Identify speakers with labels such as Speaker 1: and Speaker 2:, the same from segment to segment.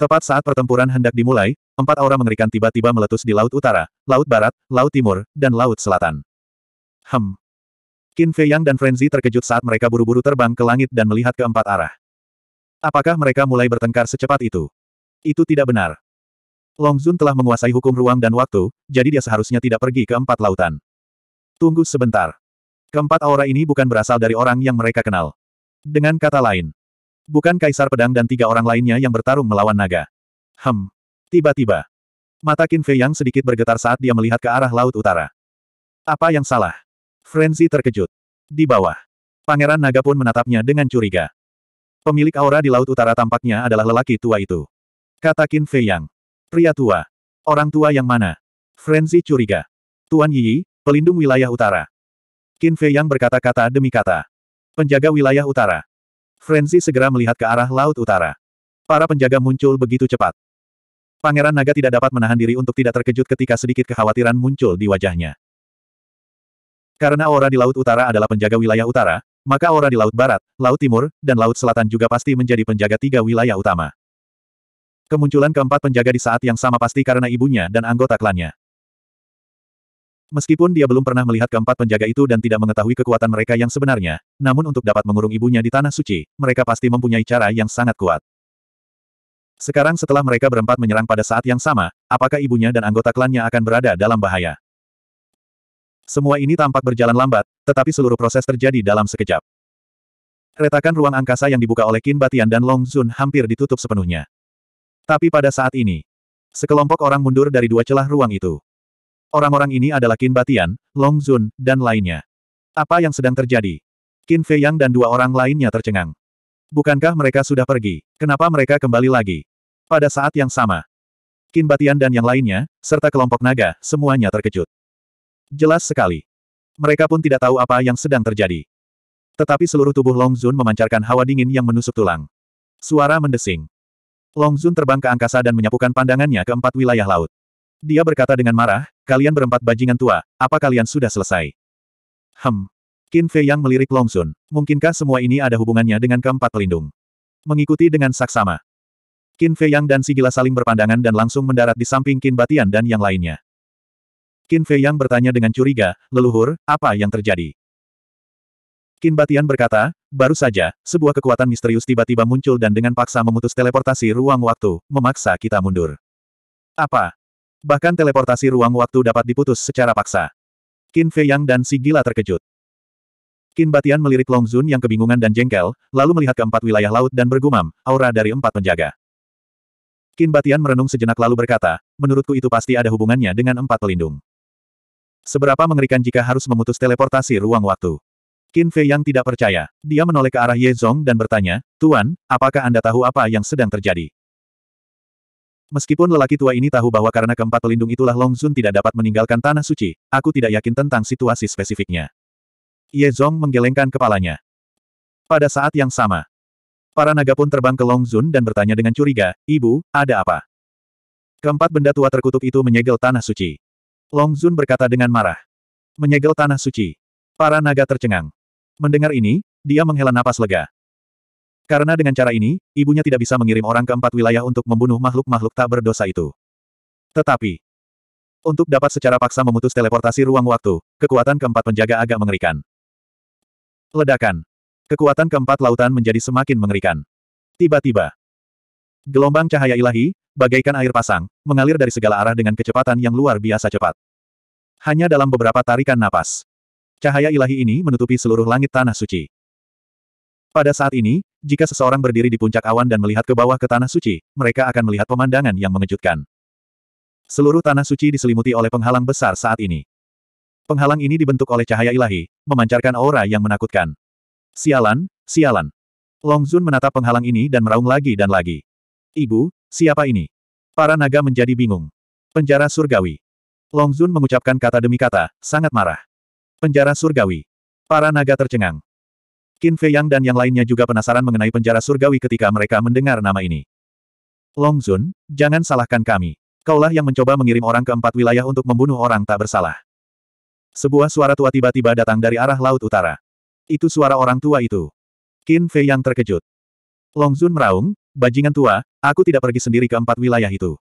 Speaker 1: Tepat saat pertempuran hendak dimulai, empat aura mengerikan tiba-tiba meletus di Laut Utara, Laut Barat, Laut Timur, dan Laut Selatan. Hem. Qin Fei Yang dan Frenzy terkejut saat mereka buru-buru terbang ke langit dan melihat ke empat arah. Apakah mereka mulai bertengkar secepat itu? Itu tidak benar. Long Zun telah menguasai hukum ruang dan waktu, jadi dia seharusnya tidak pergi ke empat lautan. Tunggu sebentar. Keempat aura ini bukan berasal dari orang yang mereka kenal. Dengan kata lain, bukan Kaisar Pedang dan tiga orang lainnya yang bertarung melawan naga. Hem. Tiba-tiba. Mata Qin Fei yang sedikit bergetar saat dia melihat ke arah laut utara. Apa yang salah? Frenzy terkejut. Di bawah. Pangeran naga pun menatapnya dengan curiga. Pemilik aura di laut utara tampaknya adalah lelaki tua itu. Kata Qin Fei Yang. Pria tua. Orang tua yang mana? Frenzy curiga. Tuan Yi, pelindung wilayah utara. Qin Fei Yang berkata-kata demi kata. Penjaga wilayah utara. Frenzy segera melihat ke arah laut utara. Para penjaga muncul begitu cepat. Pangeran Naga tidak dapat menahan diri untuk tidak terkejut ketika sedikit kekhawatiran muncul di wajahnya. Karena aura di Laut Utara adalah penjaga wilayah utara, maka aura di Laut Barat, Laut Timur, dan Laut Selatan juga pasti menjadi penjaga tiga wilayah utama. Kemunculan keempat penjaga di saat yang sama pasti karena ibunya dan anggota klannya. Meskipun dia belum pernah melihat keempat penjaga itu dan tidak mengetahui kekuatan mereka yang sebenarnya, namun untuk dapat mengurung ibunya di Tanah Suci, mereka pasti mempunyai cara yang sangat kuat. Sekarang setelah mereka berempat menyerang pada saat yang sama, apakah ibunya dan anggota klannya akan berada dalam bahaya? Semua ini tampak berjalan lambat, tetapi seluruh proses terjadi dalam sekejap. Retakan ruang angkasa yang dibuka oleh Qin Batian dan Long Zun hampir ditutup sepenuhnya. Tapi pada saat ini, sekelompok orang mundur dari dua celah ruang itu. Orang-orang ini adalah Qin Batian, Long Zun, dan lainnya. Apa yang sedang terjadi? Qin Fei Yang dan dua orang lainnya tercengang. Bukankah mereka sudah pergi? Kenapa mereka kembali lagi? Pada saat yang sama, Qin Batian dan yang lainnya, serta kelompok naga, semuanya terkejut. Jelas sekali. Mereka pun tidak tahu apa yang sedang terjadi. Tetapi seluruh tubuh Long Zun memancarkan hawa dingin yang menusuk tulang. Suara mendesing. Long Zun terbang ke angkasa dan menyapukan pandangannya ke empat wilayah laut. Dia berkata dengan marah, Kalian berempat bajingan tua, apa kalian sudah selesai? Hem. Qin Fei yang melirik Long Sun, mungkinkah semua ini ada hubungannya dengan keempat pelindung? Mengikuti dengan saksama. Qin Fei Yang dan Sigila saling berpandangan dan langsung mendarat di samping Qin Batian dan yang lainnya. Qin Fei Yang bertanya dengan curiga, leluhur, apa yang terjadi? Qin Batian berkata, baru saja, sebuah kekuatan misterius tiba-tiba muncul dan dengan paksa memutus teleportasi ruang waktu, memaksa kita mundur. Apa? Bahkan teleportasi ruang waktu dapat diputus secara paksa. Qin Fei Yang dan si gila terkejut. Qin Batian melirik Long Zun yang kebingungan dan jengkel, lalu melihat keempat wilayah laut dan bergumam, aura dari empat penjaga. Qin Batian merenung sejenak lalu berkata, menurutku itu pasti ada hubungannya dengan empat pelindung. Seberapa mengerikan jika harus memutus teleportasi ruang waktu. Qin Fei Yang tidak percaya. Dia menoleh ke arah Ye Zong dan bertanya, Tuan, apakah Anda tahu apa yang sedang terjadi? Meskipun lelaki tua ini tahu bahwa karena keempat pelindung itulah Long Zun tidak dapat meninggalkan tanah suci, aku tidak yakin tentang situasi spesifiknya. Ye Zong menggelengkan kepalanya. Pada saat yang sama, para naga pun terbang ke Long Zun dan bertanya dengan curiga, Ibu, ada apa? Keempat benda tua terkutuk itu menyegel tanah suci. Long Zun berkata dengan marah. Menyegel tanah suci. Para naga tercengang. Mendengar ini, dia menghela napas lega. Karena dengan cara ini, ibunya tidak bisa mengirim orang ke empat wilayah untuk membunuh makhluk-makhluk tak berdosa itu. Tetapi, untuk dapat secara paksa memutus teleportasi ruang waktu, kekuatan keempat penjaga agak mengerikan. Ledakan. Kekuatan keempat lautan menjadi semakin mengerikan. Tiba-tiba, gelombang cahaya ilahi, bagaikan air pasang, mengalir dari segala arah dengan kecepatan yang luar biasa cepat. Hanya dalam beberapa tarikan napas. Cahaya ilahi ini menutupi seluruh langit tanah suci. Pada saat ini, jika seseorang berdiri di puncak awan dan melihat ke bawah ke tanah suci, mereka akan melihat pemandangan yang mengejutkan. Seluruh tanah suci diselimuti oleh penghalang besar saat ini. Penghalang ini dibentuk oleh cahaya ilahi, memancarkan aura yang menakutkan. Sialan, sialan. Long Zun menatap penghalang ini dan meraung lagi dan lagi. Ibu, siapa ini? Para naga menjadi bingung. Penjara surgawi. Long Zun mengucapkan kata demi kata, sangat marah. Penjara surgawi. Para naga tercengang. Qin Fei Yang dan yang lainnya juga penasaran mengenai penjara surgawi ketika mereka mendengar nama ini. Long Zun, jangan salahkan kami. Kaulah yang mencoba mengirim orang ke empat wilayah untuk membunuh orang tak bersalah. Sebuah suara tua tiba-tiba datang dari arah laut utara. Itu suara orang tua itu. Qin Fei Yang terkejut. Long Zun meraung, bajingan tua, aku tidak pergi sendiri ke empat wilayah itu.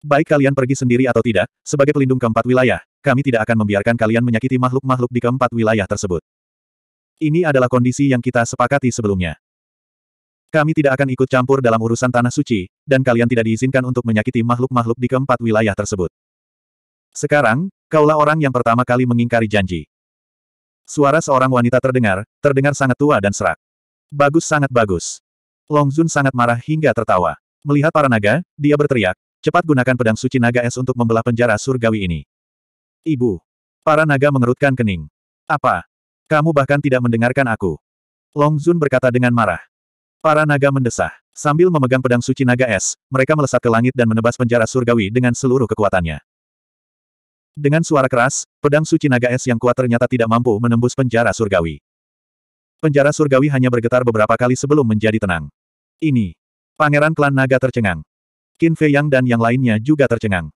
Speaker 1: Baik kalian pergi sendiri atau tidak, sebagai pelindung keempat wilayah, kami tidak akan membiarkan kalian menyakiti makhluk-makhluk di keempat wilayah tersebut. Ini adalah kondisi yang kita sepakati sebelumnya. Kami tidak akan ikut campur dalam urusan tanah suci, dan kalian tidak diizinkan untuk menyakiti makhluk-makhluk di keempat wilayah tersebut. Sekarang, kaulah orang yang pertama kali mengingkari janji. Suara seorang wanita terdengar, terdengar sangat tua dan serak. Bagus sangat bagus. Long Zun sangat marah hingga tertawa. Melihat para naga, dia berteriak, cepat gunakan pedang suci naga es untuk membelah penjara surgawi ini. Ibu. Para naga mengerutkan kening. Apa? Kamu bahkan tidak mendengarkan aku. Long Zun berkata dengan marah. Para naga mendesah. Sambil memegang pedang suci naga es, mereka melesat ke langit dan menebas penjara surgawi dengan seluruh kekuatannya. Dengan suara keras, pedang suci naga es yang kuat ternyata tidak mampu menembus penjara surgawi. Penjara surgawi hanya bergetar beberapa kali sebelum menjadi tenang. Ini. Pangeran klan naga tercengang. Qin Fei Yang dan yang lainnya juga tercengang.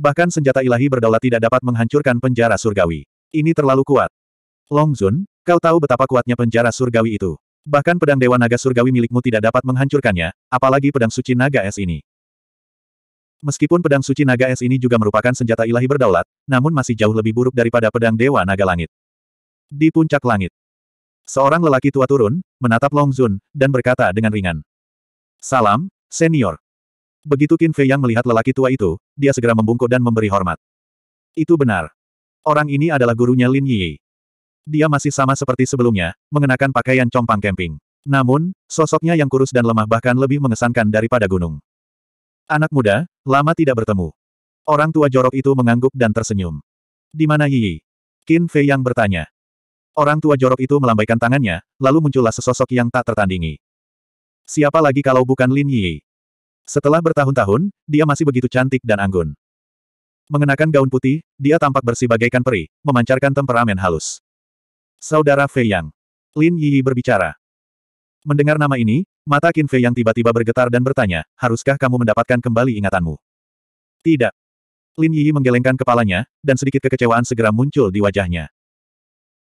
Speaker 1: Bahkan senjata ilahi berdaulat tidak dapat menghancurkan penjara surgawi. Ini terlalu kuat. Long Zun, kau tahu betapa kuatnya penjara surgawi itu. Bahkan pedang Dewa Naga Surgawi milikmu tidak dapat menghancurkannya, apalagi pedang suci naga es ini. Meskipun pedang suci naga es ini juga merupakan senjata ilahi berdaulat, namun masih jauh lebih buruk daripada pedang Dewa Naga Langit. Di puncak langit, seorang lelaki tua turun, menatap Long Zun, dan berkata dengan ringan. Salam, senior. Begitu Qin Fei yang melihat lelaki tua itu, dia segera membungkuk dan memberi hormat. Itu benar. Orang ini adalah gurunya Lin Yi. Dia masih sama seperti sebelumnya, mengenakan pakaian compang camping. Namun, sosoknya yang kurus dan lemah bahkan lebih mengesankan daripada gunung. Anak muda, lama tidak bertemu. Orang tua jorok itu mengangguk dan tersenyum. Di mana Yi? Qin Fei yang bertanya. Orang tua jorok itu melambaikan tangannya, lalu muncullah sesosok yang tak tertandingi. Siapa lagi kalau bukan Lin Yi? Setelah bertahun-tahun, dia masih begitu cantik dan anggun. Mengenakan gaun putih, dia tampak bersih bagaikan peri, memancarkan temperamen halus. Saudara Fei Yang. Lin Yi berbicara. Mendengar nama ini, mata Qin Fei Yang tiba-tiba bergetar dan bertanya, haruskah kamu mendapatkan kembali ingatanmu? Tidak. Lin Yi menggelengkan kepalanya, dan sedikit kekecewaan segera muncul di wajahnya.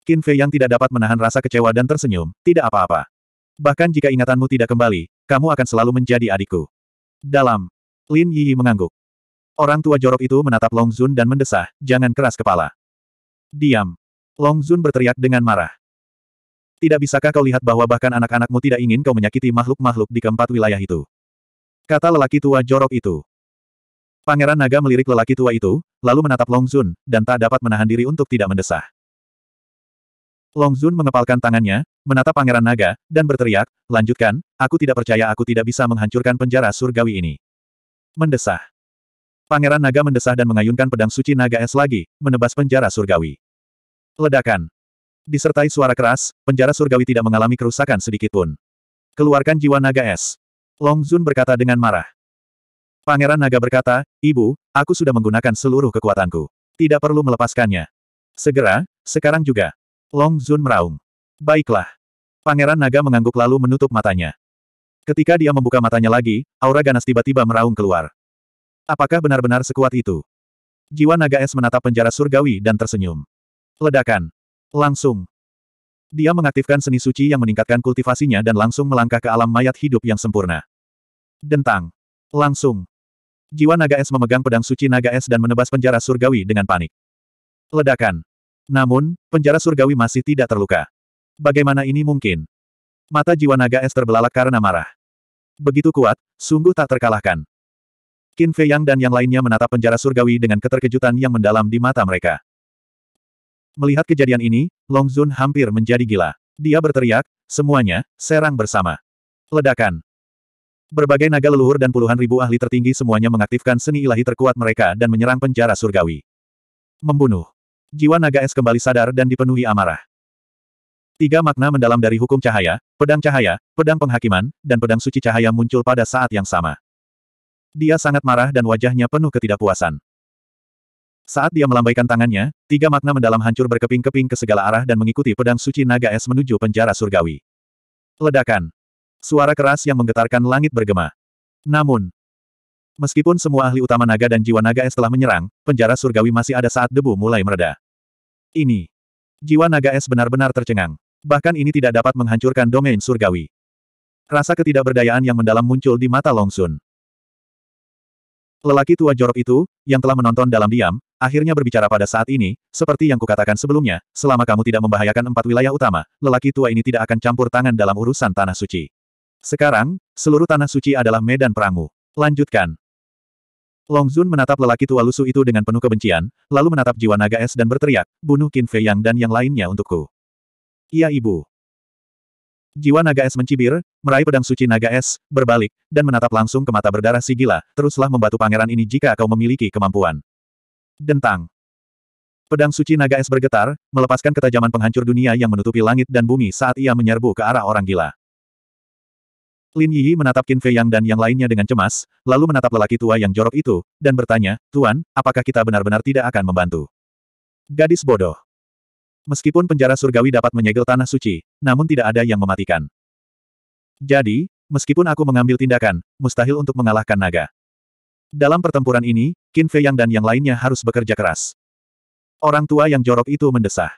Speaker 1: Qin Fei Yang tidak dapat menahan rasa kecewa dan tersenyum, tidak apa-apa. Bahkan jika ingatanmu tidak kembali, kamu akan selalu menjadi adikku. Dalam. Lin Yi mengangguk. Orang tua jorok itu menatap Long Zun dan mendesah, jangan keras kepala. Diam. Long Zun berteriak dengan marah. Tidak bisakah kau lihat bahwa bahkan anak-anakmu tidak ingin kau menyakiti makhluk-makhluk di keempat wilayah itu? Kata lelaki tua jorok itu. Pangeran naga melirik lelaki tua itu, lalu menatap Long Zun, dan tak dapat menahan diri untuk tidak mendesah. Long Zun mengepalkan tangannya, menatap pangeran naga, dan berteriak, lanjutkan, aku tidak percaya aku tidak bisa menghancurkan penjara surgawi ini. Mendesah. Pangeran naga mendesah dan mengayunkan pedang suci naga es lagi, menebas penjara surgawi. Ledakan. Disertai suara keras, penjara surgawi tidak mengalami kerusakan sedikit pun. Keluarkan jiwa naga es. Long Zun berkata dengan marah. Pangeran naga berkata, Ibu, aku sudah menggunakan seluruh kekuatanku. Tidak perlu melepaskannya. Segera, sekarang juga. Long Zun meraung. Baiklah. Pangeran naga mengangguk lalu menutup matanya. Ketika dia membuka matanya lagi, aura ganas tiba-tiba meraung keluar. Apakah benar-benar sekuat itu? Jiwa naga es menatap penjara surgawi dan tersenyum. Ledakan. Langsung. Dia mengaktifkan seni suci yang meningkatkan kultivasinya dan langsung melangkah ke alam mayat hidup yang sempurna. Dentang. Langsung. Jiwa naga es memegang pedang suci naga es dan menebas penjara surgawi dengan panik. Ledakan. Namun, penjara surgawi masih tidak terluka. Bagaimana ini mungkin? Mata jiwa naga es terbelalak karena marah. Begitu kuat, sungguh tak terkalahkan. Qin Fei Yang dan yang lainnya menatap penjara surgawi dengan keterkejutan yang mendalam di mata mereka. Melihat kejadian ini, Long Zun hampir menjadi gila. Dia berteriak, semuanya, serang bersama. Ledakan. Berbagai naga leluhur dan puluhan ribu ahli tertinggi semuanya mengaktifkan seni ilahi terkuat mereka dan menyerang penjara surgawi. Membunuh. Jiwa naga es kembali sadar dan dipenuhi amarah. Tiga makna mendalam dari hukum cahaya, pedang cahaya, pedang penghakiman, dan pedang suci cahaya muncul pada saat yang sama. Dia sangat marah dan wajahnya penuh ketidakpuasan. Saat dia melambaikan tangannya, tiga makna mendalam hancur berkeping-keping ke segala arah dan mengikuti pedang suci naga es menuju penjara surgawi. Ledakan. Suara keras yang menggetarkan langit bergema. Namun, meskipun semua ahli utama naga dan jiwa naga es telah menyerang, penjara surgawi masih ada saat debu mulai mereda. Ini. Jiwa naga es benar-benar tercengang. Bahkan ini tidak dapat menghancurkan domain surgawi. Rasa ketidakberdayaan yang mendalam muncul di mata Longsun. Lelaki tua jorok itu, yang telah menonton dalam diam, akhirnya berbicara pada saat ini, seperti yang kukatakan sebelumnya, selama kamu tidak membahayakan empat wilayah utama, lelaki tua ini tidak akan campur tangan dalam urusan Tanah Suci. Sekarang, seluruh Tanah Suci adalah medan perangmu. Lanjutkan. Long Zun menatap lelaki tua lusuh itu dengan penuh kebencian, lalu menatap jiwa naga es dan berteriak, bunuh Qin Fei Yang dan yang lainnya untukku. Iya ibu. Jiwa naga es mencibir, meraih pedang suci naga es, berbalik, dan menatap langsung ke mata berdarah si gila, teruslah membatu pangeran ini jika kau memiliki kemampuan. Dentang. Pedang suci naga es bergetar, melepaskan ketajaman penghancur dunia yang menutupi langit dan bumi saat ia menyerbu ke arah orang gila. Lin Yi menatap Qin Fei Yang dan yang lainnya dengan cemas, lalu menatap lelaki tua yang jorok itu, dan bertanya, Tuan, apakah kita benar-benar tidak akan membantu? Gadis bodoh. Meskipun penjara surgawi dapat menyegel tanah suci, namun tidak ada yang mematikan. Jadi, meskipun aku mengambil tindakan, mustahil untuk mengalahkan naga. Dalam pertempuran ini, Qin Fei Yang dan yang lainnya harus bekerja keras. Orang tua yang jorok itu mendesah.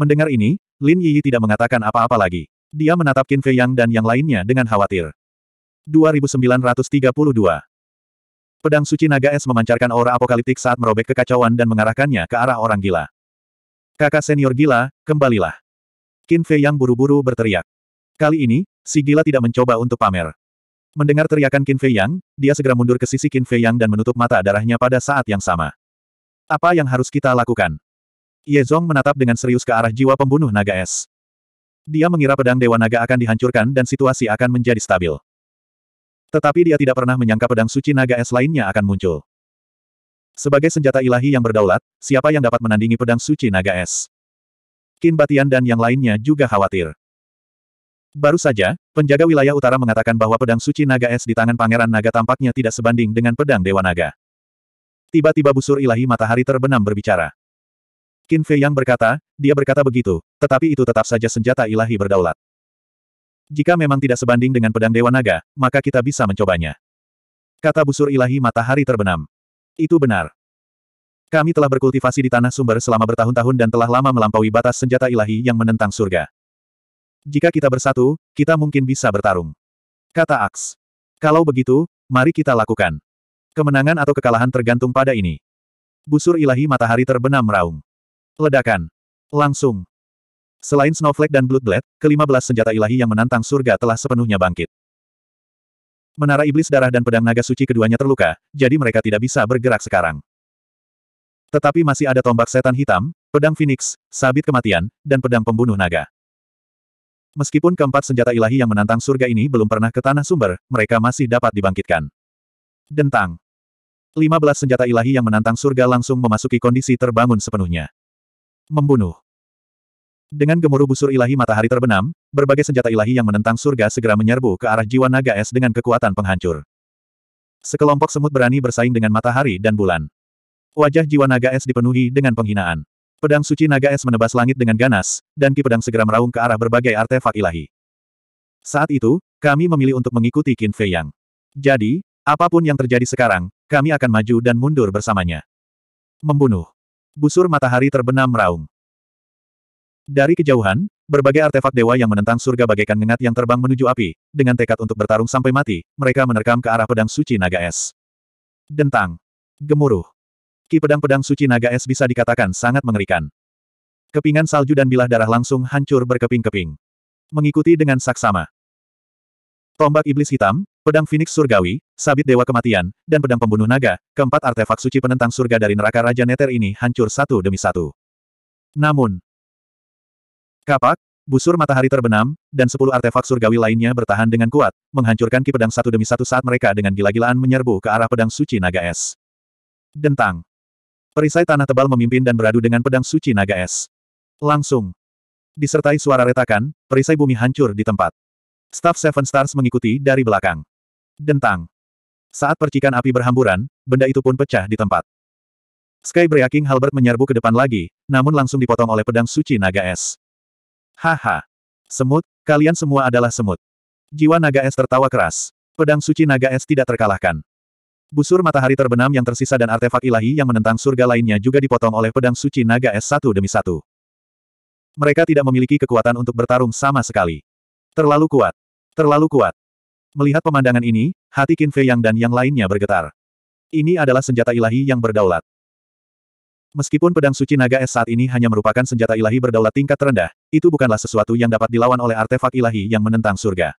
Speaker 1: Mendengar ini, Lin Yi tidak mengatakan apa-apa lagi. Dia menatap Qin Fei Yang dan yang lainnya dengan khawatir. 2932 Pedang suci naga es memancarkan aura apokaliptik saat merobek kekacauan dan mengarahkannya ke arah orang gila. Kakak senior gila, kembalilah. Qin Fei yang buru-buru berteriak. Kali ini, si gila tidak mencoba untuk pamer. Mendengar teriakan Qin Fei Yang, dia segera mundur ke sisi Qin Fei Yang dan menutup mata darahnya pada saat yang sama. Apa yang harus kita lakukan? Ye Zong menatap dengan serius ke arah jiwa pembunuh naga es. Dia mengira pedang Dewa Naga akan dihancurkan dan situasi akan menjadi stabil. Tetapi dia tidak pernah menyangka pedang suci naga es lainnya akan muncul. Sebagai senjata ilahi yang berdaulat, siapa yang dapat menandingi pedang suci naga es? Kin Batian dan yang lainnya juga khawatir. Baru saja, penjaga wilayah utara mengatakan bahwa pedang suci naga es di tangan Pangeran Naga tampaknya tidak sebanding dengan pedang Dewa Naga. Tiba-tiba busur ilahi matahari terbenam berbicara. Kin Fei yang berkata, dia berkata begitu, tetapi itu tetap saja senjata ilahi berdaulat. Jika memang tidak sebanding dengan pedang Dewa Naga, maka kita bisa mencobanya. Kata busur ilahi matahari terbenam. Itu benar. Kami telah berkultivasi di tanah sumber selama bertahun-tahun dan telah lama melampaui batas senjata ilahi yang menentang surga. Jika kita bersatu, kita mungkin bisa bertarung. Kata Aks. Kalau begitu, mari kita lakukan. Kemenangan atau kekalahan tergantung pada ini. Busur ilahi matahari terbenam meraung. Ledakan. Langsung. Selain Snowflake dan Bloodblade, kelima belas senjata ilahi yang menantang surga telah sepenuhnya bangkit. Menara Iblis Darah dan Pedang Naga Suci keduanya terluka, jadi mereka tidak bisa bergerak sekarang. Tetapi masih ada tombak setan hitam, pedang Phoenix, sabit kematian, dan pedang pembunuh naga. Meskipun keempat senjata ilahi yang menantang surga ini belum pernah ke tanah sumber, mereka masih dapat dibangkitkan. Dentang. 15 senjata ilahi yang menantang surga langsung memasuki kondisi terbangun sepenuhnya. Membunuh. Dengan gemuruh busur ilahi matahari terbenam, berbagai senjata ilahi yang menentang surga segera menyerbu ke arah jiwa naga es dengan kekuatan penghancur. Sekelompok semut berani bersaing dengan matahari dan bulan. Wajah jiwa naga es dipenuhi dengan penghinaan. Pedang suci naga es menebas langit dengan ganas, dan ki pedang segera meraung ke arah berbagai artefak ilahi. Saat itu, kami memilih untuk mengikuti Qin Fei Yang. Jadi, apapun yang terjadi sekarang, kami akan maju dan mundur bersamanya. Membunuh. Busur matahari terbenam meraung. Dari kejauhan, berbagai artefak dewa yang menentang surga bagaikan ngengat yang terbang menuju api, dengan tekad untuk bertarung sampai mati, mereka menerkam ke arah pedang suci naga es. Dentang. Gemuruh. Ki pedang-pedang suci naga es bisa dikatakan sangat mengerikan. Kepingan salju dan bilah darah langsung hancur berkeping-keping. Mengikuti dengan saksama. Tombak iblis hitam, pedang Phoenix surgawi, sabit dewa kematian, dan pedang pembunuh naga, keempat artefak suci penentang surga dari neraka Raja Neter ini hancur satu demi satu. Namun, Kapak, busur matahari terbenam, dan sepuluh artefak surgawi lainnya bertahan dengan kuat, menghancurkan ki pedang satu demi satu saat mereka dengan gila-gilaan menyerbu ke arah pedang suci naga es. Dentang. Perisai tanah tebal memimpin dan beradu dengan pedang suci naga es. Langsung. Disertai suara retakan, perisai bumi hancur di tempat. Staff Seven Stars mengikuti dari belakang. Dentang. Saat percikan api berhamburan, benda itu pun pecah di tempat. Sky Breaking Halbert menyerbu ke depan lagi, namun langsung dipotong oleh pedang suci naga es. Haha. Semut, kalian semua adalah semut. Jiwa naga es tertawa keras. Pedang suci naga es tidak terkalahkan. Busur matahari terbenam yang tersisa dan artefak ilahi yang menentang surga lainnya juga dipotong oleh pedang suci naga es satu demi satu. Mereka tidak memiliki kekuatan untuk bertarung sama sekali. Terlalu kuat. Terlalu kuat. Melihat pemandangan ini, hati Qin Fei Yang dan yang lainnya bergetar. Ini adalah senjata ilahi yang berdaulat. Meskipun pedang suci naga es saat ini hanya merupakan senjata ilahi berdaulat tingkat terendah, itu bukanlah sesuatu yang dapat dilawan oleh artefak ilahi yang menentang surga.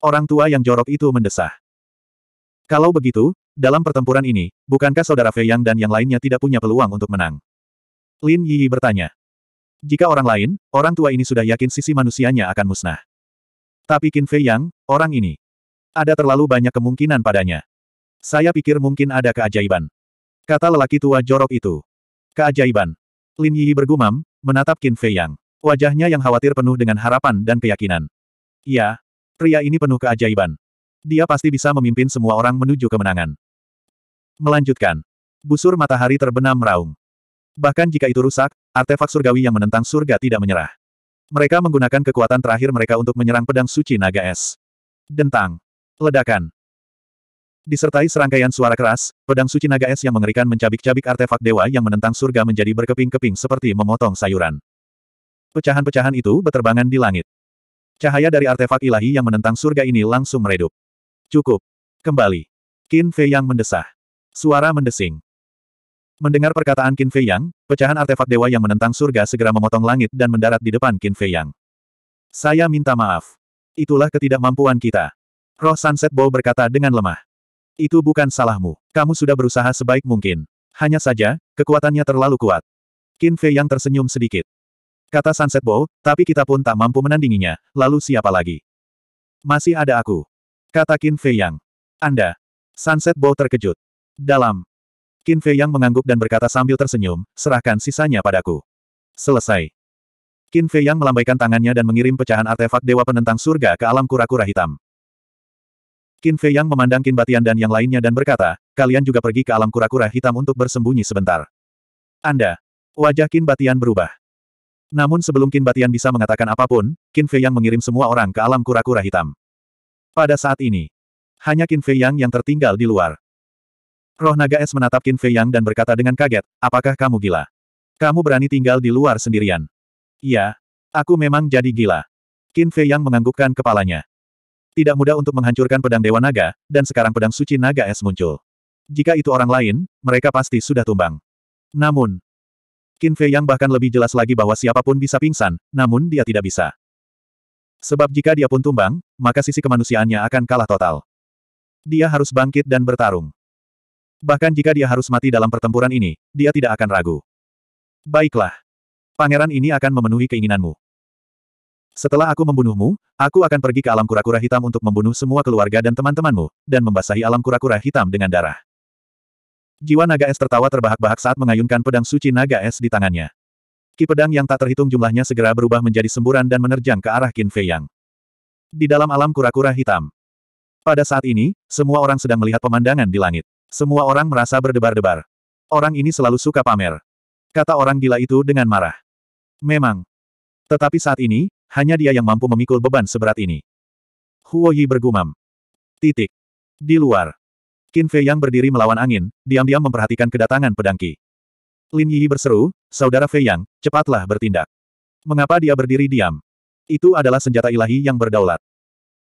Speaker 1: Orang tua yang jorok itu mendesah. Kalau begitu, dalam pertempuran ini, bukankah saudara Fei Yang dan yang lainnya tidak punya peluang untuk menang? Lin Yi bertanya. Jika orang lain, orang tua ini sudah yakin sisi manusianya akan musnah. Tapi Qin Fei Yang, orang ini. Ada terlalu banyak kemungkinan padanya. Saya pikir mungkin ada keajaiban. Kata lelaki tua jorok itu. Keajaiban. Lin Yi bergumam, menatap Qin Fei Yang. Wajahnya yang khawatir penuh dengan harapan dan keyakinan. Ya, pria ini penuh keajaiban. Dia pasti bisa memimpin semua orang menuju kemenangan. Melanjutkan. Busur matahari terbenam meraung. Bahkan jika itu rusak, artefak surgawi yang menentang surga tidak menyerah. Mereka menggunakan kekuatan terakhir mereka untuk menyerang pedang suci naga es. Dentang. Ledakan. Disertai serangkaian suara keras, pedang suci naga es yang mengerikan mencabik-cabik artefak dewa yang menentang surga menjadi berkeping-keping seperti memotong sayuran. Pecahan-pecahan itu berterbangan di langit. Cahaya dari artefak ilahi yang menentang surga ini langsung meredup. Cukup. Kembali. Qin Fei Yang mendesah. Suara mendesing. Mendengar perkataan Qin Fei Yang, pecahan artefak dewa yang menentang surga segera memotong langit dan mendarat di depan Qin Fei Yang. Saya minta maaf. Itulah ketidakmampuan kita. Roh Sunset Bow berkata dengan lemah. Itu bukan salahmu. Kamu sudah berusaha sebaik mungkin. Hanya saja, kekuatannya terlalu kuat. Qin Fei yang tersenyum sedikit. Kata Sunset Bow, tapi kita pun tak mampu menandinginya, lalu siapa lagi? Masih ada aku. Kata Qin Fei yang. Anda. Sunset Bow terkejut. Dalam. Qin Fei yang mengangguk dan berkata sambil tersenyum, serahkan sisanya padaku. Selesai. Qin Fei yang melambaikan tangannya dan mengirim pecahan artefak Dewa Penentang Surga ke alam kura-kura hitam. Qin Fei Yang memandang Qin Batian dan yang lainnya dan berkata, kalian juga pergi ke alam kura-kura hitam untuk bersembunyi sebentar. Anda. Wajah Qin Batian berubah. Namun sebelum Qin Batian bisa mengatakan apapun, Qin Fei Yang mengirim semua orang ke alam kura-kura hitam. Pada saat ini, hanya Qin Fei Yang yang tertinggal di luar. Roh naga es menatap Qin Fei Yang dan berkata dengan kaget, apakah kamu gila? Kamu berani tinggal di luar sendirian? Iya, aku memang jadi gila. Qin Fei Yang menganggukkan kepalanya. Tidak mudah untuk menghancurkan pedang Dewa Naga, dan sekarang pedang suci Naga Es muncul. Jika itu orang lain, mereka pasti sudah tumbang. Namun, Qin Fei Yang bahkan lebih jelas lagi bahwa siapapun bisa pingsan, namun dia tidak bisa. Sebab jika dia pun tumbang, maka sisi kemanusiaannya akan kalah total. Dia harus bangkit dan bertarung. Bahkan jika dia harus mati dalam pertempuran ini, dia tidak akan ragu. Baiklah. Pangeran ini akan memenuhi keinginanmu. Setelah aku membunuhmu, aku akan pergi ke alam kura-kura hitam untuk membunuh semua keluarga dan teman-temanmu, dan membasahi alam kura-kura hitam dengan darah. Jiwa naga es tertawa terbahak-bahak saat mengayunkan pedang suci naga es di tangannya. Ki pedang yang tak terhitung jumlahnya segera berubah menjadi semburan dan menerjang ke arah Qin Fei Yang. Di dalam alam kura-kura hitam. Pada saat ini, semua orang sedang melihat pemandangan di langit. Semua orang merasa berdebar-debar. Orang ini selalu suka pamer. Kata orang gila itu dengan marah. Memang. Tetapi saat ini, hanya dia yang mampu memikul beban seberat ini. Huo Yi bergumam. Titik. Di luar. Qin Fei Yang berdiri melawan angin, diam-diam memperhatikan kedatangan pedangki. Lin Yi berseru, Saudara Fei Yang, cepatlah bertindak. Mengapa dia berdiri diam? Itu adalah senjata ilahi yang berdaulat.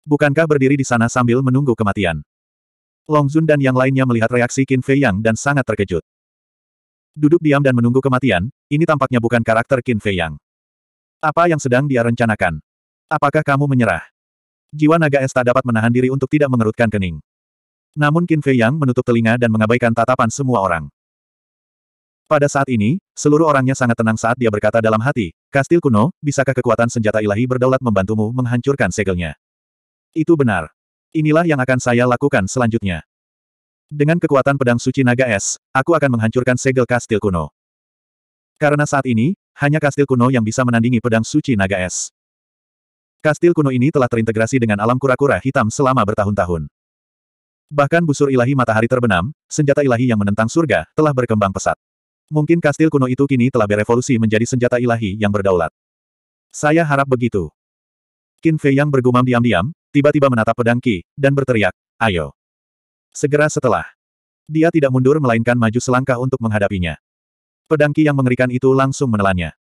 Speaker 1: Bukankah berdiri di sana sambil menunggu kematian? Long Zun dan yang lainnya melihat reaksi Qin Fei Yang dan sangat terkejut. Duduk diam dan menunggu kematian, ini tampaknya bukan karakter Qin Fei Yang. Apa yang sedang dia rencanakan? Apakah kamu menyerah? Jiwa naga es tak dapat menahan diri untuk tidak mengerutkan kening. Namun Qin Fei Yang menutup telinga dan mengabaikan tatapan semua orang. Pada saat ini, seluruh orangnya sangat tenang saat dia berkata dalam hati, Kastil kuno, bisakah kekuatan senjata ilahi berdaulat membantumu menghancurkan segelnya? Itu benar. Inilah yang akan saya lakukan selanjutnya. Dengan kekuatan pedang suci naga es, aku akan menghancurkan segel kastil kuno. Karena saat ini, hanya kastil kuno yang bisa menandingi pedang suci naga es. Kastil kuno ini telah terintegrasi dengan alam kura-kura hitam selama bertahun-tahun. Bahkan busur ilahi matahari terbenam, senjata ilahi yang menentang surga, telah berkembang pesat. Mungkin kastil kuno itu kini telah berevolusi menjadi senjata ilahi yang berdaulat. Saya harap begitu. Qin Fei yang bergumam diam-diam, tiba-tiba menatap pedang Qi, dan berteriak, ayo. Segera setelah. Dia tidak mundur melainkan maju selangkah untuk menghadapinya. Pedangki yang mengerikan itu langsung menelannya.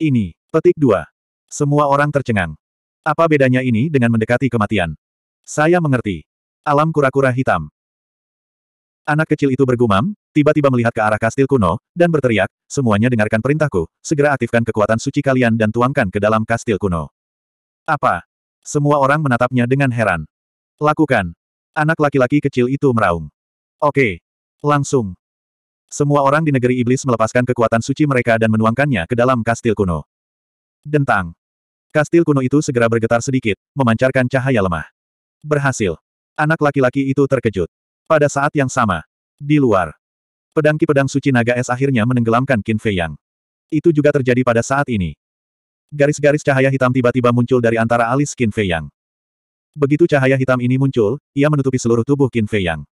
Speaker 1: Ini, petik dua. Semua orang tercengang. Apa bedanya ini dengan mendekati kematian? Saya mengerti. Alam kura-kura hitam. Anak kecil itu bergumam, tiba-tiba melihat ke arah kastil kuno, dan berteriak, semuanya dengarkan perintahku, segera aktifkan kekuatan suci kalian dan tuangkan ke dalam kastil kuno. Apa? Semua orang menatapnya dengan heran. Lakukan. Anak laki-laki kecil itu meraung. Oke. Langsung. Semua orang di negeri iblis melepaskan kekuatan suci mereka dan menuangkannya ke dalam kastil kuno. Dentang. Kastil kuno itu segera bergetar sedikit, memancarkan cahaya lemah. Berhasil. Anak laki-laki itu terkejut. Pada saat yang sama, di luar, pedang ki pedang suci naga es akhirnya menenggelamkan Qin Fei Yang. Itu juga terjadi pada saat ini. Garis-garis cahaya hitam tiba-tiba muncul dari antara alis Qin Fei Yang. Begitu cahaya hitam ini muncul, ia menutupi seluruh tubuh Qin Fei Yang.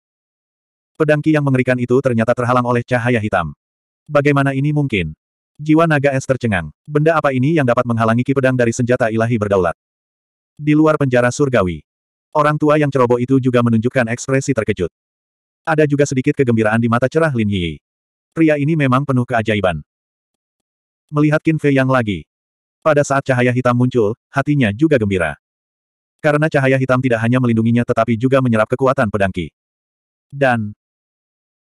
Speaker 1: Pedangki yang mengerikan itu ternyata terhalang oleh cahaya hitam. Bagaimana ini mungkin? Jiwa naga es tercengang. Benda apa ini yang dapat menghalangi Ki pedang dari senjata ilahi berdaulat? Di luar penjara surgawi. Orang tua yang ceroboh itu juga menunjukkan ekspresi terkejut. Ada juga sedikit kegembiraan di mata cerah Lin Yi. Pria ini memang penuh keajaiban. Melihat Qin Fei Yang lagi. Pada saat cahaya hitam muncul, hatinya juga gembira. Karena cahaya hitam tidak hanya melindunginya tetapi juga menyerap kekuatan pedangki. Dan,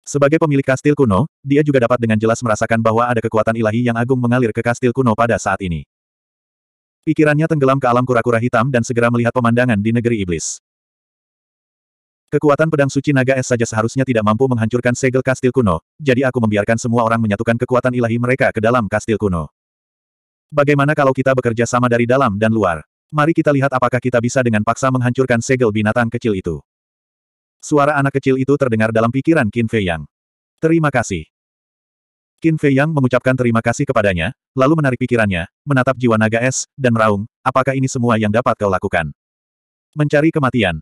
Speaker 1: sebagai pemilik kastil kuno, dia juga dapat dengan jelas merasakan bahwa ada kekuatan ilahi yang agung mengalir ke kastil kuno pada saat ini. Pikirannya tenggelam ke alam kura-kura hitam dan segera melihat pemandangan di negeri iblis. Kekuatan pedang suci naga es saja seharusnya tidak mampu menghancurkan segel kastil kuno, jadi aku membiarkan semua orang menyatukan kekuatan ilahi mereka ke dalam kastil kuno. Bagaimana kalau kita bekerja sama dari dalam dan luar? Mari kita lihat apakah kita bisa dengan paksa menghancurkan segel binatang kecil itu. Suara anak kecil itu terdengar dalam pikiran Qin Fei Yang. Terima kasih. Qin Fei Yang mengucapkan terima kasih kepadanya, lalu menarik pikirannya, menatap jiwa naga es, dan meraung, apakah ini semua yang dapat kau lakukan? Mencari kematian.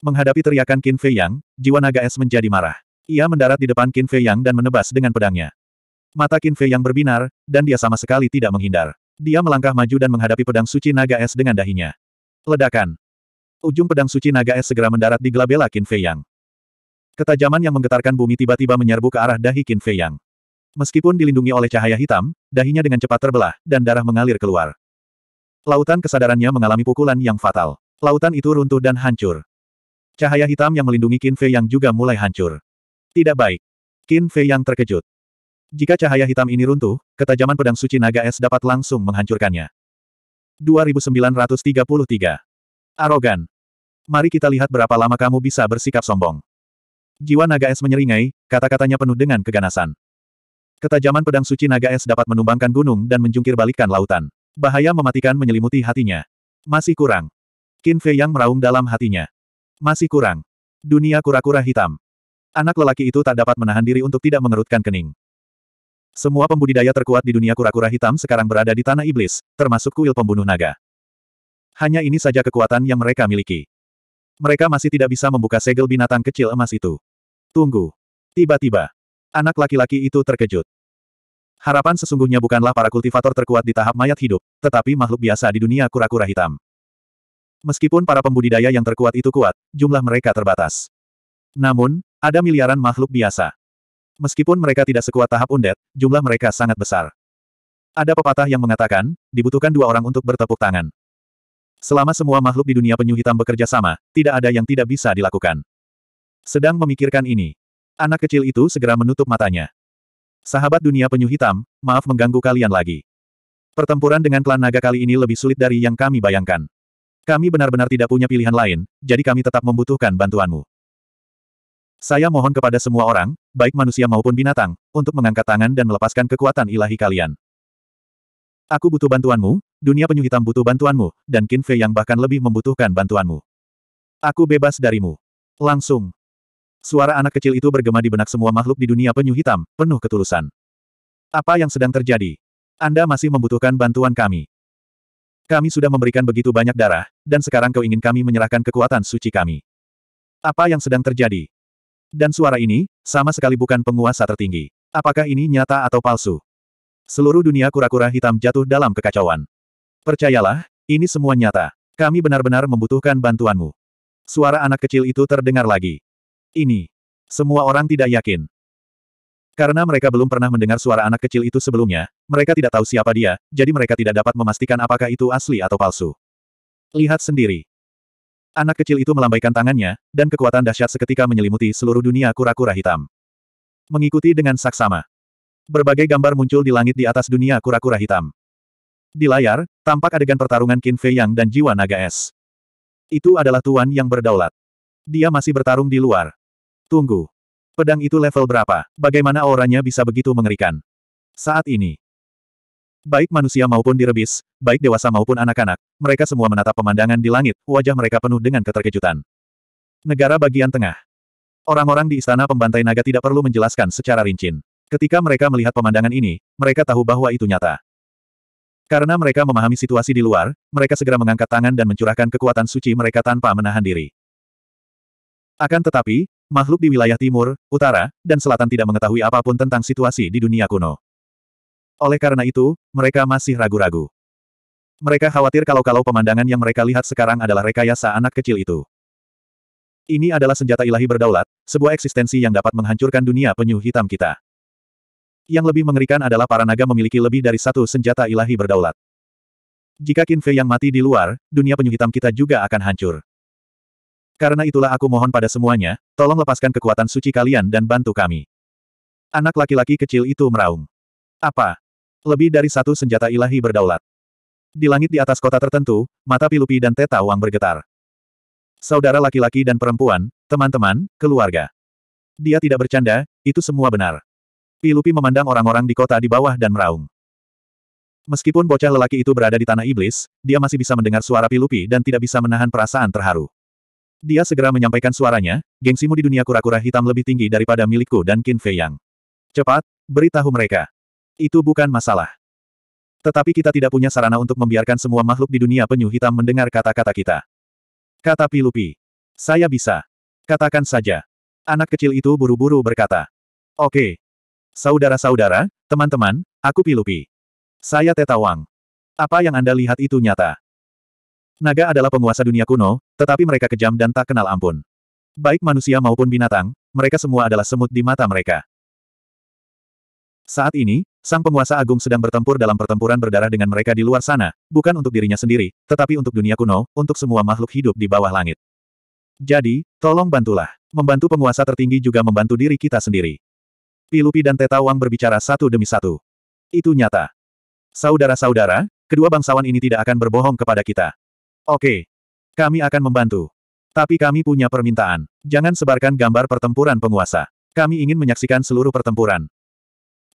Speaker 1: Menghadapi teriakan Qin Fei Yang, jiwa naga es menjadi marah. Ia mendarat di depan Qin Fei Yang dan menebas dengan pedangnya. Mata Qin Fei Yang berbinar, dan dia sama sekali tidak menghindar. Dia melangkah maju dan menghadapi pedang suci naga es dengan dahinya. Ledakan. Ujung pedang suci naga es segera mendarat di gelabela Qin Fei Yang. Ketajaman yang menggetarkan bumi tiba-tiba menyerbu ke arah dahi Qin Fei Yang. Meskipun dilindungi oleh cahaya hitam, dahinya dengan cepat terbelah, dan darah mengalir keluar. Lautan kesadarannya mengalami pukulan yang fatal. Lautan itu runtuh dan hancur. Cahaya hitam yang melindungi Qin Fei Yang juga mulai hancur. Tidak baik. Qin Fei Yang terkejut. Jika cahaya hitam ini runtuh, ketajaman pedang suci naga es dapat langsung menghancurkannya. 2933 Arogan. Mari kita lihat berapa lama kamu bisa bersikap sombong. Jiwa naga es menyeringai, kata-katanya penuh dengan keganasan. Ketajaman pedang suci naga es dapat menumbangkan gunung dan menjungkir balikkan lautan. Bahaya mematikan menyelimuti hatinya. Masih kurang. Qin Fei yang meraung dalam hatinya. Masih kurang. Dunia kura-kura hitam. Anak lelaki itu tak dapat menahan diri untuk tidak mengerutkan kening. Semua pembudidaya terkuat di dunia kura-kura hitam sekarang berada di tanah iblis, termasuk kuil pembunuh naga. Hanya ini saja kekuatan yang mereka miliki. Mereka masih tidak bisa membuka segel binatang kecil emas itu. Tunggu. Tiba-tiba, anak laki-laki itu terkejut. Harapan sesungguhnya bukanlah para kultivator terkuat di tahap mayat hidup, tetapi makhluk biasa di dunia kura-kura hitam. Meskipun para pembudidaya yang terkuat itu kuat, jumlah mereka terbatas. Namun, ada miliaran makhluk biasa. Meskipun mereka tidak sekuat tahap undet, jumlah mereka sangat besar. Ada pepatah yang mengatakan, dibutuhkan dua orang untuk bertepuk tangan. Selama semua makhluk di dunia penyu hitam bekerja sama, tidak ada yang tidak bisa dilakukan. Sedang memikirkan ini. Anak kecil itu segera menutup matanya. Sahabat dunia penyu hitam, maaf mengganggu kalian lagi. Pertempuran dengan klan naga kali ini lebih sulit dari yang kami bayangkan. Kami benar-benar tidak punya pilihan lain, jadi kami tetap membutuhkan bantuanmu. Saya mohon kepada semua orang, baik manusia maupun binatang, untuk mengangkat tangan dan melepaskan kekuatan ilahi kalian. Aku butuh bantuanmu, dunia penyu hitam butuh bantuanmu, dan Qin Fei yang bahkan lebih membutuhkan bantuanmu. Aku bebas darimu. Langsung. Suara anak kecil itu bergema di benak semua makhluk di dunia penyu hitam, penuh ketulusan. Apa yang sedang terjadi? Anda masih membutuhkan bantuan kami. Kami sudah memberikan begitu banyak darah, dan sekarang kau ingin kami menyerahkan kekuatan suci kami. Apa yang sedang terjadi? Dan suara ini, sama sekali bukan penguasa tertinggi. Apakah ini nyata atau palsu? Seluruh dunia kura-kura hitam jatuh dalam kekacauan. Percayalah, ini semua nyata. Kami benar-benar membutuhkan bantuanmu. Suara anak kecil itu terdengar lagi. Ini. Semua orang tidak yakin. Karena mereka belum pernah mendengar suara anak kecil itu sebelumnya, mereka tidak tahu siapa dia, jadi mereka tidak dapat memastikan apakah itu asli atau palsu. Lihat sendiri. Anak kecil itu melambaikan tangannya, dan kekuatan dahsyat seketika menyelimuti seluruh dunia kura-kura hitam. Mengikuti dengan saksama. Berbagai gambar muncul di langit di atas dunia kura-kura hitam. Di layar, tampak adegan pertarungan Qin Fei Yang dan jiwa naga es. Itu adalah tuan yang berdaulat. Dia masih bertarung di luar. Tunggu. Pedang itu level berapa? Bagaimana auranya bisa begitu mengerikan? Saat ini. Baik manusia maupun direbis, baik dewasa maupun anak-anak, mereka semua menatap pemandangan di langit, wajah mereka penuh dengan keterkejutan. Negara bagian tengah. Orang-orang di istana pembantai naga tidak perlu menjelaskan secara rinci. Ketika mereka melihat pemandangan ini, mereka tahu bahwa itu nyata. Karena mereka memahami situasi di luar, mereka segera mengangkat tangan dan mencurahkan kekuatan suci mereka tanpa menahan diri. Akan tetapi, makhluk di wilayah timur, utara, dan selatan tidak mengetahui apapun tentang situasi di dunia kuno. Oleh karena itu, mereka masih ragu-ragu. Mereka khawatir kalau-kalau pemandangan yang mereka lihat sekarang adalah rekayasa anak kecil itu. Ini adalah senjata ilahi berdaulat, sebuah eksistensi yang dapat menghancurkan dunia penyu hitam kita. Yang lebih mengerikan adalah para naga memiliki lebih dari satu senjata ilahi berdaulat. Jika Qin Fei yang mati di luar, dunia penyu hitam kita juga akan hancur. Karena itulah aku mohon pada semuanya, tolong lepaskan kekuatan suci kalian dan bantu kami. Anak laki-laki kecil itu meraung. Apa? Lebih dari satu senjata ilahi berdaulat. Di langit di atas kota tertentu, mata Pilupi dan Teta Wang bergetar. Saudara laki-laki dan perempuan, teman-teman, keluarga. Dia tidak bercanda, itu semua benar. Pilupi memandang orang-orang di kota di bawah dan meraung. Meskipun bocah lelaki itu berada di tanah iblis, dia masih bisa mendengar suara Pilupi dan tidak bisa menahan perasaan terharu. Dia segera menyampaikan suaranya, gengsimu di dunia kura-kura hitam lebih tinggi daripada milikku dan Qin Fei Yang. Cepat, beritahu mereka. Itu bukan masalah. Tetapi kita tidak punya sarana untuk membiarkan semua makhluk di dunia penyu hitam mendengar kata-kata kita. Kata Pilupi. Saya bisa. Katakan saja. Anak kecil itu buru-buru berkata. Oke, Saudara-saudara, teman-teman, aku Pilupi. Saya Teta Wang. Apa yang Anda lihat itu nyata. Naga adalah penguasa dunia kuno, tetapi mereka kejam dan tak kenal ampun. Baik manusia maupun binatang, mereka semua adalah semut di mata mereka. Saat ini, sang penguasa agung sedang bertempur dalam pertempuran berdarah dengan mereka di luar sana, bukan untuk dirinya sendiri, tetapi untuk dunia kuno, untuk semua makhluk hidup di bawah langit. Jadi, tolong bantulah. Membantu penguasa tertinggi juga membantu diri kita sendiri. Pilupi dan Tetawang berbicara satu demi satu. Itu nyata. Saudara-saudara, kedua bangsawan ini tidak akan berbohong kepada kita. Oke. Kami akan membantu. Tapi kami punya permintaan. Jangan sebarkan gambar pertempuran penguasa. Kami ingin menyaksikan seluruh pertempuran.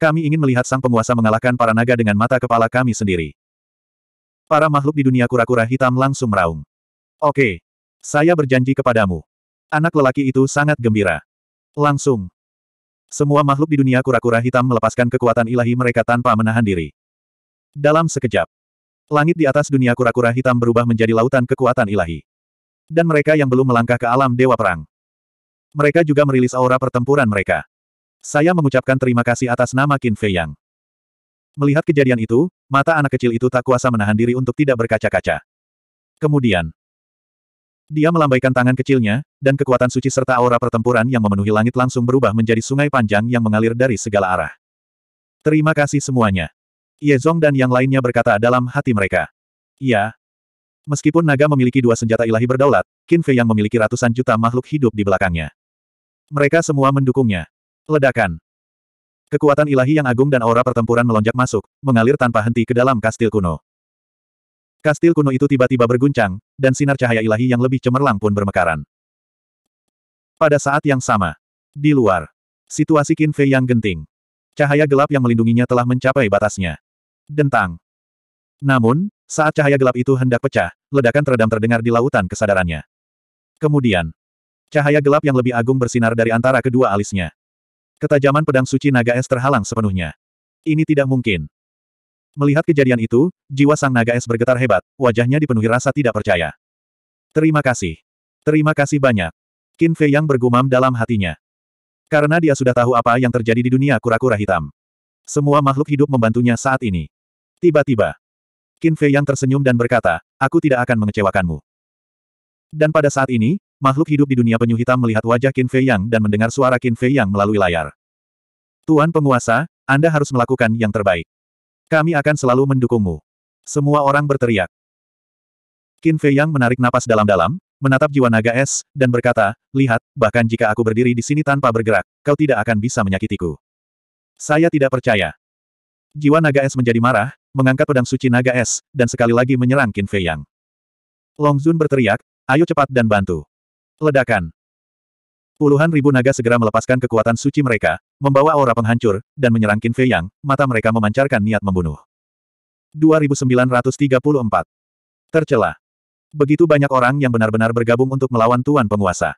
Speaker 1: Kami ingin melihat sang penguasa mengalahkan para naga dengan mata kepala kami sendiri. Para makhluk di dunia kura-kura hitam langsung meraung. Oke. Saya berjanji kepadamu. Anak lelaki itu sangat gembira. Langsung, semua makhluk di dunia kura-kura hitam melepaskan kekuatan ilahi mereka tanpa menahan diri. Dalam sekejap, langit di atas dunia kura-kura hitam berubah menjadi lautan kekuatan ilahi. Dan mereka yang belum melangkah ke alam dewa perang. Mereka juga merilis aura pertempuran mereka. Saya mengucapkan terima kasih atas nama Qin Fei Yang. Melihat kejadian itu, mata anak kecil itu tak kuasa menahan diri untuk tidak berkaca-kaca. Kemudian, dia melambaikan tangan kecilnya, dan kekuatan suci serta aura pertempuran yang memenuhi langit langsung berubah menjadi sungai panjang yang mengalir dari segala arah. Terima kasih semuanya. Ye Zong dan yang lainnya berkata dalam hati mereka. Ya. Meskipun naga memiliki dua senjata ilahi berdaulat, Qin Fei yang memiliki ratusan juta makhluk hidup di belakangnya. Mereka semua mendukungnya. Ledakan. Kekuatan ilahi yang agung dan aura pertempuran melonjak masuk, mengalir tanpa henti ke dalam kastil kuno. Kastil kuno itu tiba-tiba berguncang, dan sinar cahaya ilahi yang lebih cemerlang pun bermekaran. Pada saat yang sama, di luar, situasi Qin Fei yang genting. Cahaya gelap yang melindunginya telah mencapai batasnya. Dentang. Namun, saat cahaya gelap itu hendak pecah, ledakan teredam terdengar di lautan kesadarannya. Kemudian, cahaya gelap yang lebih agung bersinar dari antara kedua alisnya. Ketajaman pedang suci naga es terhalang sepenuhnya. Ini tidak mungkin. Melihat kejadian itu, jiwa sang naga es bergetar hebat, wajahnya dipenuhi rasa tidak percaya. Terima kasih. Terima kasih banyak. Qin Fei yang bergumam dalam hatinya. Karena dia sudah tahu apa yang terjadi di dunia kura-kura hitam. Semua makhluk hidup membantunya saat ini. Tiba-tiba, Qin Fei yang tersenyum dan berkata, aku tidak akan mengecewakanmu. Dan pada saat ini, makhluk hidup di dunia penyu hitam melihat wajah Qin Fei yang dan mendengar suara Qin Fei yang melalui layar. Tuan penguasa, Anda harus melakukan yang terbaik. Kami akan selalu mendukungmu. Semua orang berteriak. Qin Fei Yang menarik napas dalam-dalam, menatap jiwa naga es, dan berkata, Lihat, bahkan jika aku berdiri di sini tanpa bergerak, kau tidak akan bisa menyakitiku. Saya tidak percaya. Jiwa naga es menjadi marah, mengangkat pedang suci naga es, dan sekali lagi menyerang Qin Fei Yang. Long Zun berteriak, ayo cepat dan bantu. Ledakan. Puluhan ribu naga segera melepaskan kekuatan suci mereka, membawa aura penghancur, dan menyerang Qin Fei Yang, mata mereka memancarkan niat membunuh. 2934 Tercela. Begitu banyak orang yang benar-benar bergabung untuk melawan Tuan Penguasa.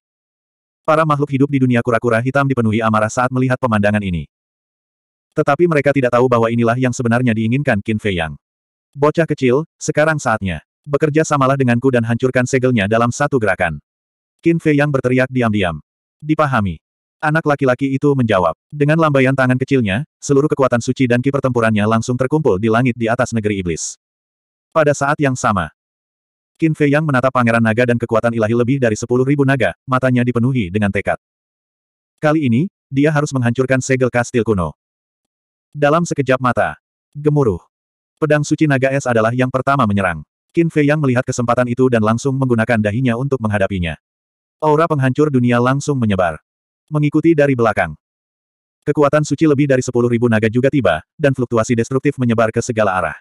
Speaker 1: Para makhluk hidup di dunia kura-kura hitam dipenuhi amarah saat melihat pemandangan ini. Tetapi mereka tidak tahu bahwa inilah yang sebenarnya diinginkan Qin Fei Yang. Bocah kecil, sekarang saatnya. Bekerja samalah denganku dan hancurkan segelnya dalam satu gerakan. Qin Fei Yang berteriak diam-diam. Dipahami. Anak laki-laki itu menjawab. Dengan lambaian tangan kecilnya, seluruh kekuatan suci dan ki pertempurannya langsung terkumpul di langit di atas negeri iblis. Pada saat yang sama, Qin Fei Yang menatap pangeran naga dan kekuatan ilahi lebih dari sepuluh ribu naga, matanya dipenuhi dengan tekad. Kali ini, dia harus menghancurkan segel kastil kuno. Dalam sekejap mata, gemuruh. Pedang suci naga es adalah yang pertama menyerang. Qin Fei Yang melihat kesempatan itu dan langsung menggunakan dahinya untuk menghadapinya. Aura penghancur dunia langsung menyebar. Mengikuti dari belakang. Kekuatan suci lebih dari 10.000 naga juga tiba, dan fluktuasi destruktif menyebar ke segala arah.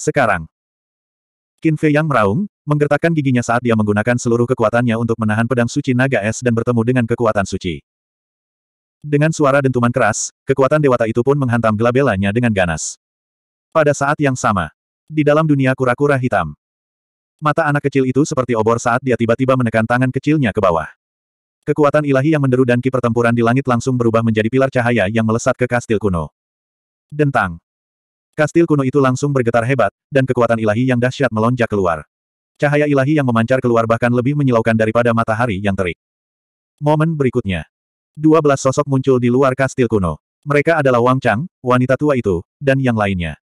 Speaker 1: Sekarang. Qin Fei yang meraung, menggertakkan giginya saat dia menggunakan seluruh kekuatannya untuk menahan pedang suci naga es dan bertemu dengan kekuatan suci. Dengan suara dentuman keras, kekuatan dewata itu pun menghantam gelabelanya dengan ganas. Pada saat yang sama, di dalam dunia kura-kura hitam, Mata anak kecil itu seperti obor saat dia tiba-tiba menekan tangan kecilnya ke bawah. Kekuatan ilahi yang menderu dan ki pertempuran di langit langsung berubah menjadi pilar cahaya yang melesat ke kastil kuno. Dentang. Kastil kuno itu langsung bergetar hebat, dan kekuatan ilahi yang dahsyat melonjak keluar. Cahaya ilahi yang memancar keluar bahkan lebih menyilaukan daripada matahari yang terik. Momen berikutnya. Dua belas sosok muncul di luar kastil kuno. Mereka adalah Wang Chang, wanita tua itu, dan yang lainnya.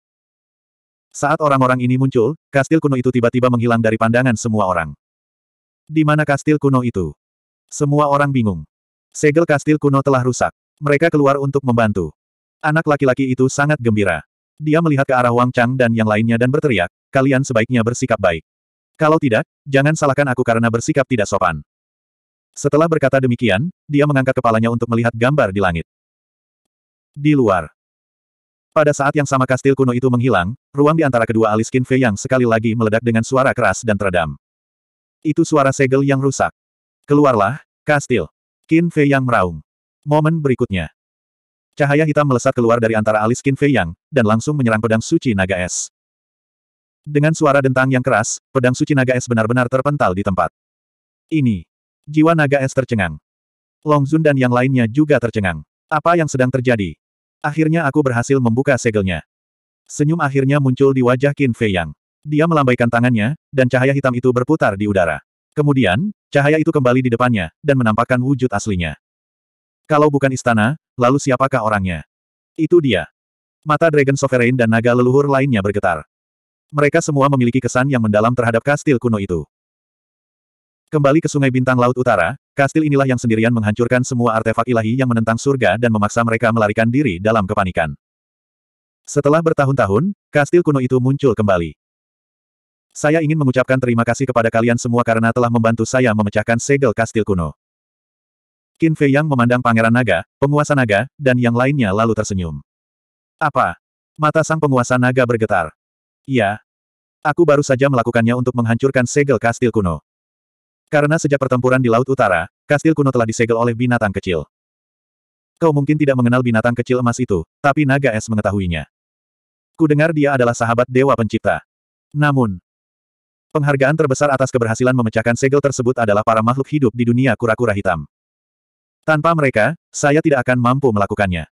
Speaker 1: Saat orang-orang ini muncul, kastil kuno itu tiba-tiba menghilang dari pandangan semua orang. Di mana kastil kuno itu? Semua orang bingung. Segel kastil kuno telah rusak. Mereka keluar untuk membantu. Anak laki-laki itu sangat gembira. Dia melihat ke arah Wang Chang dan yang lainnya dan berteriak, kalian sebaiknya bersikap baik. Kalau tidak, jangan salahkan aku karena bersikap tidak sopan. Setelah berkata demikian, dia mengangkat kepalanya untuk melihat gambar di langit. Di luar, pada saat yang sama kastil kuno itu menghilang, ruang di antara kedua alis Qin Fei yang sekali lagi meledak dengan suara keras dan teredam. Itu suara segel yang rusak. Keluarlah, kastil. Qin Fei yang meraung. Momen berikutnya. Cahaya hitam melesat keluar dari antara alis Qin Fei Yang, dan langsung menyerang pedang suci naga es. Dengan suara dentang yang keras, pedang suci naga es benar-benar terpental di tempat. Ini. Jiwa naga es tercengang. Long Zun dan yang lainnya juga tercengang. Apa yang sedang terjadi? Akhirnya aku berhasil membuka segelnya. Senyum akhirnya muncul di wajah Qin Fei Yang. Dia melambaikan tangannya, dan cahaya hitam itu berputar di udara. Kemudian, cahaya itu kembali di depannya, dan menampakkan wujud aslinya. Kalau bukan istana, lalu siapakah orangnya? Itu dia. Mata Dragon Sovereign dan naga leluhur lainnya bergetar. Mereka semua memiliki kesan yang mendalam terhadap kastil kuno itu. Kembali ke Sungai Bintang Laut Utara, Kastil inilah yang sendirian menghancurkan semua artefak ilahi yang menentang surga dan memaksa mereka melarikan diri dalam kepanikan. Setelah bertahun-tahun, kastil kuno itu muncul kembali. Saya ingin mengucapkan terima kasih kepada kalian semua karena telah membantu saya memecahkan segel kastil kuno. Qin Fei Yang memandang Pangeran Naga, penguasa naga, dan yang lainnya lalu tersenyum. Apa? Mata sang penguasa naga bergetar. Iya. Aku baru saja melakukannya untuk menghancurkan segel kastil kuno. Karena sejak pertempuran di Laut Utara, kastil kuno telah disegel oleh binatang kecil. Kau mungkin tidak mengenal binatang kecil emas itu, tapi naga es mengetahuinya. Kudengar dia adalah sahabat Dewa Pencipta. Namun, penghargaan terbesar atas keberhasilan memecahkan segel tersebut adalah para makhluk hidup di dunia kura-kura hitam. Tanpa mereka, saya tidak akan mampu melakukannya.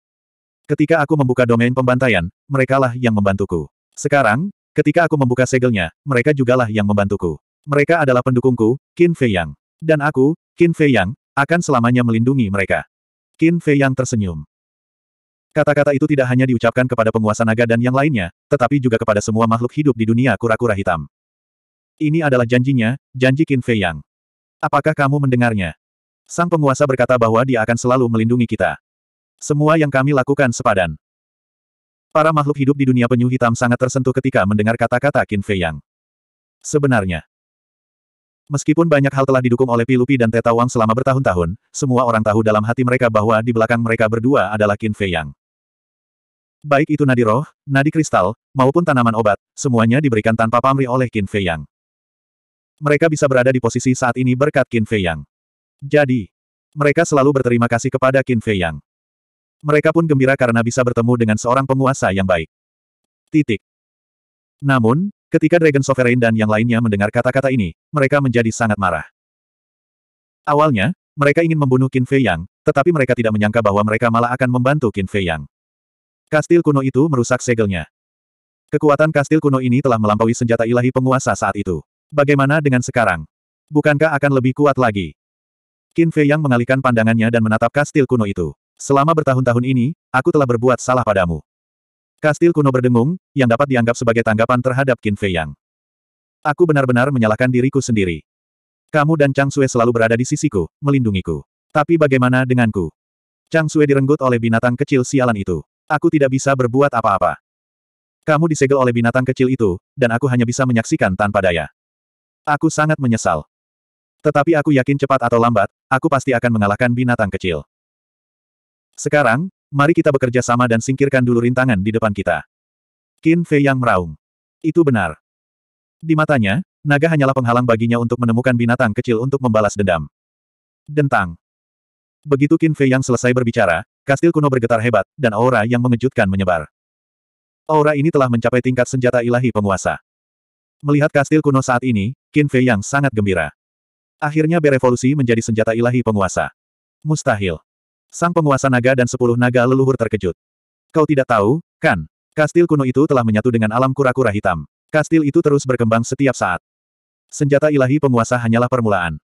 Speaker 1: Ketika aku membuka domain pembantaian, merekalah yang membantuku. Sekarang, ketika aku membuka segelnya, mereka jugalah yang membantuku. Mereka adalah pendukungku, Qin Fei Yang. Dan aku, Qin Fei Yang, akan selamanya melindungi mereka. Qin Fei Yang tersenyum. Kata-kata itu tidak hanya diucapkan kepada penguasa naga dan yang lainnya, tetapi juga kepada semua makhluk hidup di dunia kura-kura hitam. Ini adalah janjinya, janji Qin Fei Yang. Apakah kamu mendengarnya? Sang penguasa berkata bahwa dia akan selalu melindungi kita. Semua yang kami lakukan sepadan. Para makhluk hidup di dunia penyu hitam sangat tersentuh ketika mendengar kata-kata Qin Fei Yang. Sebenarnya, Meskipun banyak hal telah didukung oleh Pilupi dan Teta Wang selama bertahun-tahun, semua orang tahu dalam hati mereka bahwa di belakang mereka berdua adalah Qin Fei Yang. Baik itu nadi roh, nadi kristal, maupun tanaman obat, semuanya diberikan tanpa pamri oleh Qin Fei Yang. Mereka bisa berada di posisi saat ini berkat Qin Fei Yang. Jadi, mereka selalu berterima kasih kepada Qin Fei Yang. Mereka pun gembira karena bisa bertemu dengan seorang penguasa yang baik. Titik. Namun, Ketika Dragon Sovereign dan yang lainnya mendengar kata-kata ini, mereka menjadi sangat marah. Awalnya, mereka ingin membunuh Qin Fei Yang, tetapi mereka tidak menyangka bahwa mereka malah akan membantu Qin Fei Yang. Kastil kuno itu merusak segelnya. Kekuatan kastil kuno ini telah melampaui senjata ilahi penguasa saat itu. Bagaimana dengan sekarang? Bukankah akan lebih kuat lagi? Qin Fei Yang mengalihkan pandangannya dan menatap kastil kuno itu. Selama bertahun-tahun ini, aku telah berbuat salah padamu. Kastil kuno berdengung, yang dapat dianggap sebagai tanggapan terhadap Qin Fei Yang. Aku benar-benar menyalahkan diriku sendiri. Kamu dan Chang Sue selalu berada di sisiku, melindungiku. Tapi bagaimana denganku? Chang Sue direnggut oleh binatang kecil sialan itu. Aku tidak bisa berbuat apa-apa. Kamu disegel oleh binatang kecil itu, dan aku hanya bisa menyaksikan tanpa daya. Aku sangat menyesal. Tetapi aku yakin cepat atau lambat, aku pasti akan mengalahkan binatang kecil. Sekarang, Mari kita bekerja sama dan singkirkan dulu rintangan di depan kita. Qin Fei yang meraung. Itu benar. Di matanya, naga hanyalah penghalang baginya untuk menemukan binatang kecil untuk membalas dendam. Dentang. Begitu Qin Fei yang selesai berbicara, kastil kuno bergetar hebat, dan aura yang mengejutkan menyebar. Aura ini telah mencapai tingkat senjata ilahi penguasa. Melihat kastil kuno saat ini, Qin Fei yang sangat gembira. Akhirnya berevolusi menjadi senjata ilahi penguasa. Mustahil. Sang penguasa naga dan sepuluh naga leluhur terkejut. Kau tidak tahu, kan? Kastil kuno itu telah menyatu dengan alam kura-kura hitam. Kastil itu terus berkembang setiap saat. Senjata ilahi penguasa hanyalah permulaan.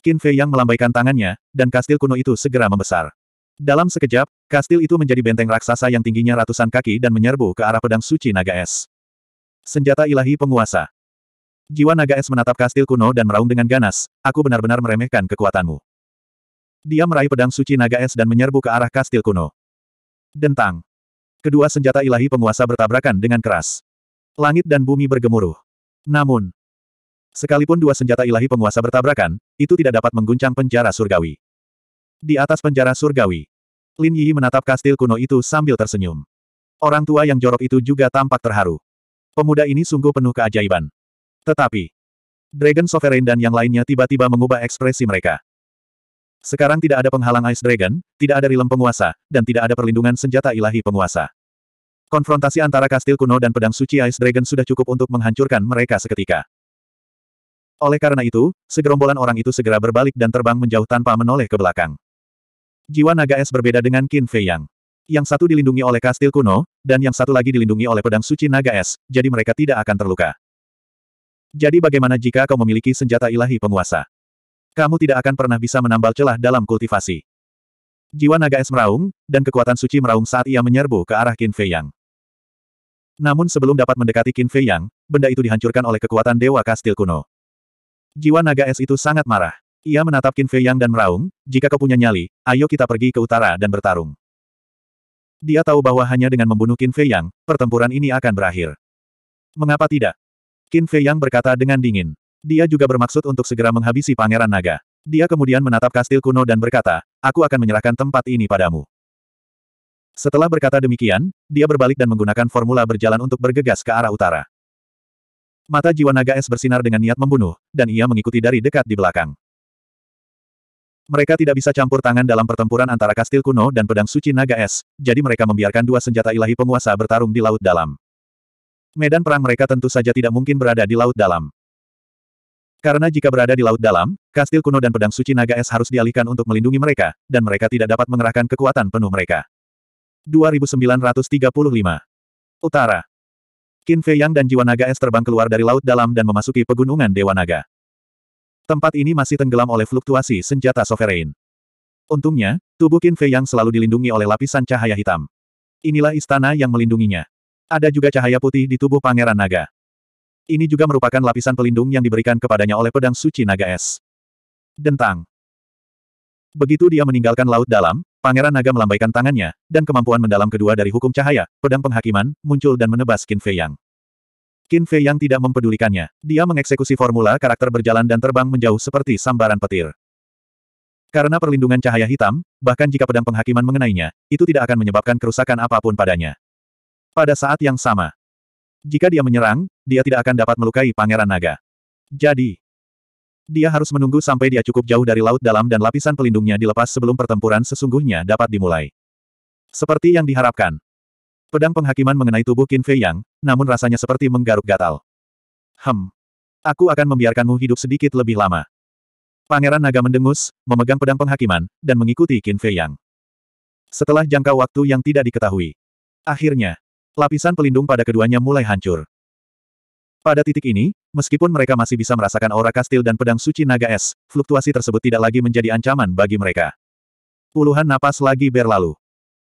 Speaker 1: Qin Fei yang melambaikan tangannya, dan kastil kuno itu segera membesar. Dalam sekejap, kastil itu menjadi benteng raksasa yang tingginya ratusan kaki dan menyerbu ke arah pedang suci naga es. Senjata ilahi penguasa. Jiwa naga es menatap kastil kuno dan meraung dengan ganas, aku benar-benar meremehkan kekuatanmu. Dia meraih pedang suci naga es dan menyerbu ke arah kastil kuno. Dentang. Kedua senjata ilahi penguasa bertabrakan dengan keras. Langit dan bumi bergemuruh. Namun, sekalipun dua senjata ilahi penguasa bertabrakan, itu tidak dapat mengguncang penjara surgawi. Di atas penjara surgawi, Lin Yi menatap kastil kuno itu sambil tersenyum. Orang tua yang jorok itu juga tampak terharu. Pemuda ini sungguh penuh keajaiban. Tetapi, Dragon Sovereign dan yang lainnya tiba-tiba mengubah ekspresi mereka. Sekarang tidak ada penghalang Ice Dragon, tidak ada rilem penguasa, dan tidak ada perlindungan senjata ilahi penguasa. Konfrontasi antara kastil kuno dan pedang suci Ice Dragon sudah cukup untuk menghancurkan mereka seketika. Oleh karena itu, segerombolan orang itu segera berbalik dan terbang menjauh tanpa menoleh ke belakang. Jiwa naga es berbeda dengan Qin Fei Yang. Yang satu dilindungi oleh kastil kuno, dan yang satu lagi dilindungi oleh pedang suci naga es, jadi mereka tidak akan terluka. Jadi bagaimana jika kau memiliki senjata ilahi penguasa? Kamu tidak akan pernah bisa menambal celah dalam kultivasi. Jiwa naga es meraung, dan kekuatan suci meraung saat ia menyerbu ke arah Qin Fei Yang. Namun sebelum dapat mendekati Qin Fei Yang, benda itu dihancurkan oleh kekuatan Dewa Kastil kuno. Jiwa naga es itu sangat marah. Ia menatap Qin Fei Yang dan meraung, jika kau punya nyali, ayo kita pergi ke utara dan bertarung. Dia tahu bahwa hanya dengan membunuh Qin Fei Yang, pertempuran ini akan berakhir. Mengapa tidak? Qin Fei Yang berkata dengan dingin. Dia juga bermaksud untuk segera menghabisi Pangeran Naga. Dia kemudian menatap kastil kuno dan berkata, aku akan menyerahkan tempat ini padamu. Setelah berkata demikian, dia berbalik dan menggunakan formula berjalan untuk bergegas ke arah utara. Mata jiwa naga es bersinar dengan niat membunuh, dan ia mengikuti dari dekat di belakang. Mereka tidak bisa campur tangan dalam pertempuran antara kastil kuno dan pedang suci naga es, jadi mereka membiarkan dua senjata ilahi penguasa bertarung di laut dalam. Medan perang mereka tentu saja tidak mungkin berada di laut dalam. Karena jika berada di laut dalam, kastil kuno dan pedang suci naga es harus dialihkan untuk melindungi mereka, dan mereka tidak dapat mengerahkan kekuatan penuh mereka. 2935 Utara Qin Fei Yang dan jiwa naga es terbang keluar dari laut dalam dan memasuki pegunungan Dewa Naga. Tempat ini masih tenggelam oleh fluktuasi senjata sovereign. Untungnya, tubuh Qin Fei Yang selalu dilindungi oleh lapisan cahaya hitam. Inilah istana yang melindunginya. Ada juga cahaya putih di tubuh Pangeran Naga. Ini juga merupakan lapisan pelindung yang diberikan kepadanya oleh pedang suci naga es. Dentang. Begitu dia meninggalkan laut dalam, Pangeran Naga melambaikan tangannya, dan kemampuan mendalam kedua dari hukum cahaya, pedang penghakiman, muncul dan menebas Qin Fei Yang. Qin Fei Yang tidak mempedulikannya. Dia mengeksekusi formula karakter berjalan dan terbang menjauh seperti sambaran petir. Karena perlindungan cahaya hitam, bahkan jika pedang penghakiman mengenainya, itu tidak akan menyebabkan kerusakan apapun padanya. Pada saat yang sama, jika dia menyerang, dia tidak akan dapat melukai Pangeran Naga. Jadi, dia harus menunggu sampai dia cukup jauh dari laut dalam dan lapisan pelindungnya dilepas sebelum pertempuran sesungguhnya dapat dimulai. Seperti yang diharapkan. Pedang penghakiman mengenai tubuh Qin Fei Yang, namun rasanya seperti menggaruk gatal. Hem. Aku akan membiarkanmu hidup sedikit lebih lama. Pangeran Naga mendengus, memegang pedang penghakiman, dan mengikuti Qin Fei Yang. Setelah jangka waktu yang tidak diketahui. Akhirnya, Lapisan pelindung pada keduanya mulai hancur. Pada titik ini, meskipun mereka masih bisa merasakan aura kastil dan pedang suci naga es, fluktuasi tersebut tidak lagi menjadi ancaman bagi mereka. Puluhan napas lagi berlalu.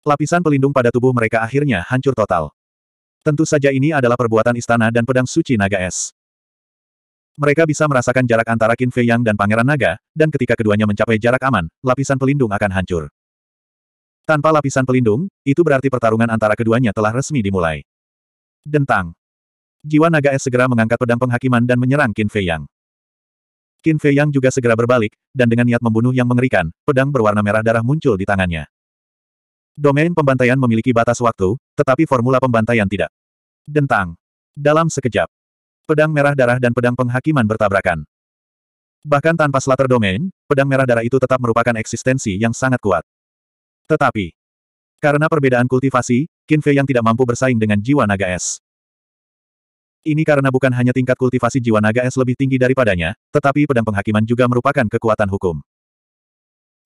Speaker 1: Lapisan pelindung pada tubuh mereka akhirnya hancur total. Tentu saja ini adalah perbuatan istana dan pedang suci naga es. Mereka bisa merasakan jarak antara Qin Fei Yang dan Pangeran Naga, dan ketika keduanya mencapai jarak aman, lapisan pelindung akan hancur. Tanpa lapisan pelindung, itu berarti pertarungan antara keduanya telah resmi dimulai. Dentang. Jiwa naga es segera mengangkat pedang penghakiman dan menyerang Qin Fei Yang. Qin Fei Yang juga segera berbalik, dan dengan niat membunuh yang mengerikan, pedang berwarna merah darah muncul di tangannya. Domain pembantaian memiliki batas waktu, tetapi formula pembantaian tidak. Dentang. Dalam sekejap. Pedang merah darah dan pedang penghakiman bertabrakan. Bahkan tanpa slater domain, pedang merah darah itu tetap merupakan eksistensi yang sangat kuat. Tetapi, karena perbedaan kultivasi, Qin Fei yang tidak mampu bersaing dengan jiwa naga es. Ini karena bukan hanya tingkat kultivasi jiwa naga es lebih tinggi daripadanya, tetapi pedang penghakiman juga merupakan kekuatan hukum.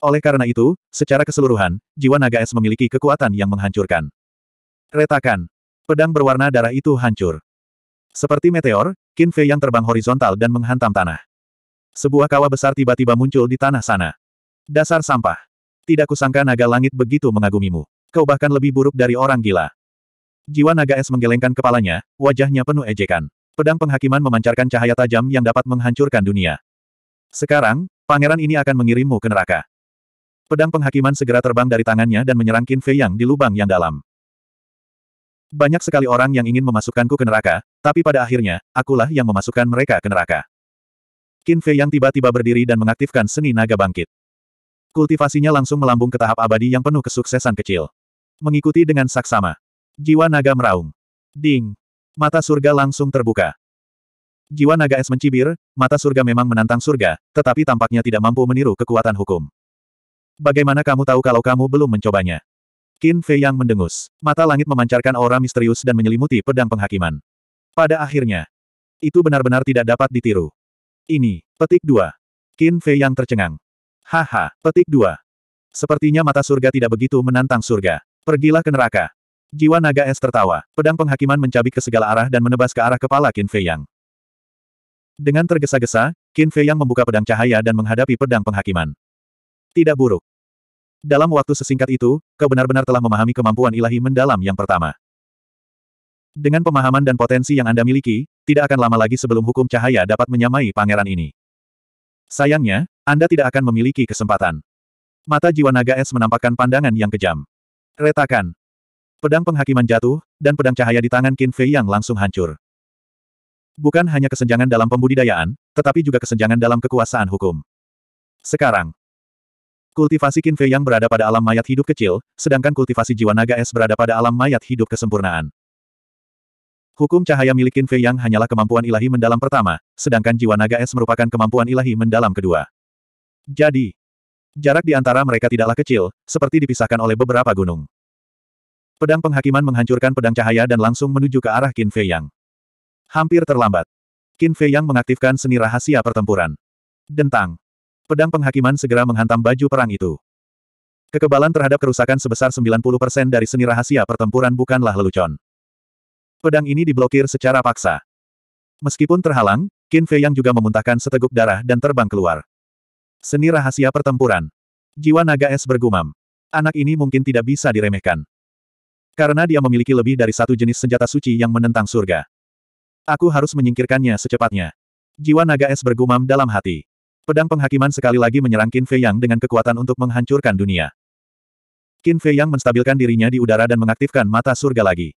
Speaker 1: Oleh karena itu, secara keseluruhan, jiwa naga es memiliki kekuatan yang menghancurkan. Retakan. Pedang berwarna darah itu hancur. Seperti meteor, Qin Fei yang terbang horizontal dan menghantam tanah. Sebuah kawah besar tiba-tiba muncul di tanah sana. Dasar sampah. Tidak kusangka naga langit begitu mengagumimu. Kau bahkan lebih buruk dari orang gila. Jiwa naga es menggelengkan kepalanya, wajahnya penuh ejekan. Pedang penghakiman memancarkan cahaya tajam yang dapat menghancurkan dunia. Sekarang, pangeran ini akan mengirimmu ke neraka. Pedang penghakiman segera terbang dari tangannya dan menyerang Qin Fei Yang di lubang yang dalam. Banyak sekali orang yang ingin memasukkanku ke neraka, tapi pada akhirnya, akulah yang memasukkan mereka ke neraka. Qin Fei Yang tiba-tiba berdiri dan mengaktifkan seni naga bangkit. Kultivasinya langsung melambung ke tahap abadi yang penuh kesuksesan kecil. Mengikuti dengan saksama. Jiwa naga meraung. Ding. Mata surga langsung terbuka. Jiwa naga es mencibir, mata surga memang menantang surga, tetapi tampaknya tidak mampu meniru kekuatan hukum. Bagaimana kamu tahu kalau kamu belum mencobanya? Qin Fei yang mendengus. Mata langit memancarkan aura misterius dan menyelimuti pedang penghakiman. Pada akhirnya, itu benar-benar tidak dapat ditiru. Ini, petik dua. Qin Fei yang tercengang. Haha, petik 2. Sepertinya mata surga tidak begitu menantang surga. Pergilah ke neraka. Jiwa naga es tertawa. Pedang penghakiman mencabik ke segala arah dan menebas ke arah kepala Qin Fei Yang. Dengan tergesa-gesa, Qin Fei Yang membuka pedang cahaya dan menghadapi pedang penghakiman. Tidak buruk. Dalam waktu sesingkat itu, kau benar-benar telah memahami kemampuan ilahi mendalam yang pertama. Dengan pemahaman dan potensi yang Anda miliki, tidak akan lama lagi sebelum hukum cahaya dapat menyamai pangeran ini. Sayangnya, anda tidak akan memiliki kesempatan. Mata jiwa naga es menampakkan pandangan yang kejam. Retakan. Pedang penghakiman jatuh, dan pedang cahaya di tangan Qin Fei yang langsung hancur. Bukan hanya kesenjangan dalam pembudidayaan, tetapi juga kesenjangan dalam kekuasaan hukum. Sekarang, Kultivasi Qin Fei yang berada pada alam mayat hidup kecil, sedangkan kultivasi jiwa naga es berada pada alam mayat hidup kesempurnaan. Hukum cahaya milik Qin Fei yang hanyalah kemampuan ilahi mendalam pertama, sedangkan jiwa naga es merupakan kemampuan ilahi mendalam kedua. Jadi, jarak di antara mereka tidaklah kecil, seperti dipisahkan oleh beberapa gunung. Pedang penghakiman menghancurkan pedang cahaya dan langsung menuju ke arah Qin Fei Yang. Hampir terlambat. Qin Fei Yang mengaktifkan seni rahasia pertempuran. Dentang. Pedang penghakiman segera menghantam baju perang itu. Kekebalan terhadap kerusakan sebesar 90% dari seni rahasia pertempuran bukanlah lelucon. Pedang ini diblokir secara paksa. Meskipun terhalang, Qin Fei Yang juga memuntahkan seteguk darah dan terbang keluar. Seni rahasia pertempuran. Jiwa naga es bergumam. Anak ini mungkin tidak bisa diremehkan. Karena dia memiliki lebih dari satu jenis senjata suci yang menentang surga. Aku harus menyingkirkannya secepatnya. Jiwa naga es bergumam dalam hati. Pedang penghakiman sekali lagi menyerang Qin Fei Yang dengan kekuatan untuk menghancurkan dunia. Qin Fei Yang menstabilkan dirinya di udara dan mengaktifkan mata surga lagi.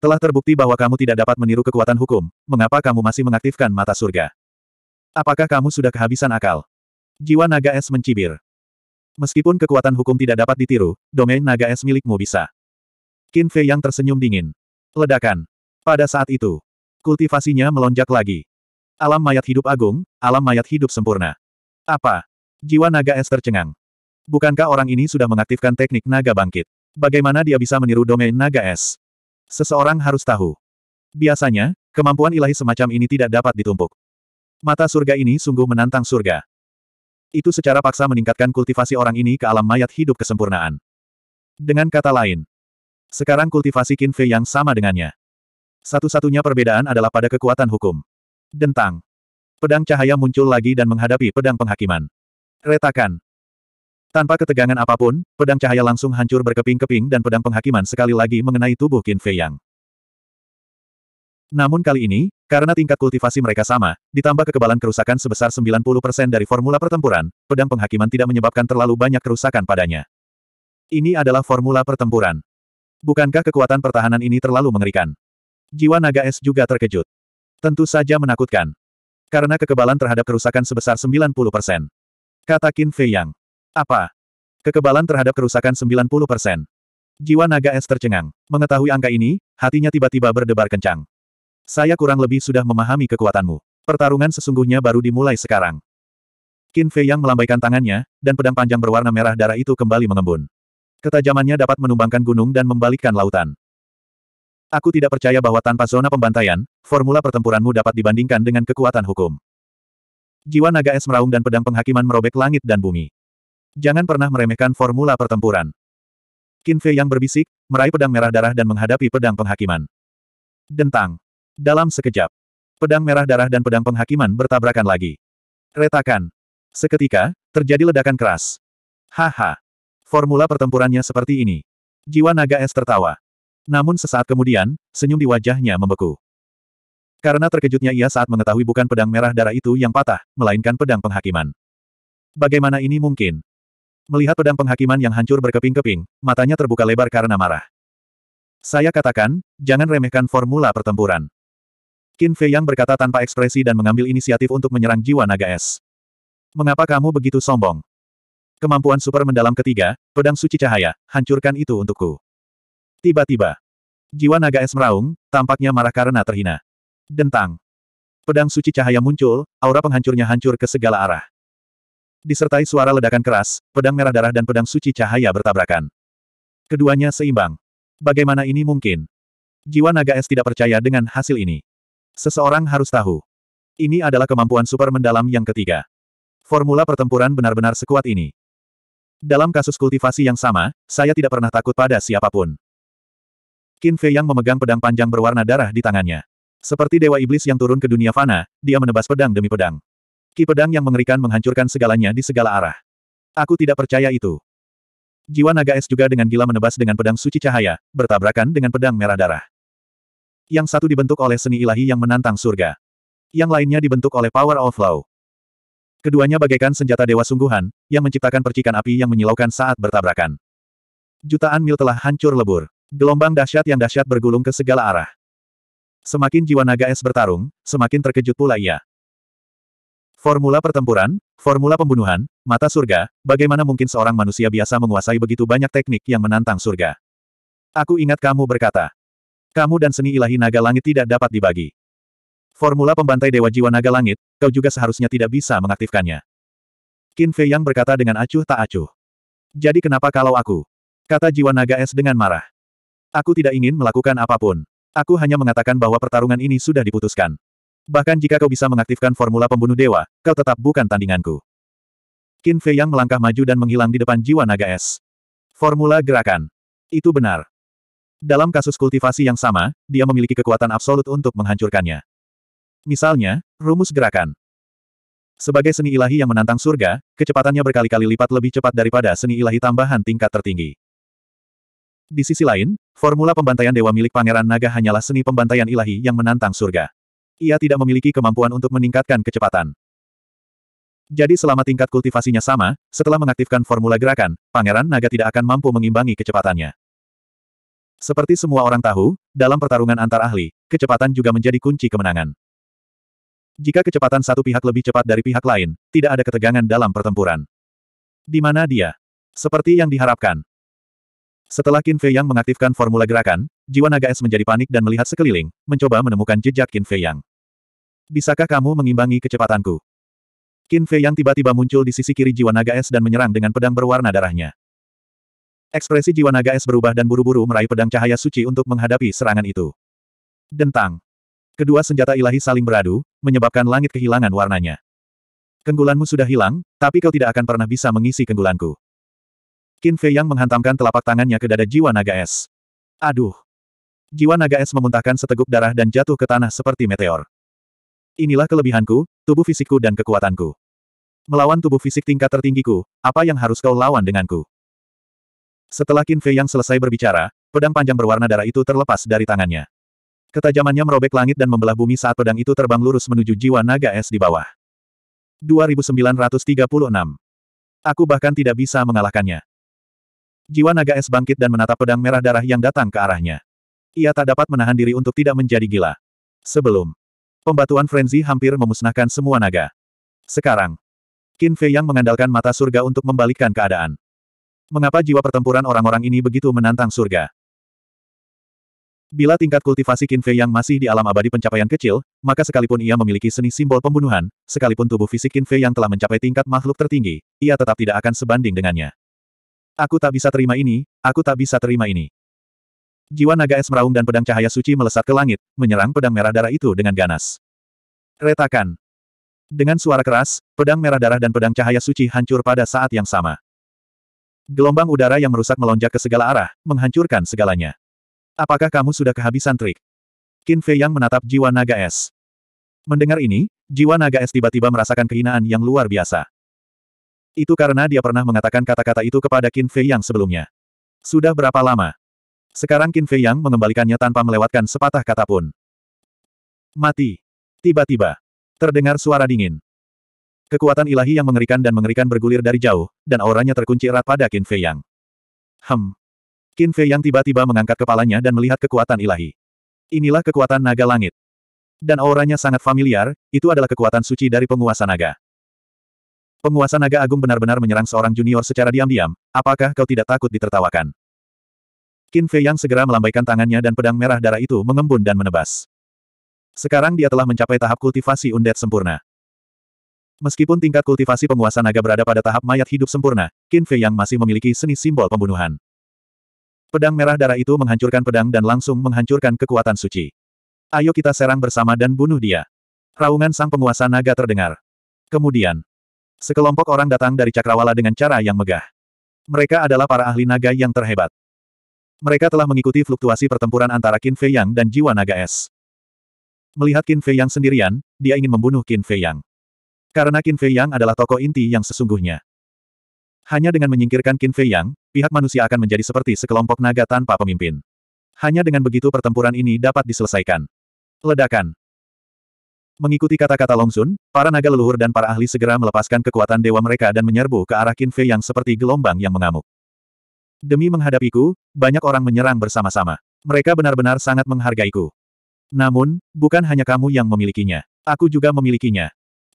Speaker 1: Telah terbukti bahwa kamu tidak dapat meniru kekuatan hukum, mengapa kamu masih mengaktifkan mata surga? Apakah kamu sudah kehabisan akal? Jiwa naga es mencibir. Meskipun kekuatan hukum tidak dapat ditiru, domain naga es milikmu bisa. Qin Fei yang tersenyum dingin. Ledakan. Pada saat itu, kultivasinya melonjak lagi. Alam mayat hidup agung, alam mayat hidup sempurna. Apa? Jiwa naga es tercengang. Bukankah orang ini sudah mengaktifkan teknik naga bangkit? Bagaimana dia bisa meniru domain naga es? Seseorang harus tahu. Biasanya, kemampuan ilahi semacam ini tidak dapat ditumpuk. Mata surga ini sungguh menantang surga. Itu secara paksa meningkatkan kultivasi orang ini ke alam mayat hidup kesempurnaan. Dengan kata lain, sekarang kultivasi Qin Fei yang sama dengannya. Satu-satunya perbedaan adalah pada kekuatan hukum. Dentang. Pedang cahaya muncul lagi dan menghadapi pedang penghakiman. Retakan. Tanpa ketegangan apapun, pedang cahaya langsung hancur berkeping-keping dan pedang penghakiman sekali lagi mengenai tubuh Qin Fei Yang. Namun kali ini, karena tingkat kultivasi mereka sama, ditambah kekebalan kerusakan sebesar 90% dari formula pertempuran, pedang penghakiman tidak menyebabkan terlalu banyak kerusakan padanya. Ini adalah formula pertempuran. Bukankah kekuatan pertahanan ini terlalu mengerikan? Jiwa naga es juga terkejut. Tentu saja menakutkan. Karena kekebalan terhadap kerusakan sebesar 90%. Kata Qin Fei Yang. Apa? Kekebalan terhadap kerusakan 90%. Jiwa naga es tercengang. Mengetahui angka ini, hatinya tiba-tiba berdebar kencang. Saya kurang lebih sudah memahami kekuatanmu. Pertarungan sesungguhnya baru dimulai sekarang. Qin Fei yang melambaikan tangannya, dan pedang panjang berwarna merah darah itu kembali mengembun. Ketajamannya dapat menumbangkan gunung dan membalikkan lautan. Aku tidak percaya bahwa tanpa zona pembantaian, formula pertempuranmu dapat dibandingkan dengan kekuatan hukum. Jiwa naga es meraung dan pedang penghakiman merobek langit dan bumi. Jangan pernah meremehkan formula pertempuran. Qin Fei yang berbisik, meraih pedang merah darah dan menghadapi pedang penghakiman. Dentang. Dalam sekejap, pedang merah darah dan pedang penghakiman bertabrakan lagi. Retakan. Seketika, terjadi ledakan keras. Haha. Formula pertempurannya seperti ini. Jiwa naga es tertawa. Namun sesaat kemudian, senyum di wajahnya membeku. Karena terkejutnya ia saat mengetahui bukan pedang merah darah itu yang patah, melainkan pedang penghakiman. Bagaimana ini mungkin? Melihat pedang penghakiman yang hancur berkeping-keping, matanya terbuka lebar karena marah. Saya katakan, jangan remehkan formula pertempuran. Qin Fei Yang berkata tanpa ekspresi dan mengambil inisiatif untuk menyerang jiwa naga es. Mengapa kamu begitu sombong? Kemampuan super mendalam ketiga, pedang suci cahaya, hancurkan itu untukku. Tiba-tiba, jiwa naga es meraung, tampaknya marah karena terhina. Dentang. Pedang suci cahaya muncul, aura penghancurnya hancur ke segala arah. Disertai suara ledakan keras, pedang merah darah dan pedang suci cahaya bertabrakan. Keduanya seimbang. Bagaimana ini mungkin? Jiwa naga es tidak percaya dengan hasil ini. Seseorang harus tahu. Ini adalah kemampuan super mendalam yang ketiga. Formula pertempuran benar-benar sekuat ini. Dalam kasus kultivasi yang sama, saya tidak pernah takut pada siapapun. Qin Fei yang memegang pedang panjang berwarna darah di tangannya. Seperti dewa iblis yang turun ke dunia fana, dia menebas pedang demi pedang. Ki pedang yang mengerikan menghancurkan segalanya di segala arah. Aku tidak percaya itu. Jiwa naga es juga dengan gila menebas dengan pedang suci cahaya, bertabrakan dengan pedang merah darah. Yang satu dibentuk oleh seni ilahi yang menantang surga. Yang lainnya dibentuk oleh power of law. Keduanya bagaikan senjata dewa sungguhan, yang menciptakan percikan api yang menyilaukan saat bertabrakan. Jutaan mil telah hancur lebur. Gelombang dahsyat yang dahsyat bergulung ke segala arah. Semakin jiwa naga es bertarung, semakin terkejut pula ia. Formula pertempuran, formula pembunuhan, mata surga, bagaimana mungkin seorang manusia biasa menguasai begitu banyak teknik yang menantang surga? Aku ingat kamu berkata, kamu dan seni ilahi naga langit tidak dapat dibagi. Formula pembantai Dewa Jiwa Naga Langit, kau juga seharusnya tidak bisa mengaktifkannya. Qin Fei Yang berkata dengan acuh tak acuh. Jadi kenapa kalau aku? Kata Jiwa Naga Es dengan marah. Aku tidak ingin melakukan apapun. Aku hanya mengatakan bahwa pertarungan ini sudah diputuskan. Bahkan jika kau bisa mengaktifkan formula pembunuh dewa, kau tetap bukan tandinganku. Qin Fei Yang melangkah maju dan menghilang di depan jiwa naga es. Formula gerakan. Itu benar. Dalam kasus kultivasi yang sama, dia memiliki kekuatan absolut untuk menghancurkannya. Misalnya, rumus gerakan. Sebagai seni ilahi yang menantang surga, kecepatannya berkali-kali lipat lebih cepat daripada seni ilahi tambahan tingkat tertinggi. Di sisi lain, formula pembantaian dewa milik Pangeran Naga hanyalah seni pembantaian ilahi yang menantang surga. Ia tidak memiliki kemampuan untuk meningkatkan kecepatan. Jadi selama tingkat kultivasinya sama, setelah mengaktifkan formula gerakan, Pangeran Naga tidak akan mampu mengimbangi kecepatannya. Seperti semua orang tahu, dalam pertarungan antar ahli, kecepatan juga menjadi kunci kemenangan. Jika kecepatan satu pihak lebih cepat dari pihak lain, tidak ada ketegangan dalam pertempuran. Di mana dia? Seperti yang diharapkan. Setelah Qin Fei Yang mengaktifkan formula gerakan, jiwa naga es menjadi panik dan melihat sekeliling, mencoba menemukan jejak Qin Fei Yang. Bisakah kamu mengimbangi kecepatanku? Qin Fei Yang tiba-tiba muncul di sisi kiri jiwa naga es dan menyerang dengan pedang berwarna darahnya. Ekspresi jiwa naga es berubah dan buru-buru meraih pedang cahaya suci untuk menghadapi serangan itu. Dentang. Kedua senjata ilahi saling beradu, menyebabkan langit kehilangan warnanya. Kenggulanmu sudah hilang, tapi kau tidak akan pernah bisa mengisi kenggulanku. Qin Fei yang menghantamkan telapak tangannya ke dada jiwa naga es. Aduh. Jiwa naga es memuntahkan seteguk darah dan jatuh ke tanah seperti meteor. Inilah kelebihanku, tubuh fisikku dan kekuatanku. Melawan tubuh fisik tingkat tertinggiku, apa yang harus kau lawan denganku? Setelah Qin Fei yang selesai berbicara, pedang panjang berwarna darah itu terlepas dari tangannya. Ketajamannya merobek langit dan membelah bumi saat pedang itu terbang lurus menuju jiwa naga es di bawah. 2936. Aku bahkan tidak bisa mengalahkannya. Jiwa naga es bangkit dan menatap pedang merah darah yang datang ke arahnya. Ia tak dapat menahan diri untuk tidak menjadi gila. Sebelum, pembatuan frenzi hampir memusnahkan semua naga. Sekarang, Qin Fei yang mengandalkan mata surga untuk membalikkan keadaan. Mengapa jiwa pertempuran orang-orang ini begitu menantang surga? Bila tingkat kultivasi Fei yang masih di alam abadi pencapaian kecil, maka sekalipun ia memiliki seni simbol pembunuhan, sekalipun tubuh fisik Fei yang telah mencapai tingkat makhluk tertinggi, ia tetap tidak akan sebanding dengannya. Aku tak bisa terima ini, aku tak bisa terima ini. Jiwa naga es meraung dan pedang cahaya suci melesat ke langit, menyerang pedang merah darah itu dengan ganas. Retakan. Dengan suara keras, pedang merah darah dan pedang cahaya suci hancur pada saat yang sama. Gelombang udara yang merusak melonjak ke segala arah, menghancurkan segalanya. Apakah kamu sudah kehabisan trik? Qin Fei Yang menatap jiwa naga es. Mendengar ini, jiwa naga es tiba-tiba merasakan kehinaan yang luar biasa. Itu karena dia pernah mengatakan kata-kata itu kepada Qin Fei Yang sebelumnya. Sudah berapa lama? Sekarang Qin Fei Yang mengembalikannya tanpa melewatkan sepatah kata pun. Mati. Tiba-tiba. Terdengar suara dingin. Kekuatan ilahi yang mengerikan dan mengerikan bergulir dari jauh, dan auranya terkunci erat pada Qin Fei Yang. Hem. Qin Fei Yang tiba-tiba mengangkat kepalanya dan melihat kekuatan ilahi. Inilah kekuatan naga langit. Dan auranya sangat familiar, itu adalah kekuatan suci dari penguasa naga. Penguasa naga agung benar-benar menyerang seorang junior secara diam-diam, apakah kau tidak takut ditertawakan? Qin Fei Yang segera melambaikan tangannya dan pedang merah darah itu mengembun dan menebas. Sekarang dia telah mencapai tahap kultivasi undet sempurna. Meskipun tingkat kultivasi penguasa naga berada pada tahap mayat hidup sempurna, Qin Fei Yang masih memiliki seni simbol pembunuhan. Pedang merah darah itu menghancurkan pedang dan langsung menghancurkan kekuatan suci. Ayo kita serang bersama dan bunuh dia. Raungan sang penguasa naga terdengar. Kemudian, sekelompok orang datang dari Cakrawala dengan cara yang megah. Mereka adalah para ahli naga yang terhebat. Mereka telah mengikuti fluktuasi pertempuran antara Qin Fei Yang dan jiwa naga es. Melihat Qin Fei Yang sendirian, dia ingin membunuh Qin Fei Yang. Karena Qin Fei Yang adalah tokoh inti yang sesungguhnya. Hanya dengan menyingkirkan Qin Fei Yang, pihak manusia akan menjadi seperti sekelompok naga tanpa pemimpin. Hanya dengan begitu pertempuran ini dapat diselesaikan. Ledakan. Mengikuti kata-kata Long Sun, para naga leluhur dan para ahli segera melepaskan kekuatan dewa mereka dan menyerbu ke arah Qin Fei Yang seperti gelombang yang mengamuk. Demi menghadapiku, banyak orang menyerang bersama-sama. Mereka benar-benar sangat menghargaiku. Namun, bukan hanya kamu yang memilikinya. Aku juga memilikinya.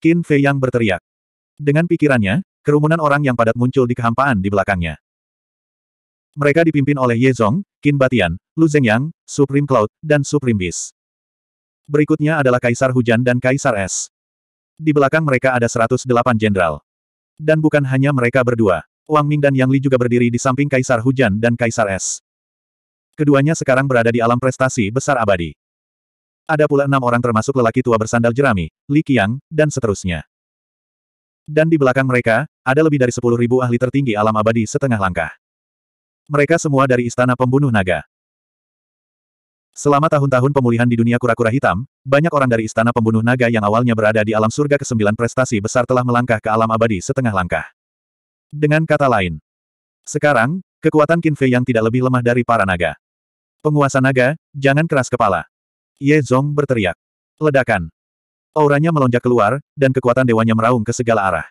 Speaker 1: Qin Fei yang berteriak. Dengan pikirannya, kerumunan orang yang padat muncul di kehampaan di belakangnya. Mereka dipimpin oleh Ye Zong, Qin Batian, Lu Zhengyang, Supreme Cloud, dan Supreme Beast. Berikutnya adalah Kaisar Hujan dan Kaisar Es. Di belakang mereka ada 108 jenderal. Dan bukan hanya mereka berdua. Wang Ming dan Yang Li juga berdiri di samping Kaisar Hujan dan Kaisar Es. Keduanya sekarang berada di alam prestasi besar abadi. Ada pula enam orang termasuk lelaki tua bersandal jerami, Li Qiang, dan seterusnya. Dan di belakang mereka, ada lebih dari sepuluh ribu ahli tertinggi alam abadi setengah langkah. Mereka semua dari Istana Pembunuh Naga. Selama tahun-tahun pemulihan di dunia kura-kura hitam, banyak orang dari Istana Pembunuh Naga yang awalnya berada di alam surga ke-9 prestasi besar telah melangkah ke alam abadi setengah langkah. Dengan kata lain, sekarang, kekuatan Qin Fei yang tidak lebih lemah dari para naga. Penguasa naga, jangan keras kepala. Ye Zong berteriak. Ledakan. Auranya melonjak keluar, dan kekuatan dewanya meraung ke segala arah.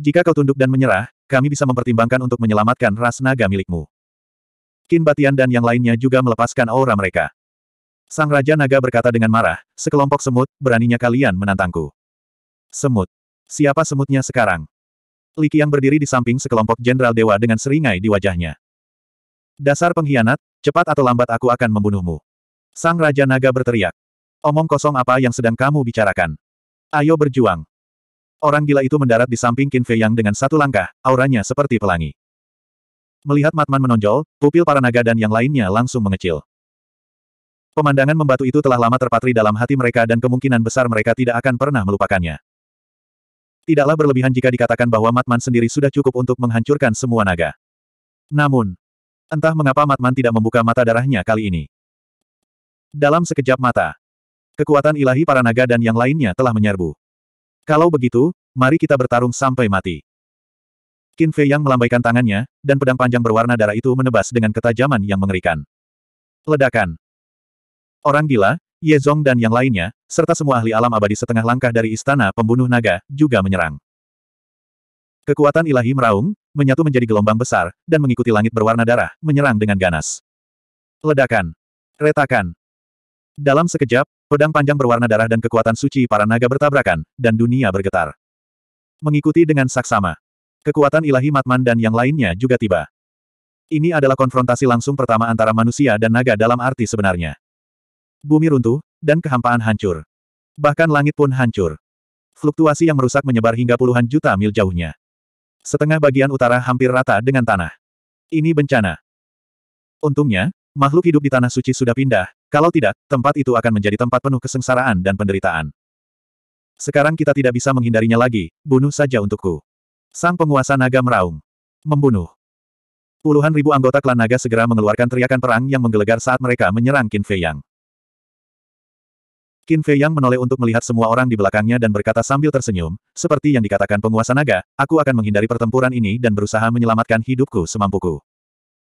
Speaker 1: Jika kau tunduk dan menyerah, kami bisa mempertimbangkan untuk menyelamatkan ras naga milikmu. Kin Batian dan yang lainnya juga melepaskan aura mereka. Sang Raja Naga berkata dengan marah, sekelompok semut, beraninya kalian menantangku. Semut. Siapa semutnya sekarang? Li yang berdiri di samping sekelompok jenderal dewa dengan seringai di wajahnya. Dasar pengkhianat, cepat atau lambat aku akan membunuhmu. Sang Raja Naga berteriak. Omong kosong apa yang sedang kamu bicarakan? Ayo berjuang. Orang gila itu mendarat di samping Qin Fei Yang dengan satu langkah, auranya seperti pelangi. Melihat Matman menonjol, pupil para naga dan yang lainnya langsung mengecil. Pemandangan membatu itu telah lama terpatri dalam hati mereka dan kemungkinan besar mereka tidak akan pernah melupakannya. Tidaklah berlebihan jika dikatakan bahwa Matman sendiri sudah cukup untuk menghancurkan semua naga. Namun, entah mengapa Matman tidak membuka mata darahnya kali ini. Dalam sekejap mata, kekuatan ilahi para naga dan yang lainnya telah menyerbu. Kalau begitu, mari kita bertarung sampai mati. Qin Fei yang melambaikan tangannya, dan pedang panjang berwarna darah itu menebas dengan ketajaman yang mengerikan. Ledakan. Orang gila, Ye Zong dan yang lainnya, serta semua ahli alam abadi setengah langkah dari istana pembunuh naga, juga menyerang. Kekuatan ilahi meraung, menyatu menjadi gelombang besar, dan mengikuti langit berwarna darah, menyerang dengan ganas. Ledakan. Retakan. Dalam sekejap, pedang panjang berwarna darah dan kekuatan suci para naga bertabrakan, dan dunia bergetar. Mengikuti dengan saksama. Kekuatan ilahi Matman dan yang lainnya juga tiba. Ini adalah konfrontasi langsung pertama antara manusia dan naga dalam arti sebenarnya. Bumi runtuh, dan kehampaan hancur. Bahkan langit pun hancur. Fluktuasi yang merusak menyebar hingga puluhan juta mil jauhnya. Setengah bagian utara hampir rata dengan tanah. Ini bencana. Untungnya, makhluk hidup di tanah suci sudah pindah, kalau tidak, tempat itu akan menjadi tempat penuh kesengsaraan dan penderitaan. Sekarang kita tidak bisa menghindarinya lagi, bunuh saja untukku. Sang penguasa naga meraung. Membunuh. Puluhan ribu anggota klan naga segera mengeluarkan teriakan perang yang menggelegar saat mereka menyerang Qin Fei Yang. Qin Fei Yang menoleh untuk melihat semua orang di belakangnya dan berkata sambil tersenyum, seperti yang dikatakan penguasa naga, aku akan menghindari pertempuran ini dan berusaha menyelamatkan hidupku semampuku.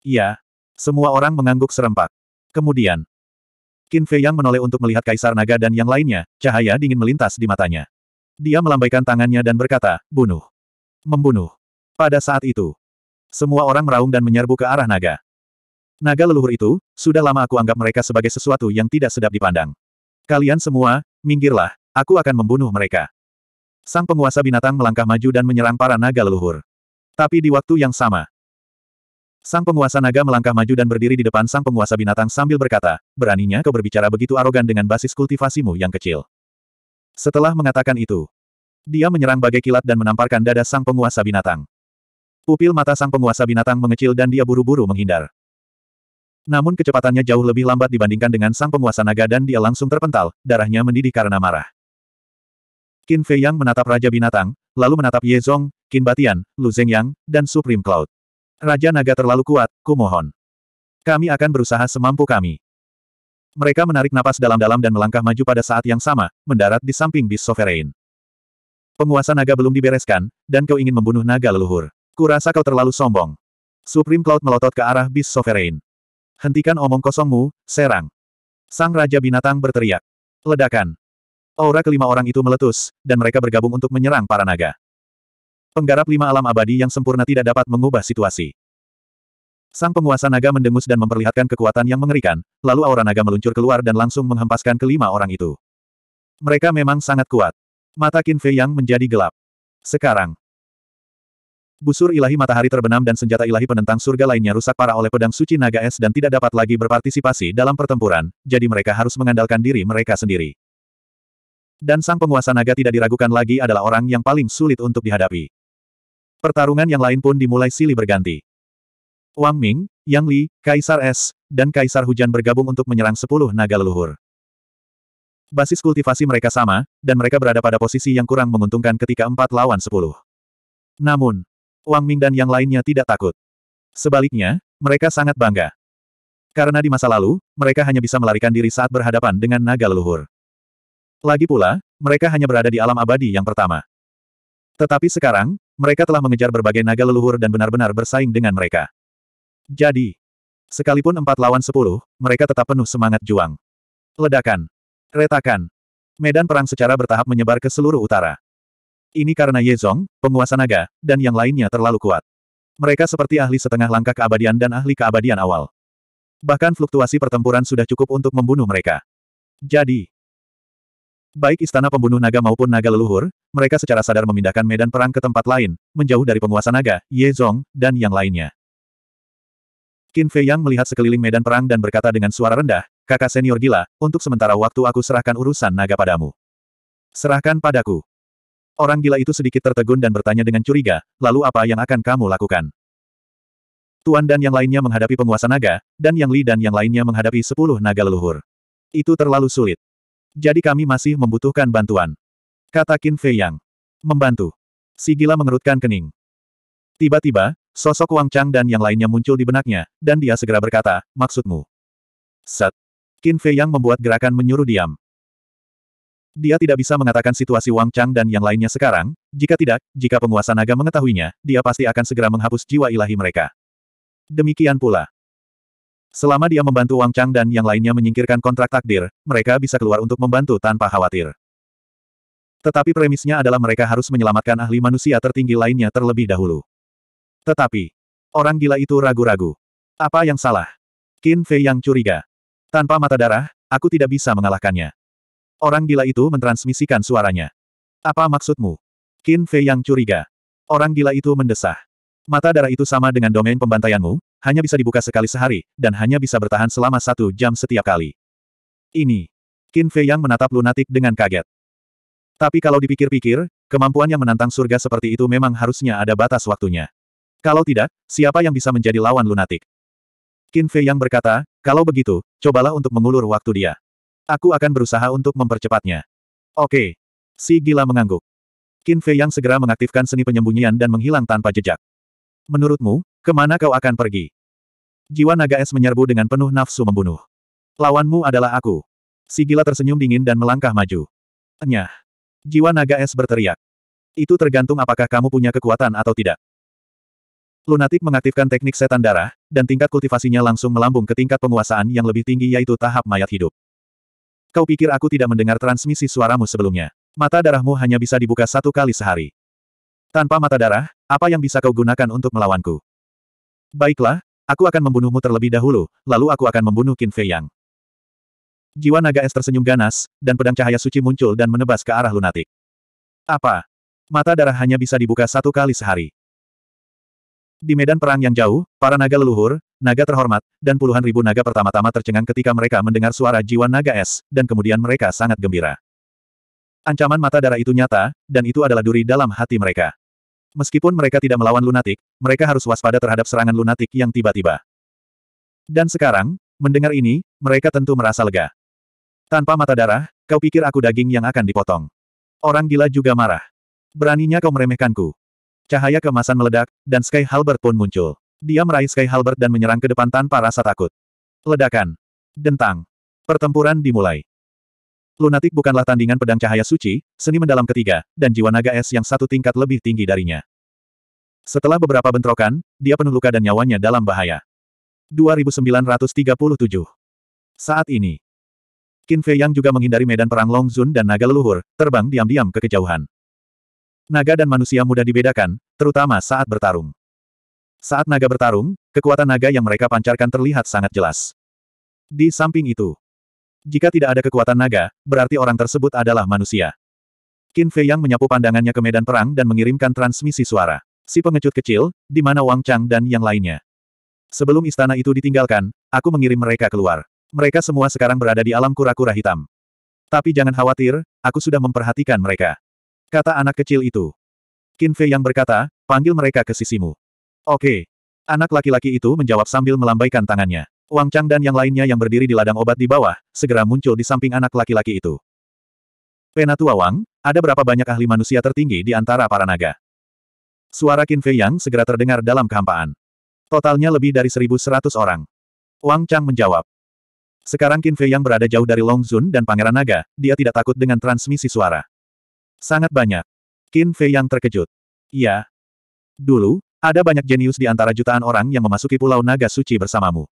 Speaker 1: Iya, semua orang mengangguk serempak. Kemudian, Qin Fei Yang menoleh untuk melihat Kaisar Naga dan yang lainnya, cahaya dingin melintas di matanya. Dia melambaikan tangannya dan berkata, bunuh. Membunuh. Pada saat itu, semua orang meraung dan menyerbu ke arah naga. Naga leluhur itu, sudah lama aku anggap mereka sebagai sesuatu yang tidak sedap dipandang. Kalian semua, minggirlah, aku akan membunuh mereka. Sang penguasa binatang melangkah maju dan menyerang para naga leluhur. Tapi di waktu yang sama, Sang penguasa naga melangkah maju dan berdiri di depan sang penguasa binatang sambil berkata, beraninya kau berbicara begitu arogan dengan basis kultivasimu yang kecil. Setelah mengatakan itu, dia menyerang bagai kilat dan menamparkan dada sang penguasa binatang. Pupil mata sang penguasa binatang mengecil dan dia buru-buru menghindar. Namun kecepatannya jauh lebih lambat dibandingkan dengan sang penguasa naga dan dia langsung terpental, darahnya mendidih karena marah. Qin Fei Yang menatap Raja Binatang, lalu menatap Ye Zong, Qin Batian, Lu Zeng dan Supreme Cloud. Raja naga terlalu kuat, kumohon. Kami akan berusaha semampu kami. Mereka menarik napas dalam-dalam dan melangkah maju pada saat yang sama, mendarat di samping bis sovereign. Penguasa naga belum dibereskan, dan kau ingin membunuh naga leluhur. Kurasa kau terlalu sombong. Supreme Cloud melotot ke arah bis sovereign. Hentikan omong kosongmu, serang. Sang Raja Binatang berteriak. Ledakan. Aura kelima orang itu meletus, dan mereka bergabung untuk menyerang para naga. Penggarap lima alam abadi yang sempurna tidak dapat mengubah situasi. Sang penguasa naga mendengus dan memperlihatkan kekuatan yang mengerikan, lalu aura naga meluncur keluar dan langsung menghempaskan kelima orang itu. Mereka memang sangat kuat. Mata Qin Fei Yang menjadi gelap. Sekarang, Busur ilahi matahari terbenam dan senjata ilahi penentang surga lainnya rusak parah oleh pedang suci naga es dan tidak dapat lagi berpartisipasi dalam pertempuran, jadi mereka harus mengandalkan diri mereka sendiri. Dan sang penguasa naga tidak diragukan lagi adalah orang yang paling sulit untuk dihadapi. Pertarungan yang lain pun dimulai silih berganti. Wang Ming, Yang Li, Kaisar Es, dan Kaisar Hujan bergabung untuk menyerang sepuluh naga leluhur. Basis kultivasi mereka sama, dan mereka berada pada posisi yang kurang menguntungkan ketika empat lawan sepuluh. Namun, Wang Ming dan yang lainnya tidak takut. Sebaliknya, mereka sangat bangga. Karena di masa lalu, mereka hanya bisa melarikan diri saat berhadapan dengan naga leluhur. Lagi pula, mereka hanya berada di alam abadi yang pertama. Tetapi sekarang, mereka telah mengejar berbagai naga leluhur dan benar-benar bersaing dengan mereka. Jadi, sekalipun empat lawan sepuluh, mereka tetap penuh semangat juang. Ledakan. Retakan. Medan perang secara bertahap menyebar ke seluruh utara. Ini karena Yezong, penguasa naga, dan yang lainnya terlalu kuat. Mereka seperti ahli setengah langkah keabadian dan ahli keabadian awal. Bahkan fluktuasi pertempuran sudah cukup untuk membunuh mereka. Jadi, Baik istana pembunuh naga maupun naga leluhur, mereka secara sadar memindahkan medan perang ke tempat lain, menjauh dari penguasa naga, Ye Zong, dan yang lainnya. Qin Fei Yang melihat sekeliling medan perang dan berkata dengan suara rendah, kakak senior gila, untuk sementara waktu aku serahkan urusan naga padamu. Serahkan padaku. Orang gila itu sedikit tertegun dan bertanya dengan curiga, lalu apa yang akan kamu lakukan? Tuan dan yang lainnya menghadapi penguasa naga, dan Yang Li dan yang lainnya menghadapi sepuluh naga leluhur. Itu terlalu sulit. Jadi kami masih membutuhkan bantuan. Kata Qin Fei Yang. Membantu. Si gila mengerutkan kening. Tiba-tiba, sosok Wang Chang dan yang lainnya muncul di benaknya, dan dia segera berkata, maksudmu. Set. Qin Fei Yang membuat gerakan menyuruh diam. Dia tidak bisa mengatakan situasi Wang Chang dan yang lainnya sekarang, jika tidak, jika penguasa naga mengetahuinya, dia pasti akan segera menghapus jiwa ilahi mereka. Demikian pula. Selama dia membantu Wang Chang dan yang lainnya menyingkirkan kontrak takdir, mereka bisa keluar untuk membantu tanpa khawatir. Tetapi premisnya adalah mereka harus menyelamatkan ahli manusia tertinggi lainnya terlebih dahulu. Tetapi, orang gila itu ragu-ragu. Apa yang salah? Qin Fei yang curiga. Tanpa mata darah, aku tidak bisa mengalahkannya. Orang gila itu mentransmisikan suaranya. Apa maksudmu? Qin Fei yang curiga. Orang gila itu mendesah. Mata darah itu sama dengan domain pembantaianmu, hanya bisa dibuka sekali sehari, dan hanya bisa bertahan selama satu jam setiap kali. Ini. Qin Fei Yang menatap lunatik dengan kaget. Tapi kalau dipikir-pikir, kemampuan yang menantang surga seperti itu memang harusnya ada batas waktunya. Kalau tidak, siapa yang bisa menjadi lawan lunatik? Qin Fei Yang berkata, kalau begitu, cobalah untuk mengulur waktu dia. Aku akan berusaha untuk mempercepatnya. Oke. Si gila mengangguk. Qin Fei Yang segera mengaktifkan seni penyembunyian dan menghilang tanpa jejak. Menurutmu, Kemana kau akan pergi? Jiwa naga es menyerbu dengan penuh nafsu membunuh. Lawanmu adalah aku. Si gila tersenyum dingin dan melangkah maju. Enyah! Jiwa naga es berteriak. Itu tergantung apakah kamu punya kekuatan atau tidak. Lunatik mengaktifkan teknik setan darah, dan tingkat kultivasinya langsung melambung ke tingkat penguasaan yang lebih tinggi yaitu tahap mayat hidup. Kau pikir aku tidak mendengar transmisi suaramu sebelumnya? Mata darahmu hanya bisa dibuka satu kali sehari. Tanpa mata darah, apa yang bisa kau gunakan untuk melawanku? Baiklah, aku akan membunuhmu terlebih dahulu, lalu aku akan membunuh Qin Fei Yang. Jiwa naga es tersenyum ganas, dan pedang cahaya suci muncul dan menebas ke arah lunatik. Apa? Mata darah hanya bisa dibuka satu kali sehari. Di medan perang yang jauh, para naga leluhur, naga terhormat, dan puluhan ribu naga pertama-tama tercengang ketika mereka mendengar suara jiwa naga es, dan kemudian mereka sangat gembira. Ancaman mata darah itu nyata, dan itu adalah duri dalam hati mereka. Meskipun mereka tidak melawan lunatik, mereka harus waspada terhadap serangan lunatik yang tiba-tiba. Dan sekarang, mendengar ini, mereka tentu merasa lega. Tanpa mata darah, kau pikir aku daging yang akan dipotong. Orang gila juga marah. Beraninya kau meremehkanku. Cahaya kemasan meledak, dan Sky Halbert pun muncul. Dia meraih Sky Halbert dan menyerang ke depan tanpa rasa takut. Ledakan. Dentang. Pertempuran dimulai. Lunatik bukanlah tandingan pedang cahaya suci, seni mendalam ketiga, dan jiwa naga es yang satu tingkat lebih tinggi darinya. Setelah beberapa bentrokan, dia penuh luka dan nyawanya dalam bahaya. 2937 Saat ini, Qin Fei Yang juga menghindari medan perang Long Zun dan naga leluhur, terbang diam-diam ke kejauhan. Naga dan manusia mudah dibedakan, terutama saat bertarung. Saat naga bertarung, kekuatan naga yang mereka pancarkan terlihat sangat jelas. Di samping itu, jika tidak ada kekuatan naga, berarti orang tersebut adalah manusia. Qin Fei Yang menyapu pandangannya ke medan perang dan mengirimkan transmisi suara. Si pengecut kecil, di mana Wang Chang dan yang lainnya. Sebelum istana itu ditinggalkan, aku mengirim mereka keluar. Mereka semua sekarang berada di alam kura-kura hitam. Tapi jangan khawatir, aku sudah memperhatikan mereka. Kata anak kecil itu. Qin Fei Yang berkata, panggil mereka ke sisimu. Oke. Anak laki-laki itu menjawab sambil melambaikan tangannya. Wang Chang dan yang lainnya yang berdiri di ladang obat di bawah, segera muncul di samping anak laki-laki itu. Penatua Wang, ada berapa banyak ahli manusia tertinggi di antara para naga? Suara Qin Fei Yang segera terdengar dalam kehampaan. Totalnya lebih dari 1.100 orang. Wang Chang menjawab. Sekarang Qin Fei Yang berada jauh dari Long Zun dan Pangeran Naga, dia tidak takut dengan transmisi suara. Sangat banyak. Qin Fei Yang terkejut. Iya. Dulu, ada banyak jenius di antara jutaan orang yang memasuki Pulau Naga Suci bersamamu.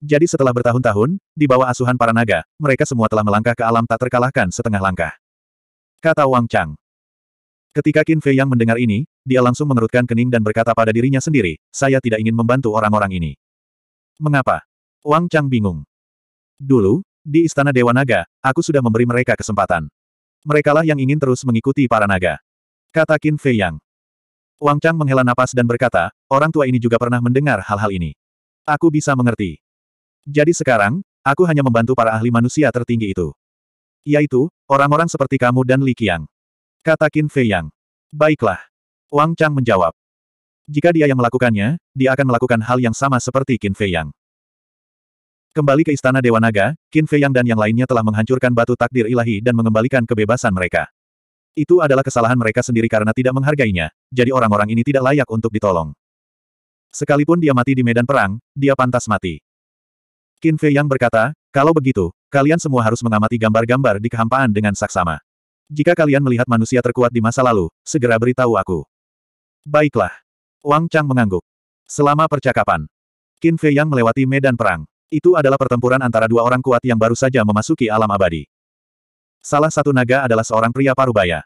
Speaker 1: Jadi setelah bertahun-tahun, di bawah asuhan para naga, mereka semua telah melangkah ke alam tak terkalahkan setengah langkah. Kata Wang Chang. Ketika Qin Fei yang mendengar ini, dia langsung mengerutkan kening dan berkata pada dirinya sendiri, saya tidak ingin membantu orang-orang ini. Mengapa? Wang Chang bingung. Dulu, di Istana Dewa Naga, aku sudah memberi mereka kesempatan. Merekalah yang ingin terus mengikuti para naga. Kata Qin Fei Yang. Wang Chang menghela napas dan berkata, orang tua ini juga pernah mendengar hal-hal ini. Aku bisa mengerti. Jadi sekarang, aku hanya membantu para ahli manusia tertinggi itu. Yaitu, orang-orang seperti kamu dan Li Qiang. Kata Qin Fei Yang. Baiklah. Wang Chang menjawab. Jika dia yang melakukannya, dia akan melakukan hal yang sama seperti Qin Fei Yang. Kembali ke Istana Dewa Naga, Qin Fei Yang dan yang lainnya telah menghancurkan batu takdir ilahi dan mengembalikan kebebasan mereka. Itu adalah kesalahan mereka sendiri karena tidak menghargainya, jadi orang-orang ini tidak layak untuk ditolong. Sekalipun dia mati di medan perang, dia pantas mati. Qin Fei Yang berkata, kalau begitu, kalian semua harus mengamati gambar-gambar di kehampaan dengan saksama. Jika kalian melihat manusia terkuat di masa lalu, segera beritahu aku. Baiklah. Wang Chang mengangguk. Selama percakapan, Qin Fei Yang melewati medan perang. Itu adalah pertempuran antara dua orang kuat yang baru saja memasuki alam abadi. Salah satu naga adalah seorang pria parubaya.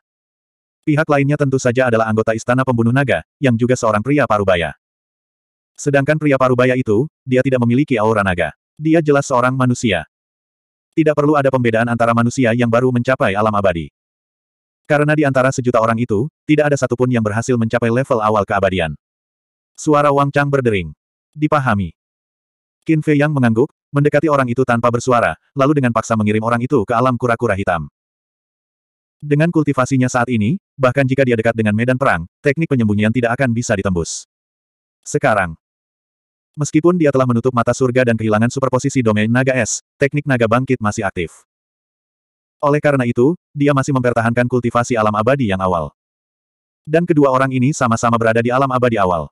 Speaker 1: Pihak lainnya tentu saja adalah anggota istana pembunuh naga, yang juga seorang pria parubaya. Sedangkan pria parubaya itu, dia tidak memiliki aura naga. Dia jelas seorang manusia. Tidak perlu ada pembedaan antara manusia yang baru mencapai alam abadi. Karena di antara sejuta orang itu, tidak ada satupun yang berhasil mencapai level awal keabadian. Suara Wang Chang berdering. Dipahami. Qin Fei Yang mengangguk, mendekati orang itu tanpa bersuara, lalu dengan paksa mengirim orang itu ke alam kura-kura hitam. Dengan kultivasinya saat ini, bahkan jika dia dekat dengan medan perang, teknik penyembunyian tidak akan bisa ditembus. Sekarang, Meskipun dia telah menutup mata surga dan kehilangan superposisi domain naga es, teknik naga bangkit masih aktif. Oleh karena itu, dia masih mempertahankan kultivasi alam abadi yang awal. Dan kedua orang ini sama-sama berada di alam abadi awal.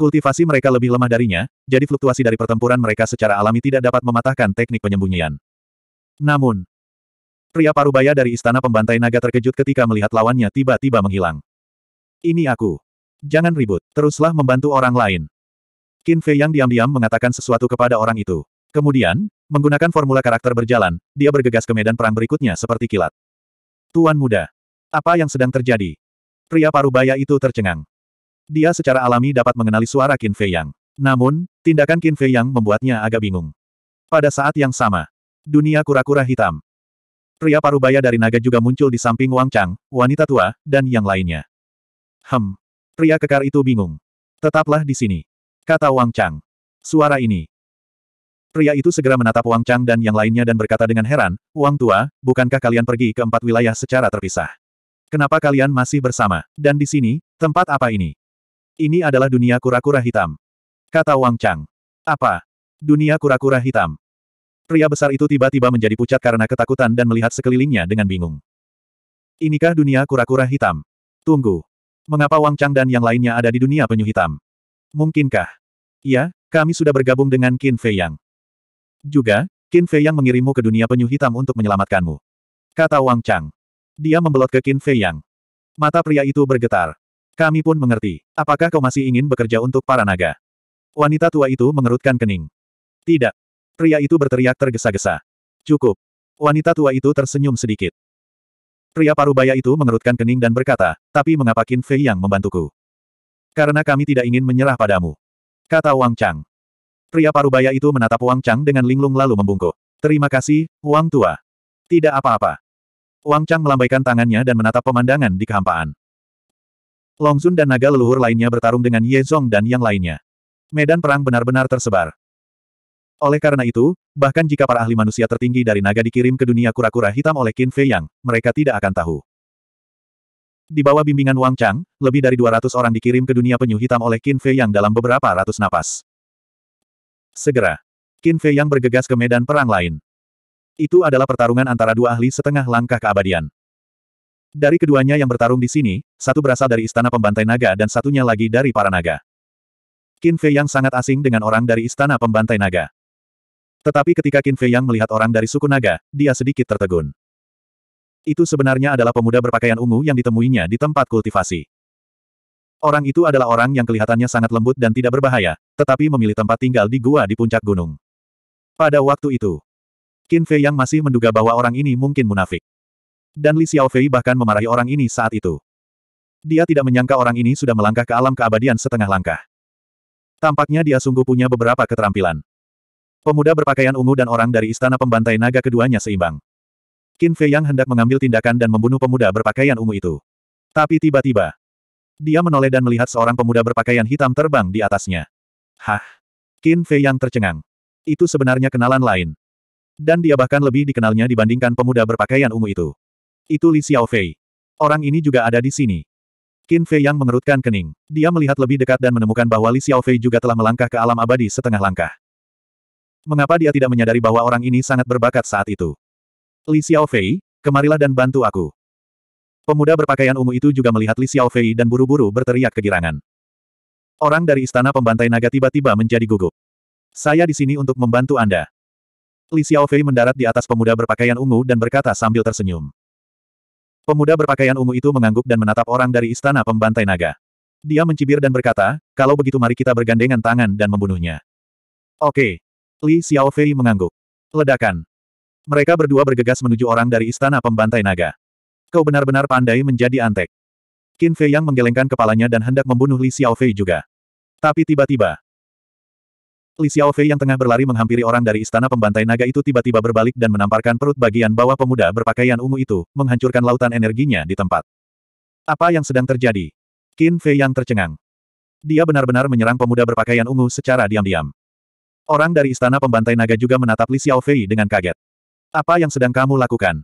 Speaker 1: Kultivasi mereka lebih lemah darinya, jadi fluktuasi dari pertempuran mereka secara alami tidak dapat mematahkan teknik penyembunyian. Namun, pria parubaya dari istana pembantai naga terkejut ketika melihat lawannya tiba-tiba menghilang. Ini aku. Jangan ribut, teruslah membantu orang lain. Qin Fei yang diam-diam mengatakan sesuatu kepada orang itu. Kemudian, menggunakan formula karakter berjalan, dia bergegas ke medan perang berikutnya seperti kilat. Tuan muda, apa yang sedang terjadi? Pria parubaya itu tercengang. Dia secara alami dapat mengenali suara Qin Fei Yang. Namun, tindakan Qin Fei Yang membuatnya agak bingung. Pada saat yang sama, dunia kura-kura hitam. Pria parubaya dari naga juga muncul di samping Wang Chang, wanita tua, dan yang lainnya. Hem. Pria kekar itu bingung. Tetaplah di sini. Kata Wang Chang. Suara ini. Pria itu segera menatap Wang Chang dan yang lainnya dan berkata dengan heran, Wang Tua, bukankah kalian pergi ke empat wilayah secara terpisah? Kenapa kalian masih bersama? Dan di sini, tempat apa ini? Ini adalah dunia kura-kura hitam. Kata Wang Chang. Apa? Dunia kura-kura hitam. Pria besar itu tiba-tiba menjadi pucat karena ketakutan dan melihat sekelilingnya dengan bingung. Inikah dunia kura-kura hitam? Tunggu. Mengapa Wang Chang dan yang lainnya ada di dunia penyu hitam? Mungkinkah? Ya, kami sudah bergabung dengan Qin Fei Yang. Juga, Qin Fei Yang mengirimmu ke dunia penyu hitam untuk menyelamatkanmu. Kata Wang Chang. Dia membelot ke Qin Fei Yang. Mata pria itu bergetar. Kami pun mengerti. Apakah kau masih ingin bekerja untuk para naga? Wanita tua itu mengerutkan kening. Tidak. Pria itu berteriak tergesa-gesa. Cukup. Wanita tua itu tersenyum sedikit. Pria parubaya itu mengerutkan kening dan berkata, tapi mengapa Qin Fei Yang membantuku? Karena kami tidak ingin menyerah padamu. Kata Wang Chang. Pria parubaya itu menatap Wang Chang dengan linglung lalu membungkuk. Terima kasih, Wang Tua. Tidak apa-apa. Wang Chang melambaikan tangannya dan menatap pemandangan di kehampaan. Long Sun dan naga leluhur lainnya bertarung dengan Ye Zong dan yang lainnya. Medan perang benar-benar tersebar. Oleh karena itu, bahkan jika para ahli manusia tertinggi dari naga dikirim ke dunia kura-kura hitam oleh Qin Fei Yang, mereka tidak akan tahu. Di bawah bimbingan Wang Chang, lebih dari 200 orang dikirim ke dunia penyu hitam oleh Qin Fei yang dalam beberapa ratus napas. Segera, Qin Fei yang bergegas ke medan perang lain. Itu adalah pertarungan antara dua ahli setengah langkah keabadian. Dari keduanya yang bertarung di sini, satu berasal dari Istana Pembantai Naga dan satunya lagi dari para naga. Qin Fei yang sangat asing dengan orang dari Istana Pembantai Naga. Tetapi ketika Qin Fei yang melihat orang dari suku naga, dia sedikit tertegun. Itu sebenarnya adalah pemuda berpakaian ungu yang ditemuinya di tempat kultivasi. Orang itu adalah orang yang kelihatannya sangat lembut dan tidak berbahaya, tetapi memilih tempat tinggal di gua di puncak gunung. Pada waktu itu, Qin Fei yang masih menduga bahwa orang ini mungkin munafik. Dan Li Xiaofei bahkan memarahi orang ini saat itu. Dia tidak menyangka orang ini sudah melangkah ke alam keabadian setengah langkah. Tampaknya dia sungguh punya beberapa keterampilan. Pemuda berpakaian ungu dan orang dari istana pembantai naga keduanya seimbang. Qin Fei yang hendak mengambil tindakan dan membunuh pemuda berpakaian ungu itu. Tapi tiba-tiba, dia menoleh dan melihat seorang pemuda berpakaian hitam terbang di atasnya. Hah? Qin Fei yang tercengang. Itu sebenarnya kenalan lain. Dan dia bahkan lebih dikenalnya dibandingkan pemuda berpakaian ungu itu. Itu Li Fei. Orang ini juga ada di sini. Qin Fei yang mengerutkan kening. Dia melihat lebih dekat dan menemukan bahwa Li Fei juga telah melangkah ke alam abadi setengah langkah. Mengapa dia tidak menyadari bahwa orang ini sangat berbakat saat itu? Li Xiaofei, kemarilah dan bantu aku. Pemuda berpakaian ungu itu juga melihat Li Xiaofei dan buru-buru berteriak kegirangan. Orang dari istana pembantai naga tiba-tiba menjadi gugup. Saya di sini untuk membantu Anda. Li Xiaofei mendarat di atas pemuda berpakaian ungu dan berkata sambil tersenyum. Pemuda berpakaian ungu itu mengangguk dan menatap orang dari istana pembantai naga. Dia mencibir dan berkata, kalau begitu mari kita bergandengan tangan dan membunuhnya. Oke. Li Xiaofei mengangguk. Ledakan. Mereka berdua bergegas menuju orang dari istana pembantai naga. Kau benar-benar pandai menjadi antek. Qin Fei yang menggelengkan kepalanya dan hendak membunuh Li Xiaofei juga. Tapi tiba-tiba, Li Xiaofei yang tengah berlari menghampiri orang dari istana pembantai naga itu tiba-tiba berbalik dan menamparkan perut bagian bawah pemuda berpakaian ungu itu, menghancurkan lautan energinya di tempat. Apa yang sedang terjadi? Qin Fei yang tercengang. Dia benar-benar menyerang pemuda berpakaian ungu secara diam-diam. Orang dari istana pembantai naga juga menatap Li Xiaofei dengan kaget. Apa yang sedang kamu lakukan?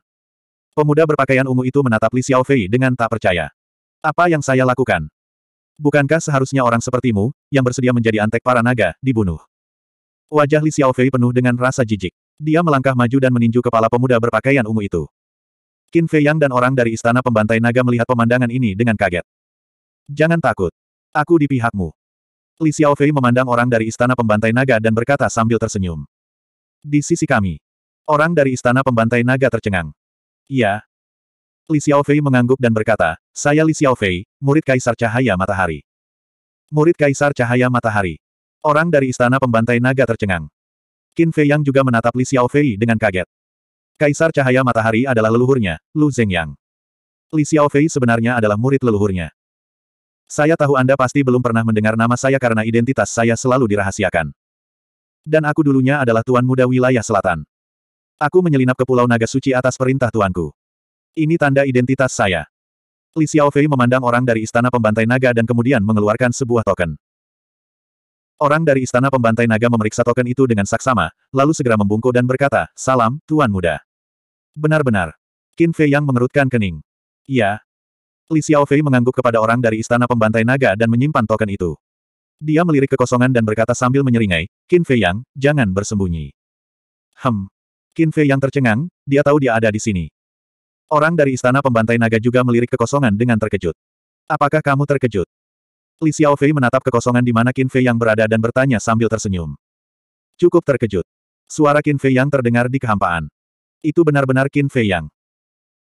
Speaker 1: Pemuda berpakaian ungu itu menatap Li Xiaofei dengan tak percaya. Apa yang saya lakukan? Bukankah seharusnya orang sepertimu, yang bersedia menjadi antek para naga, dibunuh? Wajah Li Xiaofei penuh dengan rasa jijik. Dia melangkah maju dan meninju kepala pemuda berpakaian ungu itu. Qin Fei Yang dan orang dari istana pembantai naga melihat pemandangan ini dengan kaget. Jangan takut. Aku di pihakmu. Li Xiaofei memandang orang dari istana pembantai naga dan berkata sambil tersenyum. Di sisi kami, Orang dari istana pembantai naga tercengang. Iya. Li Xiaofei mengangguk dan berkata, saya Li Xiaofei, murid Kaisar Cahaya Matahari. Murid Kaisar Cahaya Matahari. Orang dari istana pembantai naga tercengang. Qin Fei Yang juga menatap Li Xiaofei dengan kaget. Kaisar Cahaya Matahari adalah leluhurnya, Lu Zhengyang. Li Xiaofei sebenarnya adalah murid leluhurnya. Saya tahu Anda pasti belum pernah mendengar nama saya karena identitas saya selalu dirahasiakan. Dan aku dulunya adalah tuan muda wilayah selatan. Aku menyelinap ke Pulau Naga Suci atas perintah tuanku. Ini tanda identitas saya. Li Xiaofei memandang orang dari Istana Pembantai Naga dan kemudian mengeluarkan sebuah token. Orang dari Istana Pembantai Naga memeriksa token itu dengan saksama, lalu segera membungkuk dan berkata, Salam, Tuan Muda. Benar-benar. Qin Fei yang mengerutkan kening. Iya. Li Xiaofei mengangguk kepada orang dari Istana Pembantai Naga dan menyimpan token itu. Dia melirik kekosongan dan berkata sambil menyeringai, Qin Fei Yang, jangan bersembunyi. Hem. Qin Fei yang tercengang, dia tahu dia ada di sini. Orang dari istana pembantai naga juga melirik kekosongan dengan terkejut. Apakah kamu terkejut? Li Xiaofei menatap kekosongan di mana Qin Fei yang berada dan bertanya sambil tersenyum. Cukup terkejut. Suara Qin Fei yang terdengar di kehampaan. Itu benar-benar Qin Fei yang.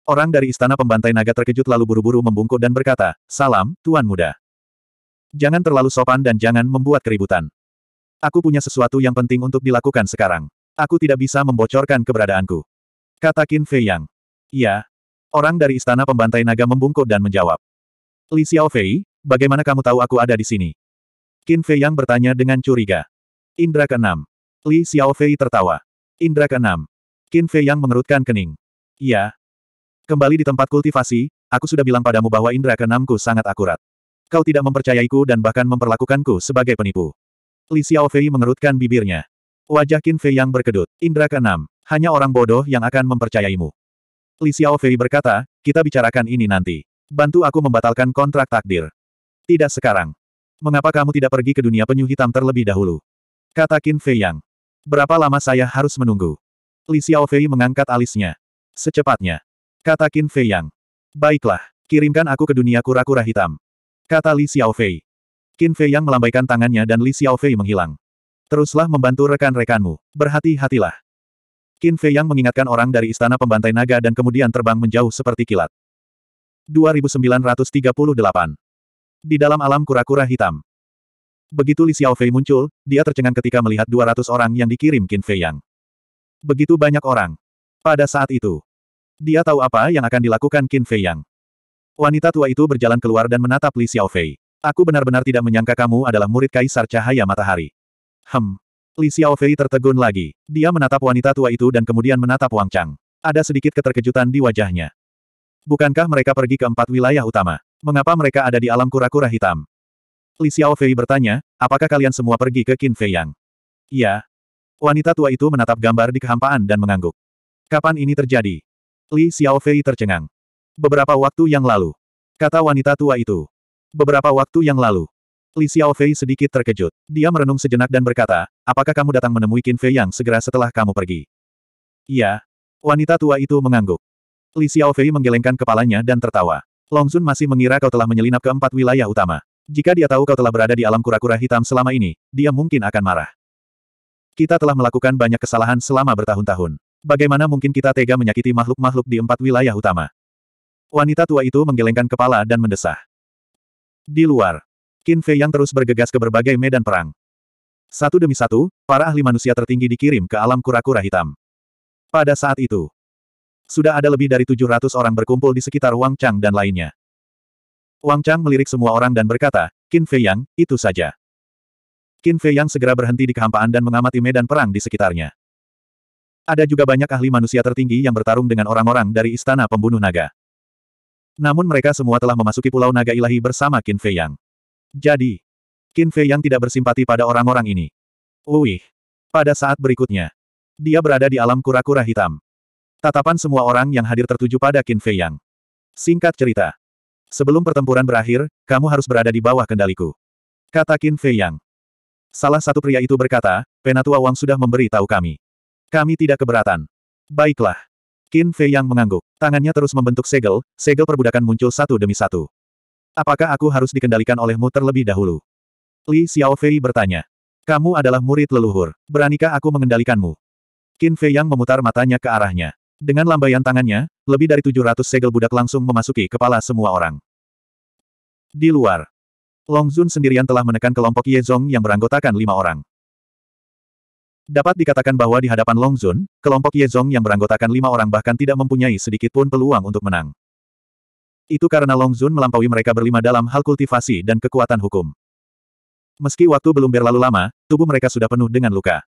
Speaker 1: Orang dari istana pembantai naga terkejut lalu buru-buru membungkuk dan berkata, Salam, Tuan Muda. Jangan terlalu sopan dan jangan membuat keributan. Aku punya sesuatu yang penting untuk dilakukan sekarang. Aku tidak bisa membocorkan keberadaanku. Kata Qin Fei Yang. "Ya," Orang dari istana pembantai naga membungkuk dan menjawab. Li Fei, bagaimana kamu tahu aku ada di sini? Qin Fei Yang bertanya dengan curiga. Indra keenam. Li Xiao Fei tertawa. Indra keenam. Qin Fei Yang mengerutkan kening. "Ya." Kembali di tempat kultivasi, aku sudah bilang padamu bahwa indra keenamku sangat akurat. Kau tidak mempercayaiku dan bahkan memperlakukanku sebagai penipu. Li Xiaofei mengerutkan bibirnya. Wajah Qin Fei yang berkedut. Indra keenam. Hanya orang bodoh yang akan mempercayaimu. Li Xiao berkata, kita bicarakan ini nanti. Bantu aku membatalkan kontrak takdir. Tidak sekarang. Mengapa kamu tidak pergi ke dunia penyu hitam terlebih dahulu? Kata Qin Fei Yang. Berapa lama saya harus menunggu? Li Xiao mengangkat alisnya. Secepatnya. Kata Qin Fei Yang. Baiklah, kirimkan aku ke dunia kura-kura hitam. Kata Li Xiao Fei. Qin Fei Yang melambaikan tangannya dan Li Xiao menghilang. Teruslah membantu rekan-rekanmu. Berhati-hatilah. Qin Fei Yang mengingatkan orang dari istana pembantai naga dan kemudian terbang menjauh seperti kilat. 2938. Di dalam alam kura-kura hitam. Begitu Li Fei muncul, dia tercengang ketika melihat 200 orang yang dikirim Qin Fei Yang. Begitu banyak orang. Pada saat itu, dia tahu apa yang akan dilakukan Qin Fei Yang. Wanita tua itu berjalan keluar dan menatap Li Fei. Aku benar-benar tidak menyangka kamu adalah murid Kaisar Cahaya Matahari. Hem. Li Xiaofei tertegun lagi. Dia menatap wanita tua itu dan kemudian menatap Wang Chang. Ada sedikit keterkejutan di wajahnya. Bukankah mereka pergi ke empat wilayah utama? Mengapa mereka ada di alam kura-kura hitam? Li Xiaofei bertanya, apakah kalian semua pergi ke Qin Fei Yang? Iya. Wanita tua itu menatap gambar di kehampaan dan mengangguk. Kapan ini terjadi? Li Xiaofei tercengang. Beberapa waktu yang lalu. Kata wanita tua itu. Beberapa waktu yang lalu. Li Xiaofei sedikit terkejut. Dia merenung sejenak dan berkata, apakah kamu datang menemui Qin Fei Yang segera setelah kamu pergi? "Ya," Wanita tua itu mengangguk. Li Xiaofei menggelengkan kepalanya dan tertawa. Long Sun masih mengira kau telah menyelinap ke empat wilayah utama. Jika dia tahu kau telah berada di alam kura-kura hitam selama ini, dia mungkin akan marah. Kita telah melakukan banyak kesalahan selama bertahun-tahun. Bagaimana mungkin kita tega menyakiti makhluk-makhluk di empat wilayah utama? Wanita tua itu menggelengkan kepala dan mendesah. Di luar, Qin Fei yang terus bergegas ke berbagai medan perang. Satu demi satu, para ahli manusia tertinggi dikirim ke alam kura-kura hitam. Pada saat itu, sudah ada lebih dari 700 orang berkumpul di sekitar Wang Chang dan lainnya. Wang Chang melirik semua orang dan berkata, Qin Fei Yang, itu saja. Qin Fei Yang segera berhenti di kehampaan dan mengamati medan perang di sekitarnya. Ada juga banyak ahli manusia tertinggi yang bertarung dengan orang-orang dari Istana Pembunuh Naga. Namun mereka semua telah memasuki Pulau Naga Ilahi bersama Qin Fei Yang. Jadi, Qin Fei yang tidak bersimpati pada orang-orang ini. Uih. Pada saat berikutnya, dia berada di alam kura-kura hitam. Tatapan semua orang yang hadir tertuju pada Qin Fei Yang. Singkat cerita. Sebelum pertempuran berakhir, kamu harus berada di bawah kendaliku. Kata Qin Fei Yang. Salah satu pria itu berkata, Penatua Wang sudah memberi tahu kami. Kami tidak keberatan. Baiklah. Qin Fei Yang mengangguk. Tangannya terus membentuk segel, segel perbudakan muncul satu demi satu. Apakah aku harus dikendalikan olehmu terlebih dahulu? Li Xiaofei bertanya. Kamu adalah murid leluhur. Beranikah aku mengendalikanmu? Qin Fei Yang memutar matanya ke arahnya. Dengan lambaian tangannya, lebih dari 700 segel budak langsung memasuki kepala semua orang. Di luar, Long Zun sendirian telah menekan kelompok Ye Zong yang beranggotakan lima orang. Dapat dikatakan bahwa di hadapan Long Zun, kelompok Ye Zong yang beranggotakan lima orang bahkan tidak mempunyai sedikit pun peluang untuk menang. Itu karena Long Zun melampaui mereka berlima dalam hal kultivasi dan kekuatan hukum. Meski waktu belum berlalu lama, tubuh mereka sudah penuh dengan luka.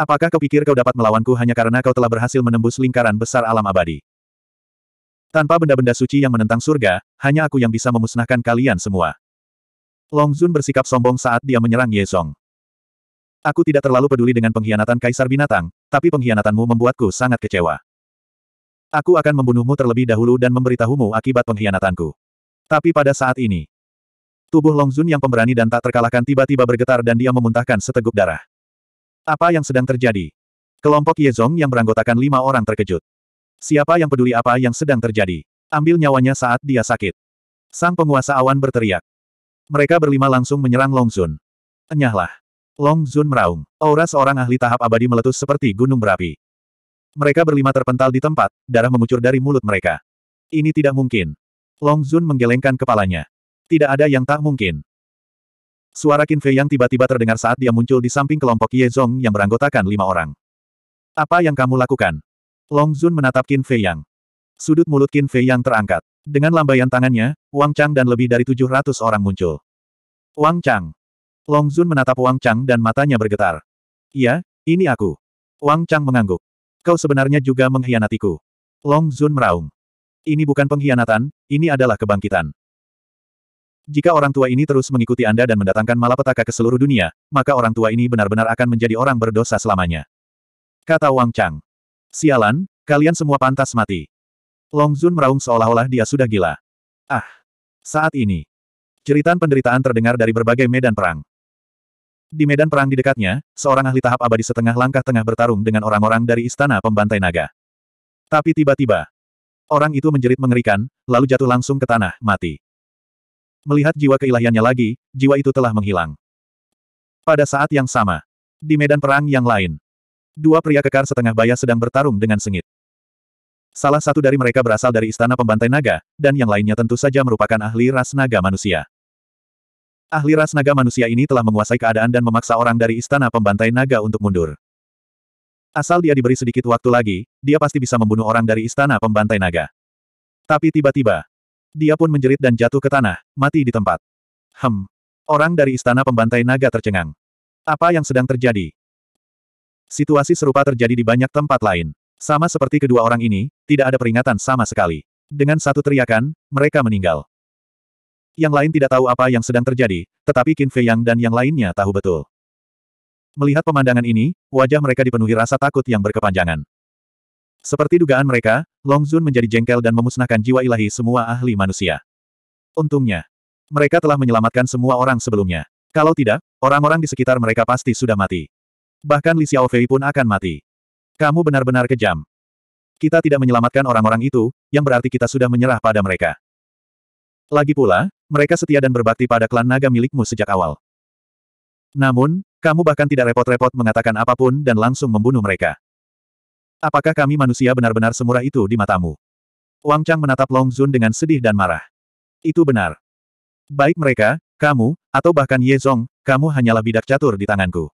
Speaker 1: Apakah kau pikir kau dapat melawanku hanya karena kau telah berhasil menembus lingkaran besar alam abadi? Tanpa benda-benda suci yang menentang surga, hanya aku yang bisa memusnahkan kalian semua. Long Zun bersikap sombong saat dia menyerang Ye Song. Aku tidak terlalu peduli dengan pengkhianatan Kaisar Binatang, tapi pengkhianatanmu membuatku sangat kecewa. Aku akan membunuhmu terlebih dahulu dan memberitahumu akibat pengkhianatanku. Tapi pada saat ini, tubuh Longzun yang pemberani dan tak terkalahkan tiba-tiba bergetar dan dia memuntahkan seteguk darah. Apa yang sedang terjadi? Kelompok Yezong yang beranggotakan lima orang terkejut. Siapa yang peduli apa yang sedang terjadi? Ambil nyawanya saat dia sakit. Sang penguasa awan berteriak. Mereka berlima langsung menyerang Longzun. Enyahlah. Longzun meraung. Aura seorang ahli tahap abadi meletus seperti gunung berapi. Mereka berlima terpental di tempat, darah mengucur dari mulut mereka. Ini tidak mungkin. Long Zun menggelengkan kepalanya. Tidak ada yang tak mungkin. Suara Qin Fei yang tiba-tiba terdengar saat dia muncul di samping kelompok Ye Zong yang beranggotakan lima orang. Apa yang kamu lakukan? Long Zun menatap Qin Fei yang. Sudut mulut Qin Fei yang terangkat. Dengan lambaian tangannya, Wang Chang dan lebih dari 700 orang muncul. Wang Chang. Long Zun menatap Wang Chang dan matanya bergetar. Iya, ini aku. Wang Chang mengangguk. Kau sebenarnya juga mengkhianatiku. Long Zun meraung. Ini bukan pengkhianatan, ini adalah kebangkitan. Jika orang tua ini terus mengikuti Anda dan mendatangkan malapetaka ke seluruh dunia, maka orang tua ini benar-benar akan menjadi orang berdosa selamanya. Kata Wang Chang. Sialan, kalian semua pantas mati. Long Zun meraung seolah-olah dia sudah gila. Ah! Saat ini. cerita penderitaan terdengar dari berbagai medan perang. Di medan perang di dekatnya, seorang ahli tahap abadi setengah langkah tengah bertarung dengan orang-orang dari istana pembantai naga. Tapi tiba-tiba, orang itu menjerit mengerikan, lalu jatuh langsung ke tanah, mati. Melihat jiwa keilahiannya lagi, jiwa itu telah menghilang. Pada saat yang sama, di medan perang yang lain, dua pria kekar setengah baya sedang bertarung dengan sengit. Salah satu dari mereka berasal dari istana pembantai naga, dan yang lainnya tentu saja merupakan ahli ras naga manusia. Ahli ras naga manusia ini telah menguasai keadaan dan memaksa orang dari istana pembantai naga untuk mundur. Asal dia diberi sedikit waktu lagi, dia pasti bisa membunuh orang dari istana pembantai naga. Tapi tiba-tiba, dia pun menjerit dan jatuh ke tanah, mati di tempat. Hem. Orang dari istana pembantai naga tercengang. Apa yang sedang terjadi? Situasi serupa terjadi di banyak tempat lain. Sama seperti kedua orang ini, tidak ada peringatan sama sekali. Dengan satu teriakan, mereka meninggal. Yang lain tidak tahu apa yang sedang terjadi, tetapi Qin Fei Yang dan yang lainnya tahu betul. Melihat pemandangan ini, wajah mereka dipenuhi rasa takut yang berkepanjangan. Seperti dugaan mereka, Long Zun menjadi jengkel dan memusnahkan jiwa ilahi semua ahli manusia. Untungnya, mereka telah menyelamatkan semua orang sebelumnya. Kalau tidak, orang-orang di sekitar mereka pasti sudah mati. Bahkan Li Xiaofei pun akan mati. Kamu benar-benar kejam. Kita tidak menyelamatkan orang-orang itu, yang berarti kita sudah menyerah pada mereka. Lagi pula, mereka setia dan berbakti pada klan naga milikmu sejak awal. Namun, kamu bahkan tidak repot-repot mengatakan apapun dan langsung membunuh mereka. Apakah kami manusia benar-benar semurah itu di matamu? Wang Chang menatap Long Zun dengan sedih dan marah. Itu benar. Baik mereka, kamu, atau bahkan Ye Zong, kamu hanyalah bidak catur di tanganku.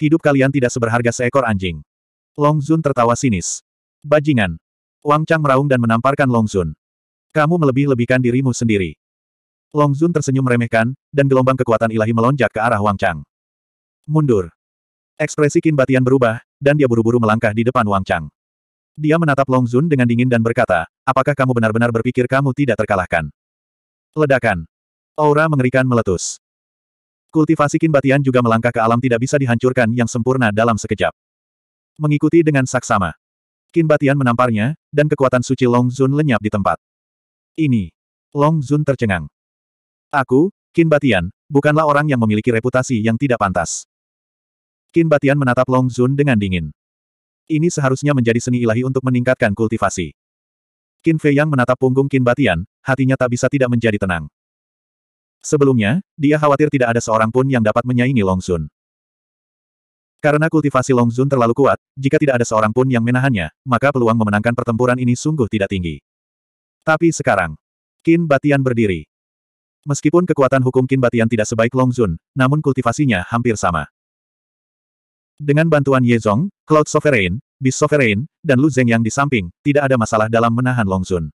Speaker 1: Hidup kalian tidak seberharga seekor anjing. Long Zun tertawa sinis. Bajingan. Wang Chang meraung dan menamparkan Long Zun. Kamu melebih-lebihkan dirimu sendiri. Long Zun tersenyum meremehkan, dan gelombang kekuatan ilahi melonjak ke arah Wang Chang. Mundur. Ekspresi Qin Batian berubah, dan dia buru-buru melangkah di depan Wang Chang. Dia menatap Long Zun dengan dingin dan berkata, apakah kamu benar-benar berpikir kamu tidak terkalahkan? Ledakan. Aura mengerikan meletus. Kultivasi Qin Batian juga melangkah ke alam tidak bisa dihancurkan yang sempurna dalam sekejap. Mengikuti dengan saksama. Qin Batian menamparnya, dan kekuatan suci Long Zun lenyap di tempat. Ini. Long Zun tercengang. Aku, Kin Batian, bukanlah orang yang memiliki reputasi yang tidak pantas. Kin Batian menatap Long Zun dengan dingin. Ini seharusnya menjadi seni ilahi untuk meningkatkan kultivasi. Kin Fei Yang menatap punggung Kin Batian, hatinya tak bisa tidak menjadi tenang. Sebelumnya, dia khawatir tidak ada seorang pun yang dapat menyaingi Long Zun. Karena kultivasi Long Zun terlalu kuat, jika tidak ada seorang pun yang menahannya, maka peluang memenangkan pertempuran ini sungguh tidak tinggi. Tapi sekarang, Kin Batian berdiri. Meskipun kekuatan hukum Qin tidak sebaik Longzun, namun kultivasinya hampir sama. Dengan bantuan Ye Zong, Cloud Sovereign, Beast Sovereign, dan Lu Zeng yang di samping, tidak ada masalah dalam menahan Longzun. Zun.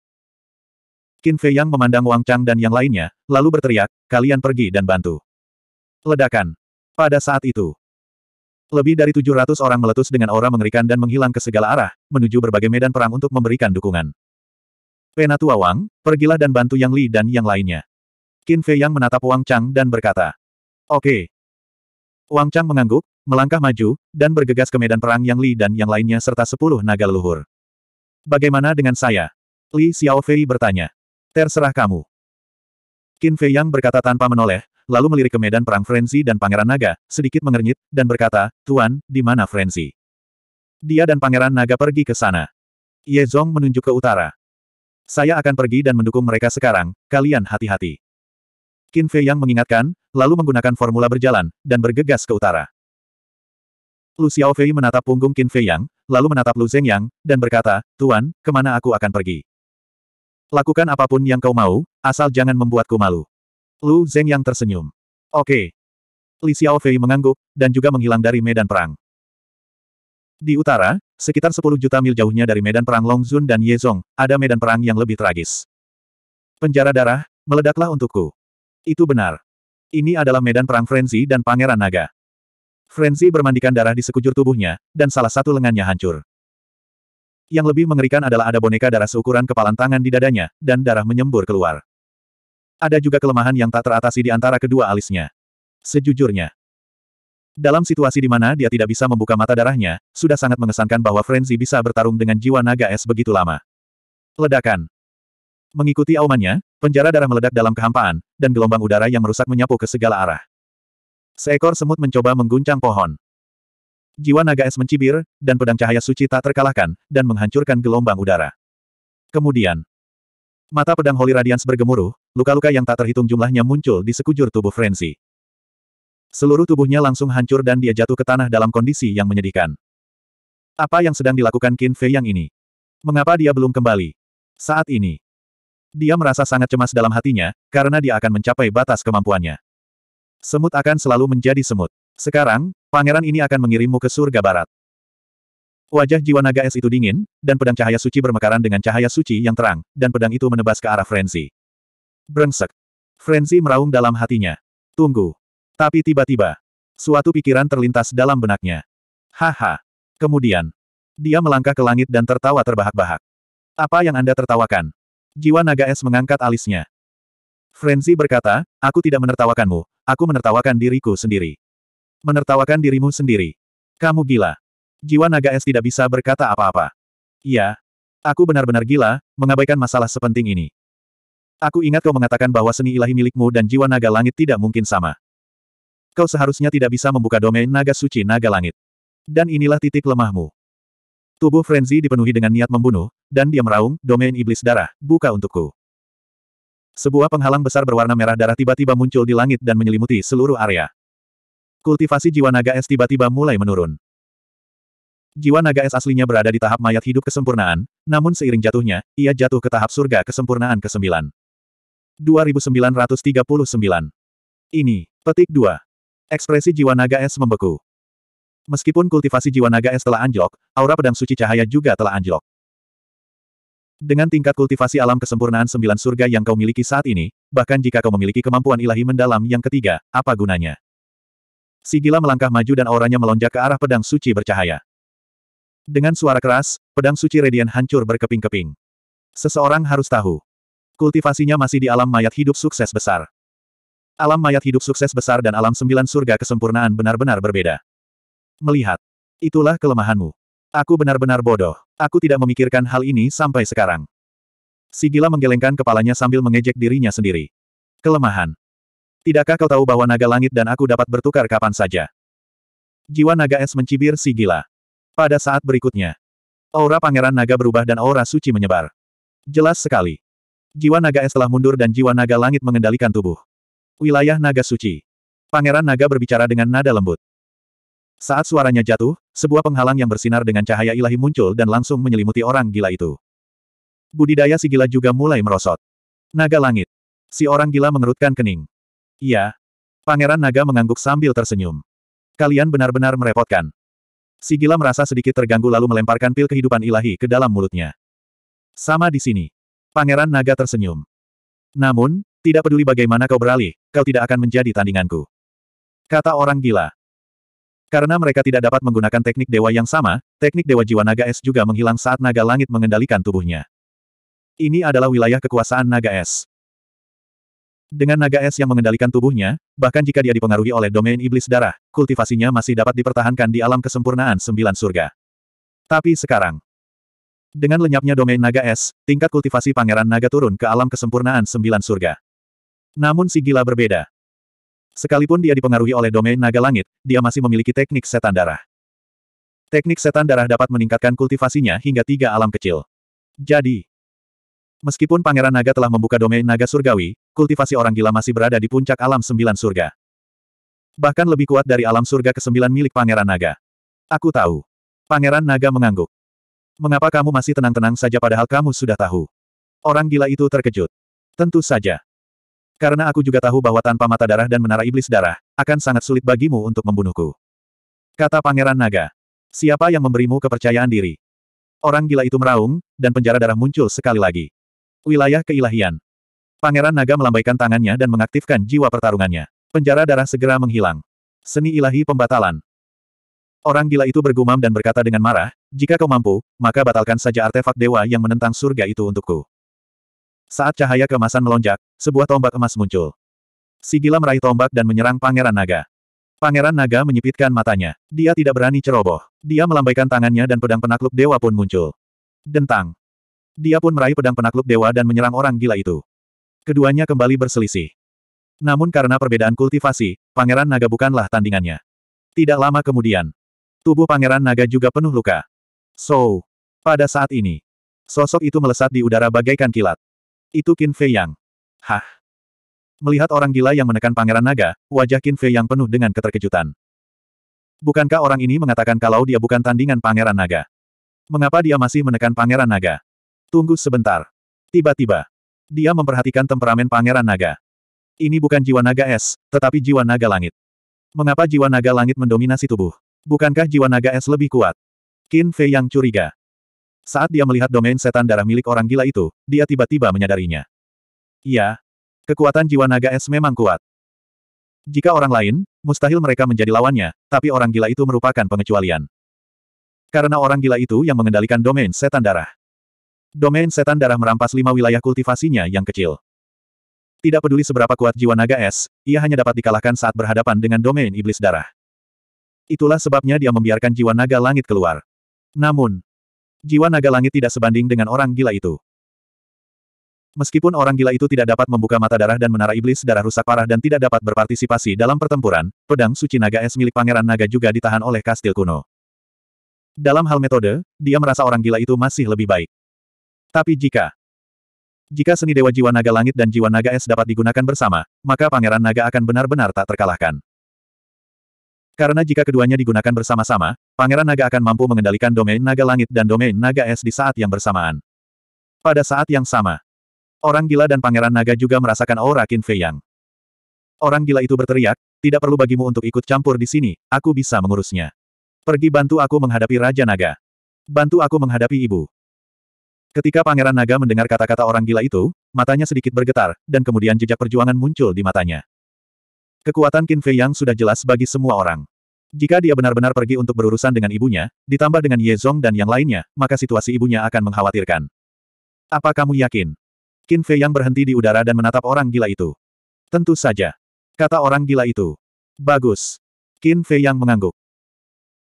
Speaker 1: Qin Fei yang memandang Wang Chang dan yang lainnya, lalu berteriak, kalian pergi dan bantu. Ledakan. Pada saat itu, lebih dari 700 orang meletus dengan aura mengerikan dan menghilang ke segala arah, menuju berbagai medan perang untuk memberikan dukungan. Penatua Wang, pergilah dan bantu Yang Li dan yang lainnya. Qin Fei Yang menatap Wang Chang dan berkata. Oke. Okay. Wang Chang mengangguk, melangkah maju, dan bergegas ke medan perang Yang Li dan yang lainnya serta sepuluh naga leluhur. Bagaimana dengan saya? Li Xiao Fei bertanya. Terserah kamu. Qin Fei Yang berkata tanpa menoleh, lalu melirik ke medan perang Frenzy dan Pangeran Naga, sedikit mengernyit, dan berkata, Tuan, di mana Frenzy? Dia dan Pangeran Naga pergi ke sana. Ye Zong menunjuk ke utara. Saya akan pergi dan mendukung mereka sekarang, kalian hati-hati. Qin Fei Yang mengingatkan, lalu menggunakan formula berjalan, dan bergegas ke utara. Lu Xiao Fei menatap punggung Qin Fei Yang, lalu menatap Lu Zeng Yang, dan berkata, Tuan, kemana aku akan pergi? Lakukan apapun yang kau mau, asal jangan membuatku malu. Lu Zeng Yang tersenyum. Oke. Li Fei mengangguk, dan juga menghilang dari medan perang. Di utara, sekitar 10 juta mil jauhnya dari medan perang Longzun dan Yezong, ada medan perang yang lebih tragis. Penjara darah, meledaklah untukku. Itu benar. Ini adalah medan perang Frenzy dan Pangeran Naga. Frenzy bermandikan darah di sekujur tubuhnya, dan salah satu lengannya hancur. Yang lebih mengerikan adalah ada boneka darah seukuran kepalan tangan di dadanya, dan darah menyembur keluar. Ada juga kelemahan yang tak teratasi di antara kedua alisnya. Sejujurnya, dalam situasi di mana dia tidak bisa membuka mata darahnya, sudah sangat mengesankan bahwa Frenzy bisa bertarung dengan jiwa naga es begitu lama. Ledakan. Mengikuti aumannya, penjara darah meledak dalam kehampaan, dan gelombang udara yang merusak menyapu ke segala arah. Seekor semut mencoba mengguncang pohon. Jiwa naga es mencibir, dan pedang cahaya suci tak terkalahkan, dan menghancurkan gelombang udara. Kemudian, mata pedang Holy Radiance bergemuruh, luka-luka yang tak terhitung jumlahnya muncul di sekujur tubuh Frenzy. Seluruh tubuhnya langsung hancur dan dia jatuh ke tanah dalam kondisi yang menyedihkan. Apa yang sedang dilakukan Qin Fei yang ini? Mengapa dia belum kembali? Saat ini, dia merasa sangat cemas dalam hatinya, karena dia akan mencapai batas kemampuannya. Semut akan selalu menjadi semut. Sekarang, pangeran ini akan mengirimmu ke surga barat. Wajah jiwa naga es itu dingin, dan pedang cahaya suci bermekaran dengan cahaya suci yang terang, dan pedang itu menebas ke arah Frenzy. Brengsek. Frenzy meraung dalam hatinya. Tunggu. Tapi tiba-tiba, suatu pikiran terlintas dalam benaknya. Haha. Kemudian, dia melangkah ke langit dan tertawa terbahak-bahak. Apa yang Anda tertawakan? Jiwa naga es mengangkat alisnya. Frenzy berkata, aku tidak menertawakanmu, aku menertawakan diriku sendiri. Menertawakan dirimu sendiri. Kamu gila. Jiwa naga es tidak bisa berkata apa-apa. Iya. Aku benar-benar gila, mengabaikan masalah sepenting ini. Aku ingat kau mengatakan bahwa seni ilahi milikmu dan jiwa naga langit tidak mungkin sama. Kau seharusnya tidak bisa membuka domain naga suci naga langit. Dan inilah titik lemahmu. Tubuh Frenzy dipenuhi dengan niat membunuh, dan dia meraung, domain iblis darah, buka untukku. Sebuah penghalang besar berwarna merah darah tiba-tiba muncul di langit dan menyelimuti seluruh area. Kultivasi jiwa naga es tiba-tiba mulai menurun. Jiwa naga es aslinya berada di tahap mayat hidup kesempurnaan, namun seiring jatuhnya, ia jatuh ke tahap surga kesempurnaan ke-9. 2939. Ini, petik 2. Ekspresi jiwa naga es membeku. Meskipun kultivasi jiwa naga es telah anjlok, aura pedang suci cahaya juga telah anjlok. Dengan tingkat kultivasi alam kesempurnaan sembilan surga yang kau miliki saat ini, bahkan jika kau memiliki kemampuan ilahi mendalam yang ketiga, apa gunanya? Sigila melangkah maju dan auranya melonjak ke arah pedang suci bercahaya. Dengan suara keras, pedang suci Redian hancur berkeping-keping. Seseorang harus tahu. Kultivasinya masih di alam mayat hidup sukses besar. Alam mayat hidup sukses besar dan alam sembilan surga kesempurnaan benar-benar berbeda melihat. Itulah kelemahanmu. Aku benar-benar bodoh. Aku tidak memikirkan hal ini sampai sekarang. Si gila menggelengkan kepalanya sambil mengejek dirinya sendiri. Kelemahan. Tidakkah kau tahu bahwa naga langit dan aku dapat bertukar kapan saja? Jiwa naga es mencibir si gila. Pada saat berikutnya, aura pangeran naga berubah dan aura suci menyebar. Jelas sekali. Jiwa naga es telah mundur dan jiwa naga langit mengendalikan tubuh. Wilayah naga suci. Pangeran naga berbicara dengan nada lembut. Saat suaranya jatuh, sebuah penghalang yang bersinar dengan cahaya ilahi muncul dan langsung menyelimuti orang gila itu. Budidaya si gila juga mulai merosot. Naga langit. Si orang gila mengerutkan kening. Iya. Pangeran naga mengangguk sambil tersenyum. Kalian benar-benar merepotkan. Si gila merasa sedikit terganggu lalu melemparkan pil kehidupan ilahi ke dalam mulutnya. Sama di sini. Pangeran naga tersenyum. Namun, tidak peduli bagaimana kau beralih, kau tidak akan menjadi tandinganku. Kata orang gila. Karena mereka tidak dapat menggunakan teknik dewa yang sama, teknik dewa jiwa naga es juga menghilang saat naga langit mengendalikan tubuhnya. Ini adalah wilayah kekuasaan naga es. Dengan naga es yang mengendalikan tubuhnya, bahkan jika dia dipengaruhi oleh domain iblis darah, kultivasinya masih dapat dipertahankan di alam kesempurnaan sembilan surga. Tapi sekarang, dengan lenyapnya domain naga es, tingkat kultivasi pangeran naga turun ke alam kesempurnaan sembilan surga. Namun si gila berbeda. Sekalipun dia dipengaruhi oleh domain naga langit, dia masih memiliki teknik setan darah. Teknik setan darah dapat meningkatkan kultivasinya hingga tiga alam kecil. Jadi, meskipun Pangeran Naga telah membuka domain naga surgawi, kultivasi orang gila masih berada di puncak alam sembilan surga. Bahkan lebih kuat dari alam surga ke sembilan milik Pangeran Naga. Aku tahu. Pangeran Naga mengangguk. Mengapa kamu masih tenang-tenang saja padahal kamu sudah tahu? Orang gila itu terkejut. Tentu saja. Karena aku juga tahu bahwa tanpa mata darah dan menara iblis darah, akan sangat sulit bagimu untuk membunuhku. Kata Pangeran Naga. Siapa yang memberimu kepercayaan diri? Orang gila itu meraung, dan penjara darah muncul sekali lagi. Wilayah keilahian. Pangeran Naga melambaikan tangannya dan mengaktifkan jiwa pertarungannya. Penjara darah segera menghilang. Seni ilahi pembatalan. Orang gila itu bergumam dan berkata dengan marah, jika kau mampu, maka batalkan saja artefak dewa yang menentang surga itu untukku. Saat cahaya kemasan melonjak, sebuah tombak emas muncul. Si gila meraih tombak dan menyerang Pangeran Naga. Pangeran Naga menyipitkan matanya. Dia tidak berani ceroboh. Dia melambaikan tangannya dan pedang penakluk dewa pun muncul. Dentang. Dia pun meraih pedang penakluk dewa dan menyerang orang gila itu. Keduanya kembali berselisih. Namun karena perbedaan kultivasi, Pangeran Naga bukanlah tandingannya. Tidak lama kemudian, tubuh Pangeran Naga juga penuh luka. So, pada saat ini, sosok itu melesat di udara bagaikan kilat. Itu Qin Fei Yang. Hah? Melihat orang gila yang menekan Pangeran Naga, wajah Qin Fei Yang penuh dengan keterkejutan. Bukankah orang ini mengatakan kalau dia bukan tandingan Pangeran Naga? Mengapa dia masih menekan Pangeran Naga? Tunggu sebentar. Tiba-tiba, dia memperhatikan temperamen Pangeran Naga. Ini bukan jiwa naga es, tetapi jiwa naga langit. Mengapa jiwa naga langit mendominasi tubuh? Bukankah jiwa naga es lebih kuat? Qin Fei Yang curiga. Saat dia melihat domain setan darah milik orang gila itu, dia tiba-tiba menyadarinya. Iya. Kekuatan jiwa naga es memang kuat. Jika orang lain, mustahil mereka menjadi lawannya, tapi orang gila itu merupakan pengecualian. Karena orang gila itu yang mengendalikan domain setan darah. Domain setan darah merampas lima wilayah kultivasinya yang kecil. Tidak peduli seberapa kuat jiwa naga es, ia hanya dapat dikalahkan saat berhadapan dengan domain iblis darah. Itulah sebabnya dia membiarkan jiwa naga langit keluar. Namun, Jiwa naga langit tidak sebanding dengan orang gila itu. Meskipun orang gila itu tidak dapat membuka mata darah dan menara iblis darah rusak parah dan tidak dapat berpartisipasi dalam pertempuran, pedang suci naga es milik pangeran naga juga ditahan oleh kastil kuno. Dalam hal metode, dia merasa orang gila itu masih lebih baik. Tapi jika jika seni dewa jiwa naga langit dan jiwa naga es dapat digunakan bersama, maka pangeran naga akan benar-benar tak terkalahkan. Karena jika keduanya digunakan bersama-sama, Pangeran Naga akan mampu mengendalikan domain naga langit dan domain naga es di saat yang bersamaan. Pada saat yang sama, orang gila dan Pangeran Naga juga merasakan aura Qin Fei Yang. Orang gila itu berteriak, tidak perlu bagimu untuk ikut campur di sini, aku bisa mengurusnya. Pergi bantu aku menghadapi Raja Naga. Bantu aku menghadapi ibu. Ketika Pangeran Naga mendengar kata-kata orang gila itu, matanya sedikit bergetar, dan kemudian jejak perjuangan muncul di matanya. Kekuatan Qin Fei Yang sudah jelas bagi semua orang. Jika dia benar-benar pergi untuk berurusan dengan ibunya, ditambah dengan Ye Zong dan yang lainnya, maka situasi ibunya akan mengkhawatirkan. Apa kamu yakin? Qin Fei yang berhenti di udara dan menatap orang gila itu. Tentu saja. Kata orang gila itu. Bagus. Qin Fei yang mengangguk.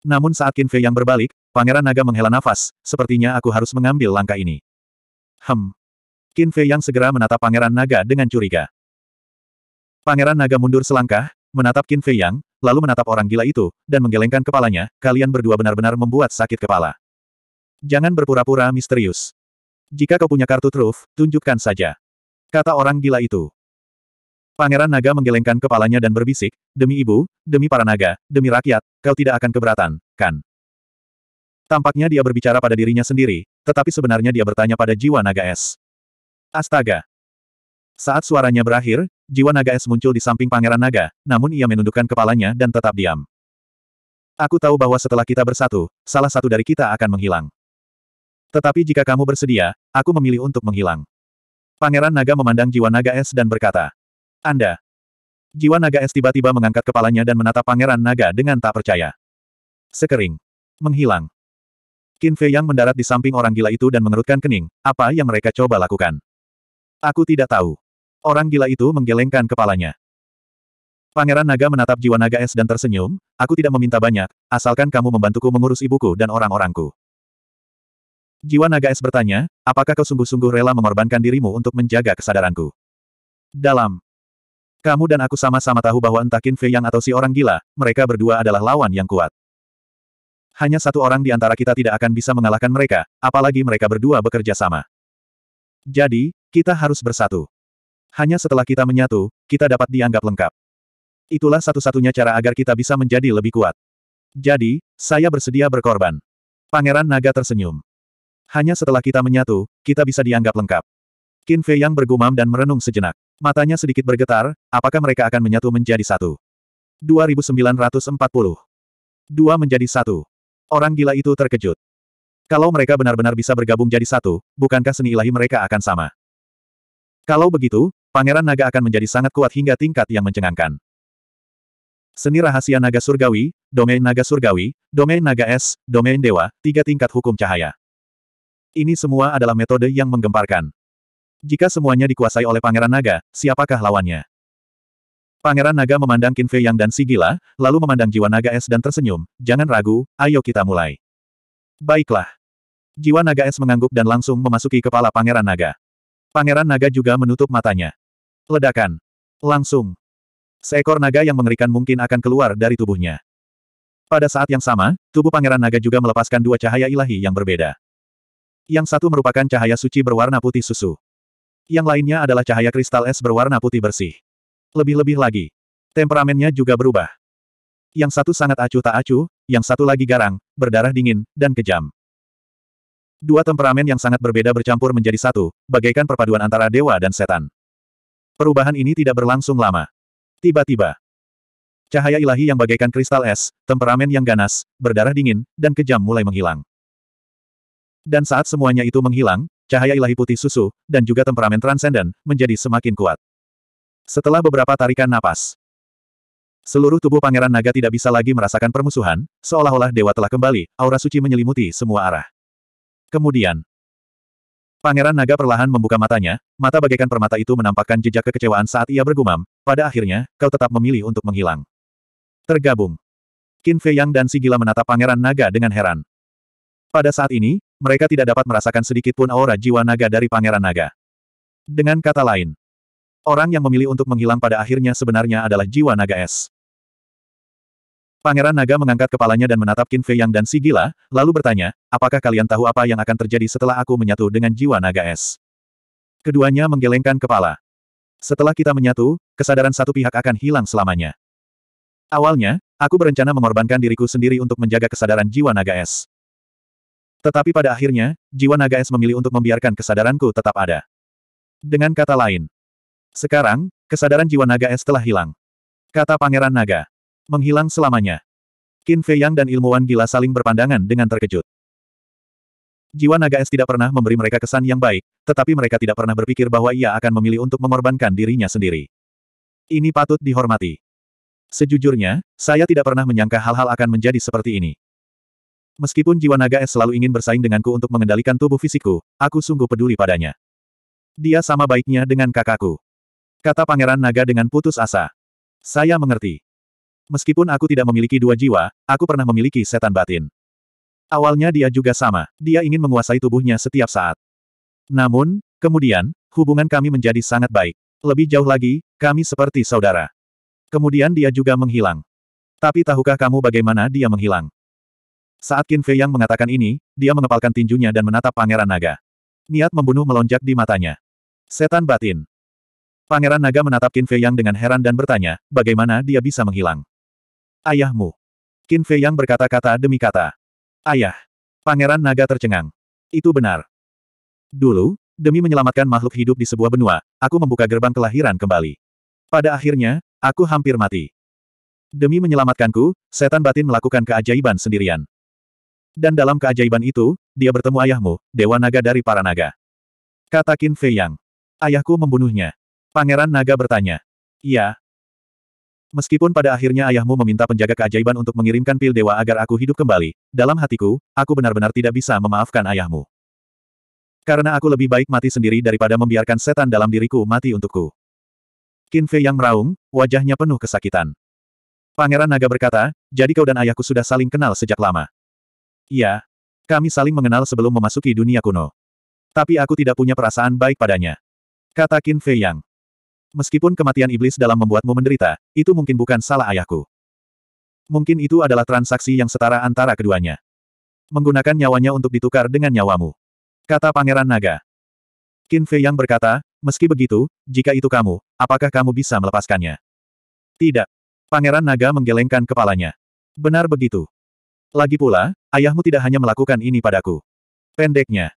Speaker 1: Namun saat Qin Fei yang berbalik, Pangeran Naga menghela nafas, sepertinya aku harus mengambil langkah ini. Hem. Qin Fei yang segera menatap Pangeran Naga dengan curiga. Pangeran Naga mundur selangkah, menatap Qin Fei yang, lalu menatap orang gila itu, dan menggelengkan kepalanya, kalian berdua benar-benar membuat sakit kepala. Jangan berpura-pura misterius. Jika kau punya kartu truf, tunjukkan saja. Kata orang gila itu. Pangeran Naga menggelengkan kepalanya dan berbisik, demi ibu, demi para naga, demi rakyat, kau tidak akan keberatan, kan? Tampaknya dia berbicara pada dirinya sendiri, tetapi sebenarnya dia bertanya pada jiwa naga es. Astaga! Saat suaranya berakhir, Jiwa naga es muncul di samping pangeran naga, namun ia menundukkan kepalanya dan tetap diam. Aku tahu bahwa setelah kita bersatu, salah satu dari kita akan menghilang. Tetapi jika kamu bersedia, aku memilih untuk menghilang. Pangeran naga memandang jiwa naga es dan berkata, Anda. Jiwa naga es tiba-tiba mengangkat kepalanya dan menatap pangeran naga dengan tak percaya. Sekering. Menghilang. Qin Fei yang mendarat di samping orang gila itu dan mengerutkan kening, apa yang mereka coba lakukan? Aku tidak tahu. Orang gila itu menggelengkan kepalanya. Pangeran Naga menatap jiwa naga es dan tersenyum, aku tidak meminta banyak, asalkan kamu membantuku mengurus ibuku dan orang-orangku. Jiwa naga es bertanya, apakah kau sungguh-sungguh rela mengorbankan dirimu untuk menjaga kesadaranku? Dalam. Kamu dan aku sama-sama tahu bahwa entah Qin Fei Yang atau si orang gila, mereka berdua adalah lawan yang kuat. Hanya satu orang di antara kita tidak akan bisa mengalahkan mereka, apalagi mereka berdua bekerja sama. Jadi, kita harus bersatu. Hanya setelah kita menyatu, kita dapat dianggap lengkap. Itulah satu-satunya cara agar kita bisa menjadi lebih kuat. Jadi, saya bersedia berkorban. Pangeran Naga tersenyum. Hanya setelah kita menyatu, kita bisa dianggap lengkap. Qin Fei yang bergumam dan merenung sejenak. Matanya sedikit bergetar, apakah mereka akan menyatu menjadi satu? 2940. Dua menjadi satu. Orang gila itu terkejut. Kalau mereka benar-benar bisa bergabung jadi satu, bukankah seni ilahi mereka akan sama? Kalau begitu, Pangeran naga akan menjadi sangat kuat hingga tingkat yang mencengangkan. Seni rahasia naga surgawi, domain naga surgawi, domain naga es, domain dewa, tiga tingkat hukum cahaya. Ini semua adalah metode yang menggemparkan. Jika semuanya dikuasai oleh pangeran naga, siapakah lawannya? Pangeran naga memandang Qin Fei Yang dan Sigila, lalu memandang jiwa naga es dan tersenyum, jangan ragu, ayo kita mulai. Baiklah. Jiwa naga es mengangguk dan langsung memasuki kepala pangeran naga. Pangeran naga juga menutup matanya. Ledakan. Langsung. Seekor naga yang mengerikan mungkin akan keluar dari tubuhnya. Pada saat yang sama, tubuh Pangeran Naga juga melepaskan dua cahaya ilahi yang berbeda. Yang satu merupakan cahaya suci berwarna putih susu. Yang lainnya adalah cahaya kristal es berwarna putih bersih. Lebih-lebih lagi, temperamennya juga berubah. Yang satu sangat acuh tak acuh, yang satu lagi garang, berdarah dingin, dan kejam. Dua temperamen yang sangat berbeda bercampur menjadi satu, bagaikan perpaduan antara dewa dan setan. Perubahan ini tidak berlangsung lama. Tiba-tiba, cahaya ilahi yang bagaikan kristal es, temperamen yang ganas, berdarah dingin, dan kejam mulai menghilang. Dan saat semuanya itu menghilang, cahaya ilahi putih susu, dan juga temperamen transenden, menjadi semakin kuat. Setelah beberapa tarikan napas, seluruh tubuh Pangeran Naga tidak bisa lagi merasakan permusuhan, seolah-olah dewa telah kembali, aura suci menyelimuti semua arah. Kemudian, Pangeran Naga perlahan membuka matanya, mata bagaikan permata itu menampakkan jejak kekecewaan saat ia bergumam, pada akhirnya, kau tetap memilih untuk menghilang. Tergabung. Qin Fei Yang dan si gila menatap Pangeran Naga dengan heran. Pada saat ini, mereka tidak dapat merasakan sedikit pun aura jiwa naga dari Pangeran Naga. Dengan kata lain, orang yang memilih untuk menghilang pada akhirnya sebenarnya adalah jiwa naga es. Pangeran Naga mengangkat kepalanya dan menatap Qin Fei Yang dan si gila, lalu bertanya, apakah kalian tahu apa yang akan terjadi setelah aku menyatu dengan jiwa naga es? Keduanya menggelengkan kepala. Setelah kita menyatu, kesadaran satu pihak akan hilang selamanya. Awalnya, aku berencana mengorbankan diriku sendiri untuk menjaga kesadaran jiwa naga es. Tetapi pada akhirnya, jiwa naga es memilih untuk membiarkan kesadaranku tetap ada. Dengan kata lain, sekarang, kesadaran jiwa naga es telah hilang. Kata Pangeran Naga. Menghilang selamanya. Qin Fei Yang dan ilmuwan gila saling berpandangan dengan terkejut. Jiwa naga es tidak pernah memberi mereka kesan yang baik, tetapi mereka tidak pernah berpikir bahwa ia akan memilih untuk mengorbankan dirinya sendiri. Ini patut dihormati. Sejujurnya, saya tidak pernah menyangka hal-hal akan menjadi seperti ini. Meskipun jiwa naga es selalu ingin bersaing denganku untuk mengendalikan tubuh fisikku, aku sungguh peduli padanya. Dia sama baiknya dengan kakakku. Kata pangeran naga dengan putus asa. Saya mengerti. Meskipun aku tidak memiliki dua jiwa, aku pernah memiliki setan batin. Awalnya dia juga sama, dia ingin menguasai tubuhnya setiap saat. Namun, kemudian, hubungan kami menjadi sangat baik. Lebih jauh lagi, kami seperti saudara. Kemudian dia juga menghilang. Tapi tahukah kamu bagaimana dia menghilang? Saat Qin Fei yang mengatakan ini, dia mengepalkan tinjunya dan menatap Pangeran Naga. Niat membunuh melonjak di matanya. Setan batin. Pangeran Naga menatap Qin Fei yang dengan heran dan bertanya, bagaimana dia bisa menghilang? Ayahmu. Qin Fei Yang berkata kata demi kata. Ayah. Pangeran naga tercengang. Itu benar. Dulu, demi menyelamatkan makhluk hidup di sebuah benua, aku membuka gerbang kelahiran kembali. Pada akhirnya, aku hampir mati. Demi menyelamatkanku, setan batin melakukan keajaiban sendirian. Dan dalam keajaiban itu, dia bertemu ayahmu, dewa naga dari para naga. Kata Qin Fei Yang. Ayahku membunuhnya. Pangeran naga bertanya. Iya, Meskipun pada akhirnya ayahmu meminta penjaga keajaiban untuk mengirimkan pil dewa agar aku hidup kembali, dalam hatiku, aku benar-benar tidak bisa memaafkan ayahmu. Karena aku lebih baik mati sendiri daripada membiarkan setan dalam diriku mati untukku. Qin Fei yang meraung, wajahnya penuh kesakitan. Pangeran Naga berkata, jadi kau dan ayahku sudah saling kenal sejak lama. Iya. Kami saling mengenal sebelum memasuki dunia kuno. Tapi aku tidak punya perasaan baik padanya. Kata Qin Fei Yang. Meskipun kematian iblis dalam membuatmu menderita, itu mungkin bukan salah ayahku. Mungkin itu adalah transaksi yang setara antara keduanya. Menggunakan nyawanya untuk ditukar dengan nyawamu. Kata Pangeran Naga. Qin Fei yang berkata, meski begitu, jika itu kamu, apakah kamu bisa melepaskannya? Tidak. Pangeran Naga menggelengkan kepalanya. Benar begitu. Lagi pula, ayahmu tidak hanya melakukan ini padaku. Pendeknya.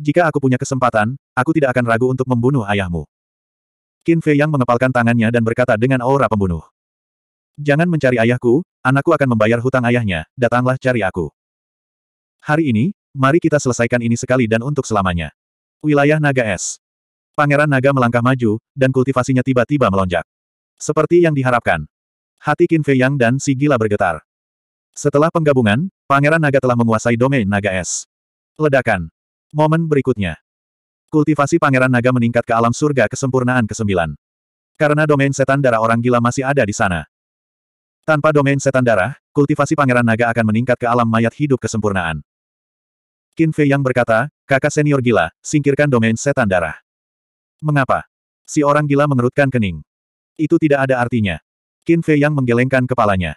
Speaker 1: Jika aku punya kesempatan, aku tidak akan ragu untuk membunuh ayahmu. Qin Fei Yang mengepalkan tangannya dan berkata dengan aura pembunuh. Jangan mencari ayahku, anakku akan membayar hutang ayahnya, datanglah cari aku. Hari ini, mari kita selesaikan ini sekali dan untuk selamanya. Wilayah Naga Es. Pangeran Naga melangkah maju, dan kultivasinya tiba-tiba melonjak. Seperti yang diharapkan. Hati Qin Fei Yang dan si gila bergetar. Setelah penggabungan, Pangeran Naga telah menguasai domain Naga Es. Ledakan. Momen berikutnya. Kultivasi Pangeran Naga meningkat ke alam surga kesempurnaan ke-9. Karena domain setan darah orang gila masih ada di sana. Tanpa domain setan darah, kultivasi Pangeran Naga akan meningkat ke alam mayat hidup kesempurnaan. Qin Fei yang berkata, kakak senior gila, singkirkan domain setan darah. Mengapa? Si orang gila mengerutkan kening. Itu tidak ada artinya. Qin Fei yang menggelengkan kepalanya.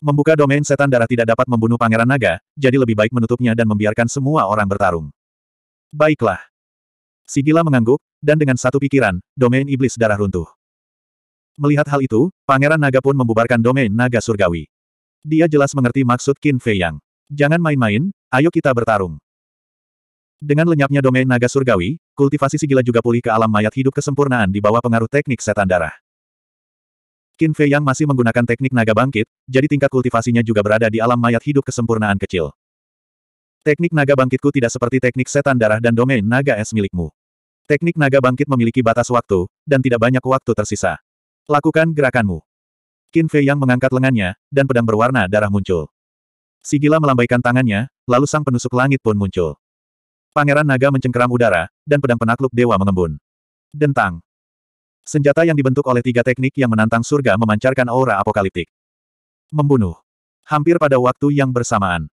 Speaker 1: Membuka domain setan darah tidak dapat membunuh pangeran naga, jadi lebih baik menutupnya dan membiarkan semua orang bertarung. Baiklah. Si mengangguk, dan dengan satu pikiran, domain iblis darah runtuh. Melihat hal itu, Pangeran Naga pun membubarkan domain naga surgawi. Dia jelas mengerti maksud Qin Fei Yang. Jangan main-main, ayo kita bertarung. Dengan lenyapnya domain naga surgawi, kultivasi si juga pulih ke alam mayat hidup kesempurnaan di bawah pengaruh teknik setan darah. Qin Fei Yang masih menggunakan teknik naga bangkit, jadi tingkat kultivasinya juga berada di alam mayat hidup kesempurnaan kecil. Teknik naga bangkitku tidak seperti teknik setan darah dan domain naga es milikmu. Teknik naga bangkit memiliki batas waktu, dan tidak banyak waktu tersisa. Lakukan gerakanmu. Qin Fei yang mengangkat lengannya, dan pedang berwarna darah muncul. Sigila melambaikan tangannya, lalu sang penusuk langit pun muncul. Pangeran naga mencengkeram udara, dan pedang penakluk dewa mengembun. Dentang. Senjata yang dibentuk oleh tiga teknik yang menantang surga memancarkan aura apokaliptik. Membunuh. Hampir pada waktu yang bersamaan.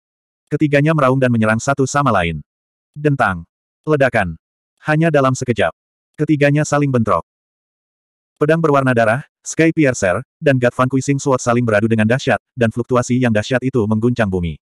Speaker 1: Ketiganya meraung dan menyerang satu sama lain. Dentang. Ledakan. Hanya dalam sekejap. Ketiganya saling bentrok. Pedang berwarna darah, Sky Piercer, dan God Vanquishing Sword saling beradu dengan dahsyat,
Speaker 2: dan fluktuasi yang dahsyat itu mengguncang bumi.